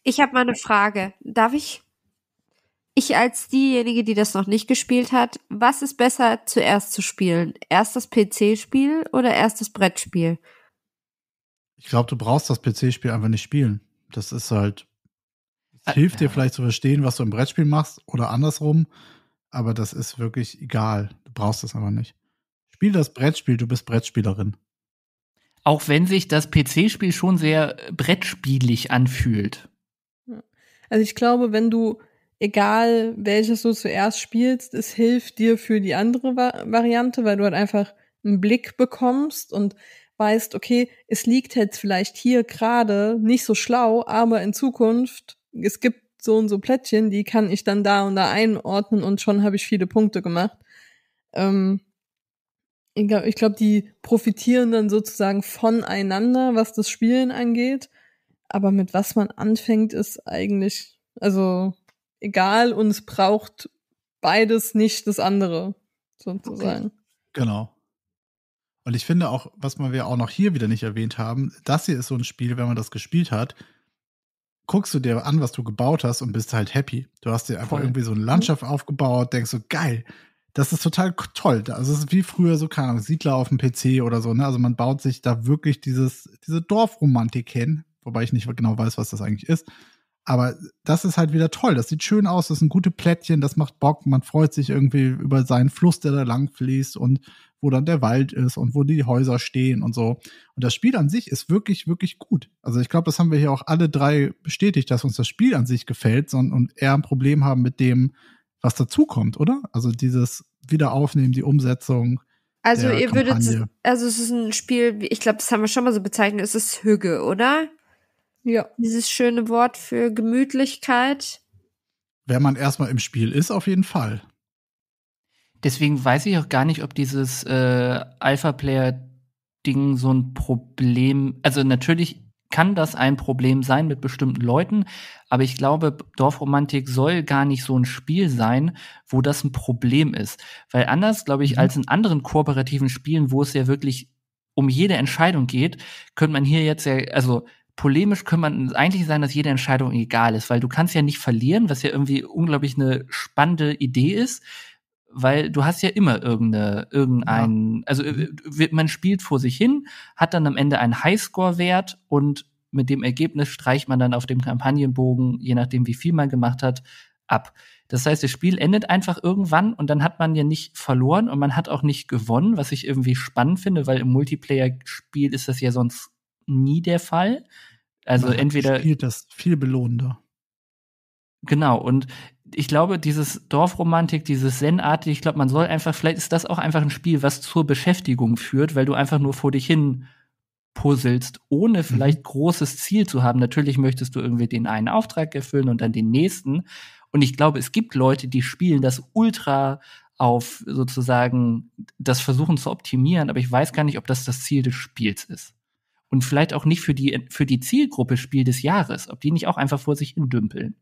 Ich habe mal eine Frage. Darf ich? Ich als diejenige, die das noch nicht gespielt hat, was ist besser zuerst zu spielen? Erst das PC-Spiel oder erst das Brettspiel? Ich glaube, du brauchst das PC-Spiel einfach nicht spielen. Das ist halt. Es ah, hilft dir vielleicht zu verstehen, was du im Brettspiel machst oder andersrum, aber das ist wirklich egal. Du brauchst das aber nicht. Spiel das Brettspiel, du bist Brettspielerin. Auch wenn sich das PC-Spiel schon sehr brettspielig anfühlt. Also ich glaube, wenn du, egal welches du zuerst spielst, es hilft dir für die andere Variante, weil du halt einfach einen Blick bekommst und weißt, okay, es liegt jetzt vielleicht hier gerade nicht so schlau, aber in Zukunft, es gibt so und so Plättchen, die kann ich dann da und da einordnen und schon habe ich viele Punkte gemacht. Ähm, ich glaube, ich glaub, die profitieren dann sozusagen voneinander, was das Spielen angeht. Aber mit was man anfängt, ist eigentlich, also egal und es braucht beides nicht das andere, sozusagen. Okay. Genau. Und ich finde auch, was wir auch noch hier wieder nicht erwähnt haben, das hier ist so ein Spiel, wenn man das gespielt hat, guckst du dir an, was du gebaut hast und bist halt happy. Du hast dir einfach Voll. irgendwie so eine mhm. Landschaft aufgebaut, denkst so, geil, das ist total toll. Also es ist wie früher so, keine Ahnung, Siedler auf dem PC oder so, ne? Also man baut sich da wirklich dieses, diese Dorfromantik hin, wobei ich nicht genau weiß, was das eigentlich ist. Aber das ist halt wieder toll. Das sieht schön aus, das sind gute Plättchen, das macht Bock, man freut sich irgendwie über seinen Fluss, der da lang fließt und wo dann der Wald ist und wo die Häuser stehen und so. Und das Spiel an sich ist wirklich, wirklich gut. Also ich glaube, das haben wir hier auch alle drei bestätigt, dass uns das Spiel an sich gefällt und, und eher ein Problem haben mit dem, was dazukommt, oder? Also dieses Wiederaufnehmen, die Umsetzung. Also ihr Kampagne. würdet, also es ist ein Spiel, ich glaube, das haben wir schon mal so bezeichnet, es ist Hüge, oder? Ja. Dieses schöne Wort für Gemütlichkeit. Wenn man erstmal im Spiel ist, auf jeden Fall. Deswegen weiß ich auch gar nicht, ob dieses äh, Alpha-Player-Ding so ein Problem. Also natürlich kann das ein Problem sein mit bestimmten Leuten, aber ich glaube, Dorfromantik soll gar nicht so ein Spiel sein, wo das ein Problem ist. Weil anders, glaube ich, mhm. als in anderen kooperativen Spielen, wo es ja wirklich um jede Entscheidung geht, könnte man hier jetzt ja, also polemisch könnte man eigentlich sein, dass jede Entscheidung egal ist, weil du kannst ja nicht verlieren, was ja irgendwie unglaublich eine spannende Idee ist weil du hast ja immer irgendeine, irgendeinen, ja. also äh, man spielt vor sich hin, hat dann am Ende einen Highscore-Wert und mit dem Ergebnis streicht man dann auf dem Kampagnenbogen, je nachdem wie viel man gemacht hat, ab. Das heißt, das Spiel endet einfach irgendwann und dann hat man ja nicht verloren und man hat auch nicht gewonnen, was ich irgendwie spannend finde, weil im Multiplayer-Spiel ist das ja sonst nie der Fall. Also man entweder spielt das viel belohnender. Genau und ich glaube, dieses Dorfromantik, dieses Zen-artig, ich glaube, man soll einfach, vielleicht ist das auch einfach ein Spiel, was zur Beschäftigung führt, weil du einfach nur vor dich hin puzzelst, ohne mhm. vielleicht mhm. großes Ziel zu haben. Natürlich möchtest du irgendwie den einen Auftrag erfüllen und dann den nächsten. Und ich glaube, es gibt Leute, die spielen das ultra auf sozusagen das Versuchen zu optimieren, aber ich weiß gar nicht, ob das das Ziel des Spiels ist. Und vielleicht auch nicht für die, für die Zielgruppe Spiel des Jahres, ob die nicht auch einfach vor sich hin dümpeln.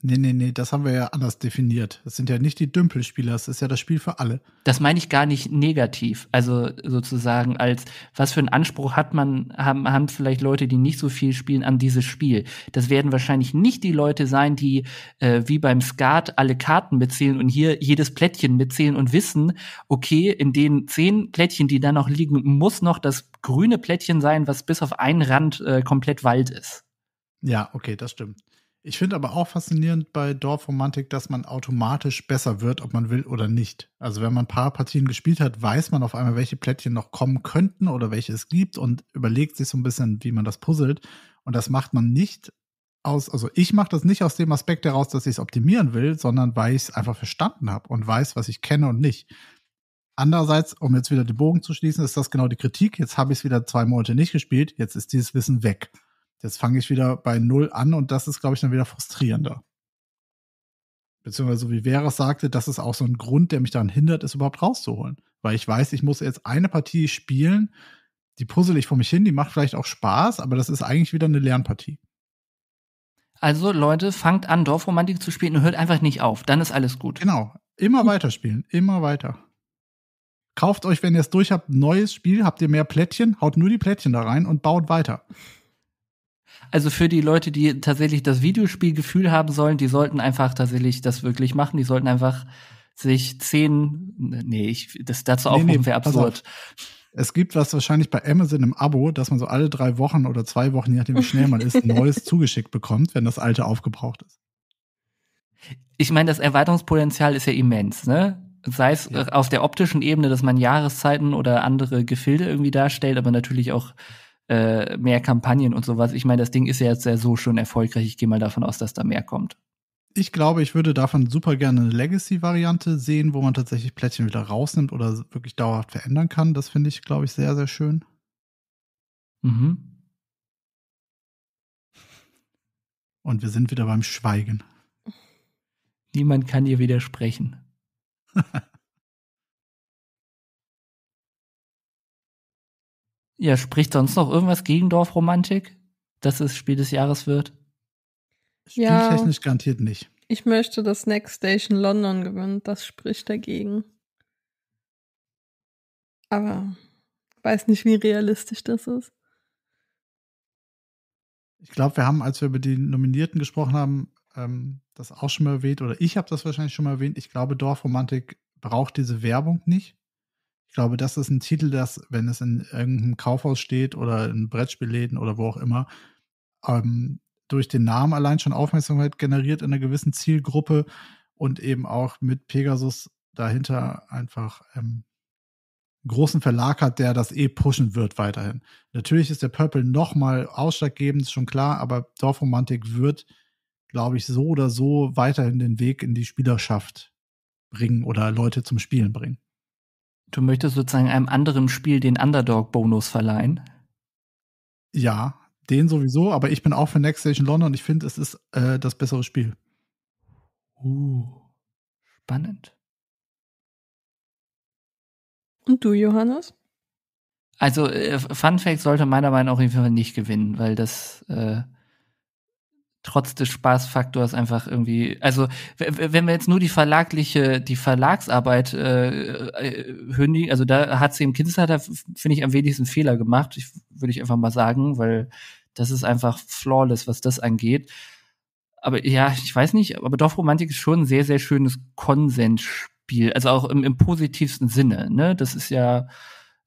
Nee, nee, nee, das haben wir ja anders definiert. Das sind ja nicht die Dümpelspieler, das ist ja das Spiel für alle. Das meine ich gar nicht negativ. Also sozusagen als, was für einen Anspruch hat man, haben, haben vielleicht Leute, die nicht so viel spielen, an dieses Spiel. Das werden wahrscheinlich nicht die Leute sein, die äh, wie beim Skat alle Karten mitzählen und hier jedes Plättchen mitzählen und wissen, okay, in den zehn Plättchen, die da noch liegen, muss noch das grüne Plättchen sein, was bis auf einen Rand äh, komplett Wald ist. Ja, okay, das stimmt. Ich finde aber auch faszinierend bei Dorfromantik, dass man automatisch besser wird, ob man will oder nicht. Also wenn man ein paar Partien gespielt hat, weiß man auf einmal, welche Plättchen noch kommen könnten oder welche es gibt und überlegt sich so ein bisschen, wie man das puzzelt. Und das macht man nicht aus, also ich mache das nicht aus dem Aspekt heraus, dass ich es optimieren will, sondern weil ich es einfach verstanden habe und weiß, was ich kenne und nicht. Andererseits, um jetzt wieder den Bogen zu schließen, ist das genau die Kritik. Jetzt habe ich es wieder zwei Monate nicht gespielt, jetzt ist dieses Wissen weg. Jetzt fange ich wieder bei Null an und das ist, glaube ich, dann wieder frustrierender. Beziehungsweise, wie Vera sagte, das ist auch so ein Grund, der mich daran hindert, es überhaupt rauszuholen. Weil ich weiß, ich muss jetzt eine Partie spielen, die puzzle ich vor mich hin, die macht vielleicht auch Spaß, aber das ist eigentlich wieder eine Lernpartie. Also Leute, fangt an, Dorfromantik zu spielen und hört einfach nicht auf. Dann ist alles gut. Genau. Immer weiter spielen. Immer weiter. Kauft euch, wenn ihr es durch habt, ein neues Spiel, habt ihr mehr Plättchen, haut nur die Plättchen da rein und baut weiter. Also für die Leute, die tatsächlich das Videospielgefühl haben sollen, die sollten einfach tatsächlich das wirklich machen. Die sollten einfach sich zehn, nee, ich, das dazu aufrufen nee, wäre absurd. Es gibt was wahrscheinlich bei Amazon im Abo, dass man so alle drei Wochen oder zwei Wochen, je nachdem wie schnell man ist, Neues zugeschickt bekommt, wenn das alte aufgebraucht ist. Ich meine, das Erweiterungspotenzial ist ja immens, ne? Sei es ja. Äh, auf der optischen Ebene, dass man Jahreszeiten oder andere Gefilde irgendwie darstellt, aber natürlich auch äh, mehr Kampagnen und sowas. Ich meine, das Ding ist ja jetzt ja so schon erfolgreich. Ich gehe mal davon aus, dass da mehr kommt. Ich glaube, ich würde davon super gerne eine Legacy-Variante sehen, wo man tatsächlich Plättchen wieder rausnimmt oder wirklich dauerhaft verändern kann. Das finde ich, glaube ich, sehr, sehr schön. Mhm. Und wir sind wieder beim Schweigen. Niemand kann dir widersprechen. Ja, spricht sonst noch irgendwas gegen Dorfromantik, dass es Spiel des Jahres wird? Spieltechnisch ja, garantiert nicht. Ich möchte, dass Next Station London gewinnt. Das spricht dagegen. Aber weiß nicht, wie realistisch das ist. Ich glaube, wir haben, als wir über die Nominierten gesprochen haben, ähm, das auch schon mal erwähnt, oder ich habe das wahrscheinlich schon mal erwähnt. Ich glaube, Dorfromantik braucht diese Werbung nicht. Ich glaube, das ist ein Titel, das, wenn es in irgendeinem Kaufhaus steht oder in Brettspielläden oder wo auch immer, ähm, durch den Namen allein schon Aufmerksamkeit generiert in einer gewissen Zielgruppe und eben auch mit Pegasus dahinter einfach ähm, großen Verlag hat, der das eh pushen wird weiterhin. Natürlich ist der Purple nochmal ausschlaggebend, ist schon klar, aber Dorfromantik wird, glaube ich, so oder so weiterhin den Weg in die Spielerschaft bringen oder Leute zum Spielen bringen. Du möchtest sozusagen einem anderen Spiel den Underdog-Bonus verleihen? Ja, den sowieso, aber ich bin auch für Next Station London ich finde, es ist äh, das bessere Spiel. Uh, spannend. Und du, Johannes? Also, äh, Fun Fact sollte meiner Meinung nach auf jeden Fall nicht gewinnen, weil das äh, trotz des Spaßfaktors einfach irgendwie, also wenn wir jetzt nur die verlagliche, die Verlagsarbeit äh, hündigen, äh, also da hat sie im Kindsler, finde ich am wenigsten Fehler gemacht, ich, würde ich einfach mal sagen, weil das ist einfach flawless, was das angeht. Aber ja, ich weiß nicht, aber Dorfromantik ist schon ein sehr, sehr schönes Konsensspiel, also auch im, im positivsten Sinne, ne? Das ist ja,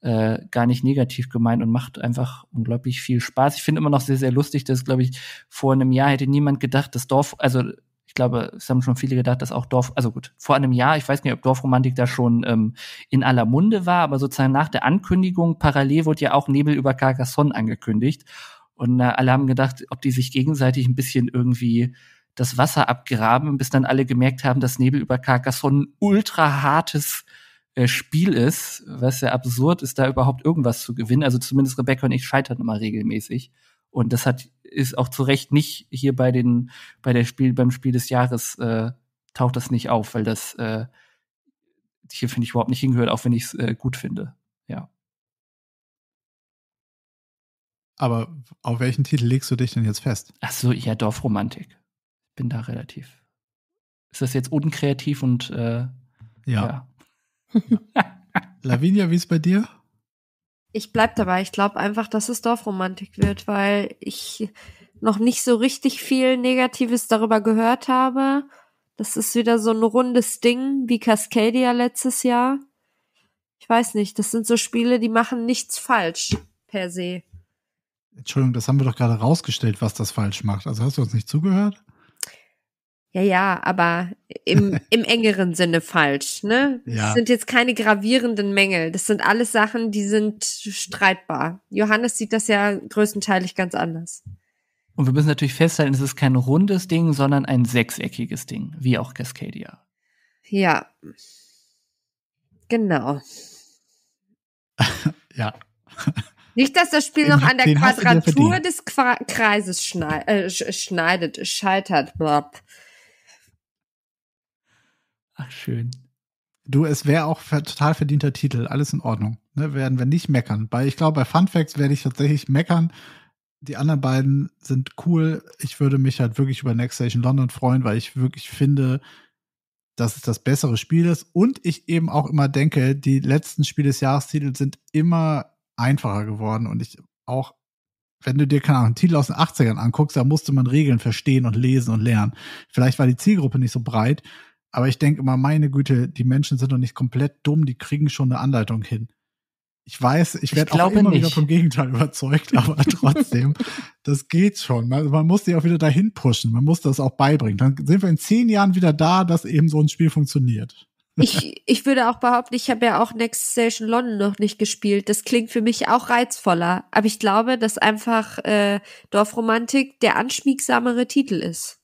äh, gar nicht negativ gemeint und macht einfach unglaublich viel Spaß. Ich finde immer noch sehr, sehr lustig, dass, glaube ich, vor einem Jahr hätte niemand gedacht, dass Dorf, also ich glaube, es haben schon viele gedacht, dass auch Dorf, also gut, vor einem Jahr, ich weiß nicht, ob Dorfromantik da schon ähm, in aller Munde war, aber sozusagen nach der Ankündigung, parallel wurde ja auch Nebel über Carcassonne angekündigt. Und äh, alle haben gedacht, ob die sich gegenseitig ein bisschen irgendwie das Wasser abgraben, bis dann alle gemerkt haben, dass Nebel über Carcassonne ein ultra hartes äh, Spiel ist, was ja absurd ist, da überhaupt irgendwas zu gewinnen. Also zumindest Rebecca und ich scheitern immer regelmäßig. Und das hat ist auch zu Recht nicht hier bei den bei der Spiel beim Spiel des Jahres äh, taucht das nicht auf, weil das äh, hier finde ich überhaupt nicht hingehört, auch wenn ich es äh, gut finde. Ja. Aber auf welchen Titel legst du dich denn jetzt fest? Ach so, ja, Dorfromantik. Bin da relativ. Ist das jetzt unkreativ und äh, ja. ja. Lavinia, wie ist bei dir? Ich bleib dabei. Ich glaube einfach, dass es Dorfromantik wird, weil ich noch nicht so richtig viel Negatives darüber gehört habe. Das ist wieder so ein rundes Ding wie Cascadia letztes Jahr. Ich weiß nicht, das sind so Spiele, die machen nichts falsch per se. Entschuldigung, das haben wir doch gerade rausgestellt, was das falsch macht. Also hast du uns nicht zugehört? Ja, ja, aber im, im engeren Sinne falsch, ne? Ja. Das sind jetzt keine gravierenden Mängel. Das sind alles Sachen, die sind streitbar. Johannes sieht das ja größtenteilig ganz anders. Und wir müssen natürlich festhalten, es ist kein rundes Ding, sondern ein sechseckiges Ding, wie auch Cascadia. Ja. Genau. ja. Nicht, dass das Spiel noch an der Quadratur des Qua Kreises schnei äh, schneidet, scheitert. Blab. Ach, schön. Du, es wäre auch total verdienter Titel. Alles in Ordnung. Ne, werden wir nicht meckern. Bei, ich glaube, bei Fun Facts werde ich tatsächlich meckern. Die anderen beiden sind cool. Ich würde mich halt wirklich über Next Station London freuen, weil ich wirklich finde, dass es das bessere Spiel ist. Und ich eben auch immer denke, die letzten Spiel des Jahrestitel sind immer einfacher geworden. Und ich auch, wenn du dir, keine Ahnung, einen Titel aus den 80ern anguckst, da musste man Regeln verstehen und lesen und lernen. Vielleicht war die Zielgruppe nicht so breit aber ich denke immer, meine Güte, die Menschen sind doch nicht komplett dumm, die kriegen schon eine Anleitung hin. Ich weiß, ich werde auch immer nicht. wieder vom Gegenteil überzeugt, aber trotzdem, das geht schon. Man, man muss sie auch wieder dahin pushen, man muss das auch beibringen. Dann sind wir in zehn Jahren wieder da, dass eben so ein Spiel funktioniert. Ich, ich würde auch behaupten, ich habe ja auch Next Station London noch nicht gespielt. Das klingt für mich auch reizvoller. Aber ich glaube, dass einfach äh, Dorfromantik der anschmiegsamere Titel ist.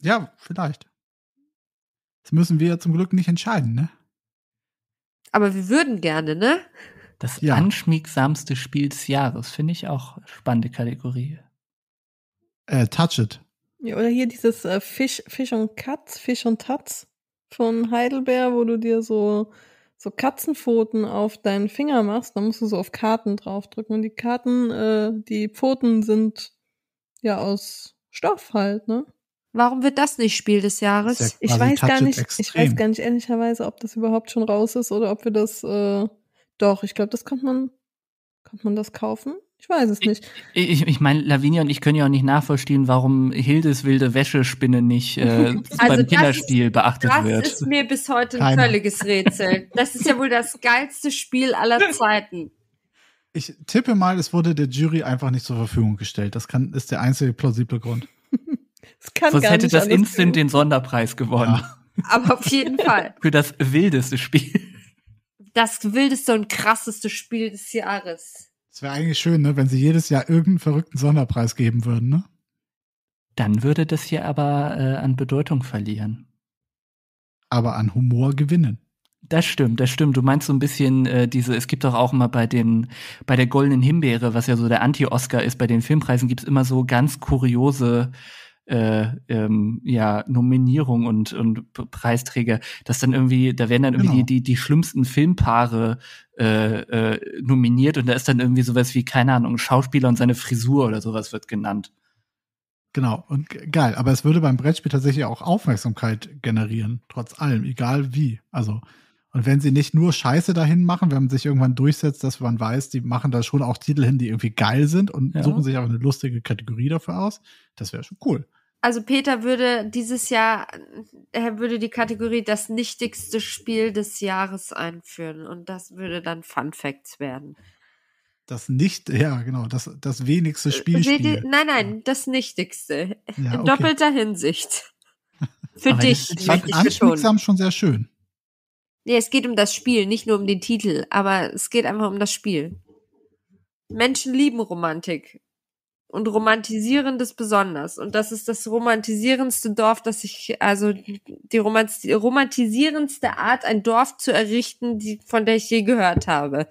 Ja, vielleicht. Das müssen wir ja zum Glück nicht entscheiden, ne? Aber wir würden gerne, ne? Das ja. anschmiegsamste Spiel des Jahres finde ich auch spannende Kategorie. Äh, touch It. Ja, oder hier dieses äh, Fisch, Fisch und Katz, Fisch und Tatz von Heidelberg, wo du dir so, so Katzenpfoten auf deinen Finger machst. Da musst du so auf Karten draufdrücken. Und die Karten, äh, die Pfoten sind ja aus Stoff halt, ne? Warum wird das nicht Spiel des Jahres? Ja ich weiß gar nicht, extrem. ich weiß gar nicht ehrlicherweise, ob das überhaupt schon raus ist oder ob wir das äh, doch, ich glaube, das kommt man kann man das kaufen? Ich weiß es nicht. Ich, ich, ich meine, Lavinia und ich können ja auch nicht nachvollziehen, warum Hildes wilde Wäschespinne nicht äh, also beim Kinderspiel ist, beachtet das wird. Das ist mir bis heute ein völliges Rätsel. Das ist ja wohl das geilste Spiel aller Zeiten. Ich tippe mal, es wurde der Jury einfach nicht zur Verfügung gestellt. Das kann, ist der einzige plausible Grund. Das kann Sonst hätte das Instant tun. den Sonderpreis gewonnen. Ja. Aber auf jeden Fall. Für das wildeste Spiel. Das wildeste und krasseste Spiel des Jahres. Es wäre eigentlich schön, ne, wenn sie jedes Jahr irgendeinen verrückten Sonderpreis geben würden, ne? Dann würde das hier aber äh, an Bedeutung verlieren. Aber an Humor gewinnen. Das stimmt, das stimmt. Du meinst so ein bisschen äh, diese, es gibt doch auch immer bei den, bei der goldenen Himbeere, was ja so der Anti-Oscar ist, bei den Filmpreisen gibt es immer so ganz kuriose äh, ähm, ja, Nominierung und, und Preisträger, dass dann irgendwie, da werden dann irgendwie genau. die, die, die schlimmsten Filmpaare äh, äh, nominiert und da ist dann irgendwie sowas wie, keine Ahnung, Schauspieler und seine Frisur oder sowas wird genannt. Genau, und geil, aber es würde beim Brettspiel tatsächlich auch Aufmerksamkeit generieren, trotz allem, egal wie. Also und wenn sie nicht nur Scheiße dahin machen, wenn man sich irgendwann durchsetzt, dass man weiß, die machen da schon auch Titel hin, die irgendwie geil sind und ja. suchen sich auch eine lustige Kategorie dafür aus, das wäre schon cool. Also Peter würde dieses Jahr, er würde die Kategorie das nichtigste Spiel des Jahres einführen und das würde dann Fun Facts werden. Das nicht, ja genau, das, das wenigste äh, Spiel. Spiel. Nein, nein, das nichtigste. Ja, In okay. doppelter Hinsicht. Für dich. Ich fand ich schon sehr schön. Nee, es geht um das Spiel, nicht nur um den Titel, aber es geht einfach um das Spiel. Menschen lieben Romantik und romantisieren das besonders. Und das ist das romantisierendste Dorf, das ich, also die romantisierendste Art, ein Dorf zu errichten, die, von der ich je gehört habe.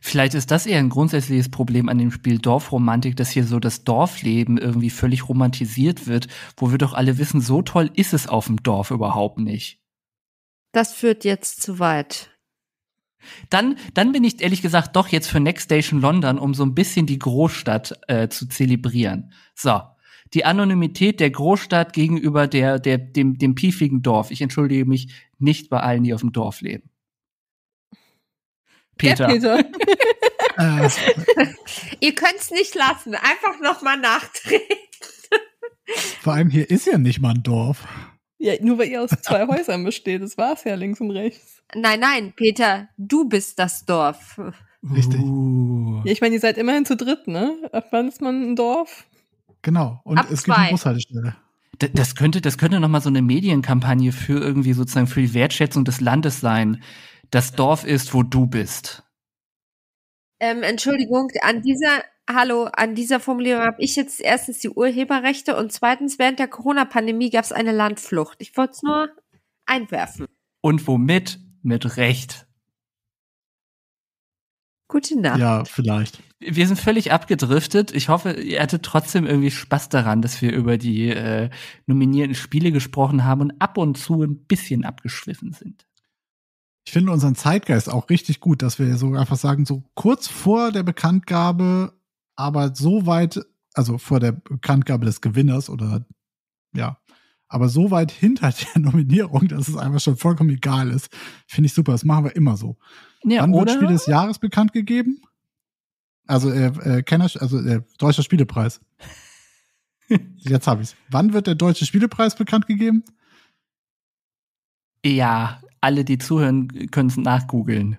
Vielleicht ist das eher ein grundsätzliches Problem an dem Spiel Dorfromantik, dass hier so das Dorfleben irgendwie völlig romantisiert wird, wo wir doch alle wissen, so toll ist es auf dem Dorf überhaupt nicht das führt jetzt zu weit. Dann, dann bin ich ehrlich gesagt doch jetzt für Next Station London, um so ein bisschen die Großstadt äh, zu zelebrieren. So, die Anonymität der Großstadt gegenüber der, der, dem, dem piefigen Dorf. Ich entschuldige mich nicht bei allen, die auf dem Dorf leben. Peter. Der Peter. Ihr könnt's nicht lassen. Einfach nochmal nachtreten. Vor allem hier ist ja nicht mal ein Dorf. Ja, nur weil ihr aus zwei Häusern besteht, das war's ja links und rechts. Nein, nein, Peter, du bist das Dorf. Richtig. Uh. Ja, ich meine, ihr seid immerhin zu dritt, ne? Ab wann ist man ein Dorf? Genau, und Ab es zwei. gibt eine Bushaltestelle. D das könnte, das könnte nochmal so eine Medienkampagne für irgendwie sozusagen für die Wertschätzung des Landes sein. Das Dorf ist, wo du bist. Ähm, Entschuldigung, an dieser, hallo, an dieser Formulierung habe ich jetzt erstens die Urheberrechte und zweitens, während der Corona-Pandemie gab es eine Landflucht. Ich wollte es nur einwerfen. Und womit? Mit Recht. Gute Nacht. Ja, vielleicht. Wir sind völlig abgedriftet. Ich hoffe, ihr hattet trotzdem irgendwie Spaß daran, dass wir über die äh, nominierten Spiele gesprochen haben und ab und zu ein bisschen abgeschwiffen sind. Ich finde unseren Zeitgeist auch richtig gut, dass wir so einfach sagen, so kurz vor der Bekanntgabe aber so weit, also vor der Bekanntgabe des Gewinners oder ja, aber so weit hinter der Nominierung, dass es einfach schon vollkommen egal ist. Finde ich super. Das machen wir immer so. Ja, Wann wird Spiel des Jahres bekannt gegeben? Also äh, äh, Kenner, also äh, Deutscher Spielepreis. Jetzt habe ich's. Wann wird der Deutsche Spielepreis bekannt gegeben? Ja, alle, die zuhören, können es nachgoogeln.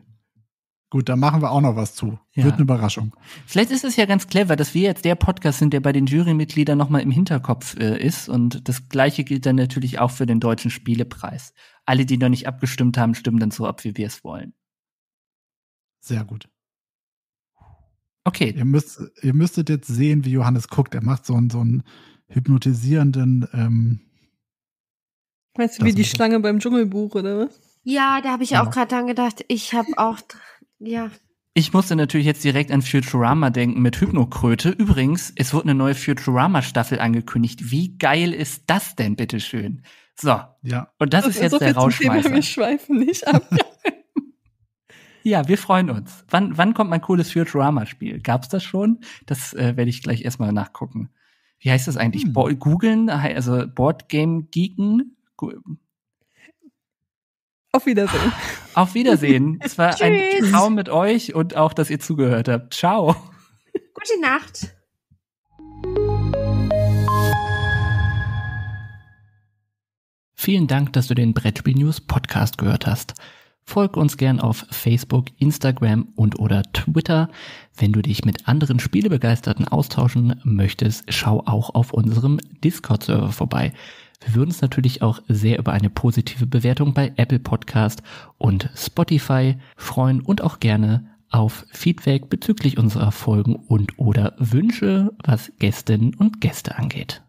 Gut, da machen wir auch noch was zu. Ja. Wird eine Überraschung. Vielleicht ist es ja ganz clever, dass wir jetzt der Podcast sind, der bei den Jurymitgliedern nochmal im Hinterkopf äh, ist. Und das Gleiche gilt dann natürlich auch für den Deutschen Spielepreis. Alle, die noch nicht abgestimmt haben, stimmen dann so ab, wie wir es wollen. Sehr gut. Okay. Ihr, müsst, ihr müsstet jetzt sehen, wie Johannes guckt. Er macht so einen, so einen hypnotisierenden. Ähm, weißt du, wie die Schlange beim Dschungelbuch, oder was? Ja, da habe ich ja. auch gerade dran gedacht. Ich habe auch ja. Ich musste natürlich jetzt direkt an Futurama denken mit Hypnokröte. Übrigens, es wurde eine neue Futurama-Staffel angekündigt. Wie geil ist das denn, bitteschön? So. Ja. Und das ist also jetzt so der Rauschmeißer. wir schweifen nicht ab. ja, wir freuen uns. Wann, wann kommt mein cooles Futurama-Spiel? Gab's das schon? Das äh, werde ich gleich erstmal nachgucken. Wie heißt das eigentlich? Hm. Googeln, also Boardgame Geeken? Auf Wiedersehen. Auf Wiedersehen. Es war ein Traum mit euch und auch, dass ihr zugehört habt. Ciao. Gute Nacht. Vielen Dank, dass du den Brettspiel News Podcast gehört hast. Folg uns gern auf Facebook, Instagram und oder Twitter. Wenn du dich mit anderen Spielebegeisterten austauschen möchtest, schau auch auf unserem Discord-Server vorbei. Wir würden uns natürlich auch sehr über eine positive Bewertung bei Apple Podcast und Spotify freuen und auch gerne auf Feedback bezüglich unserer Folgen und oder Wünsche, was Gästinnen und Gäste angeht.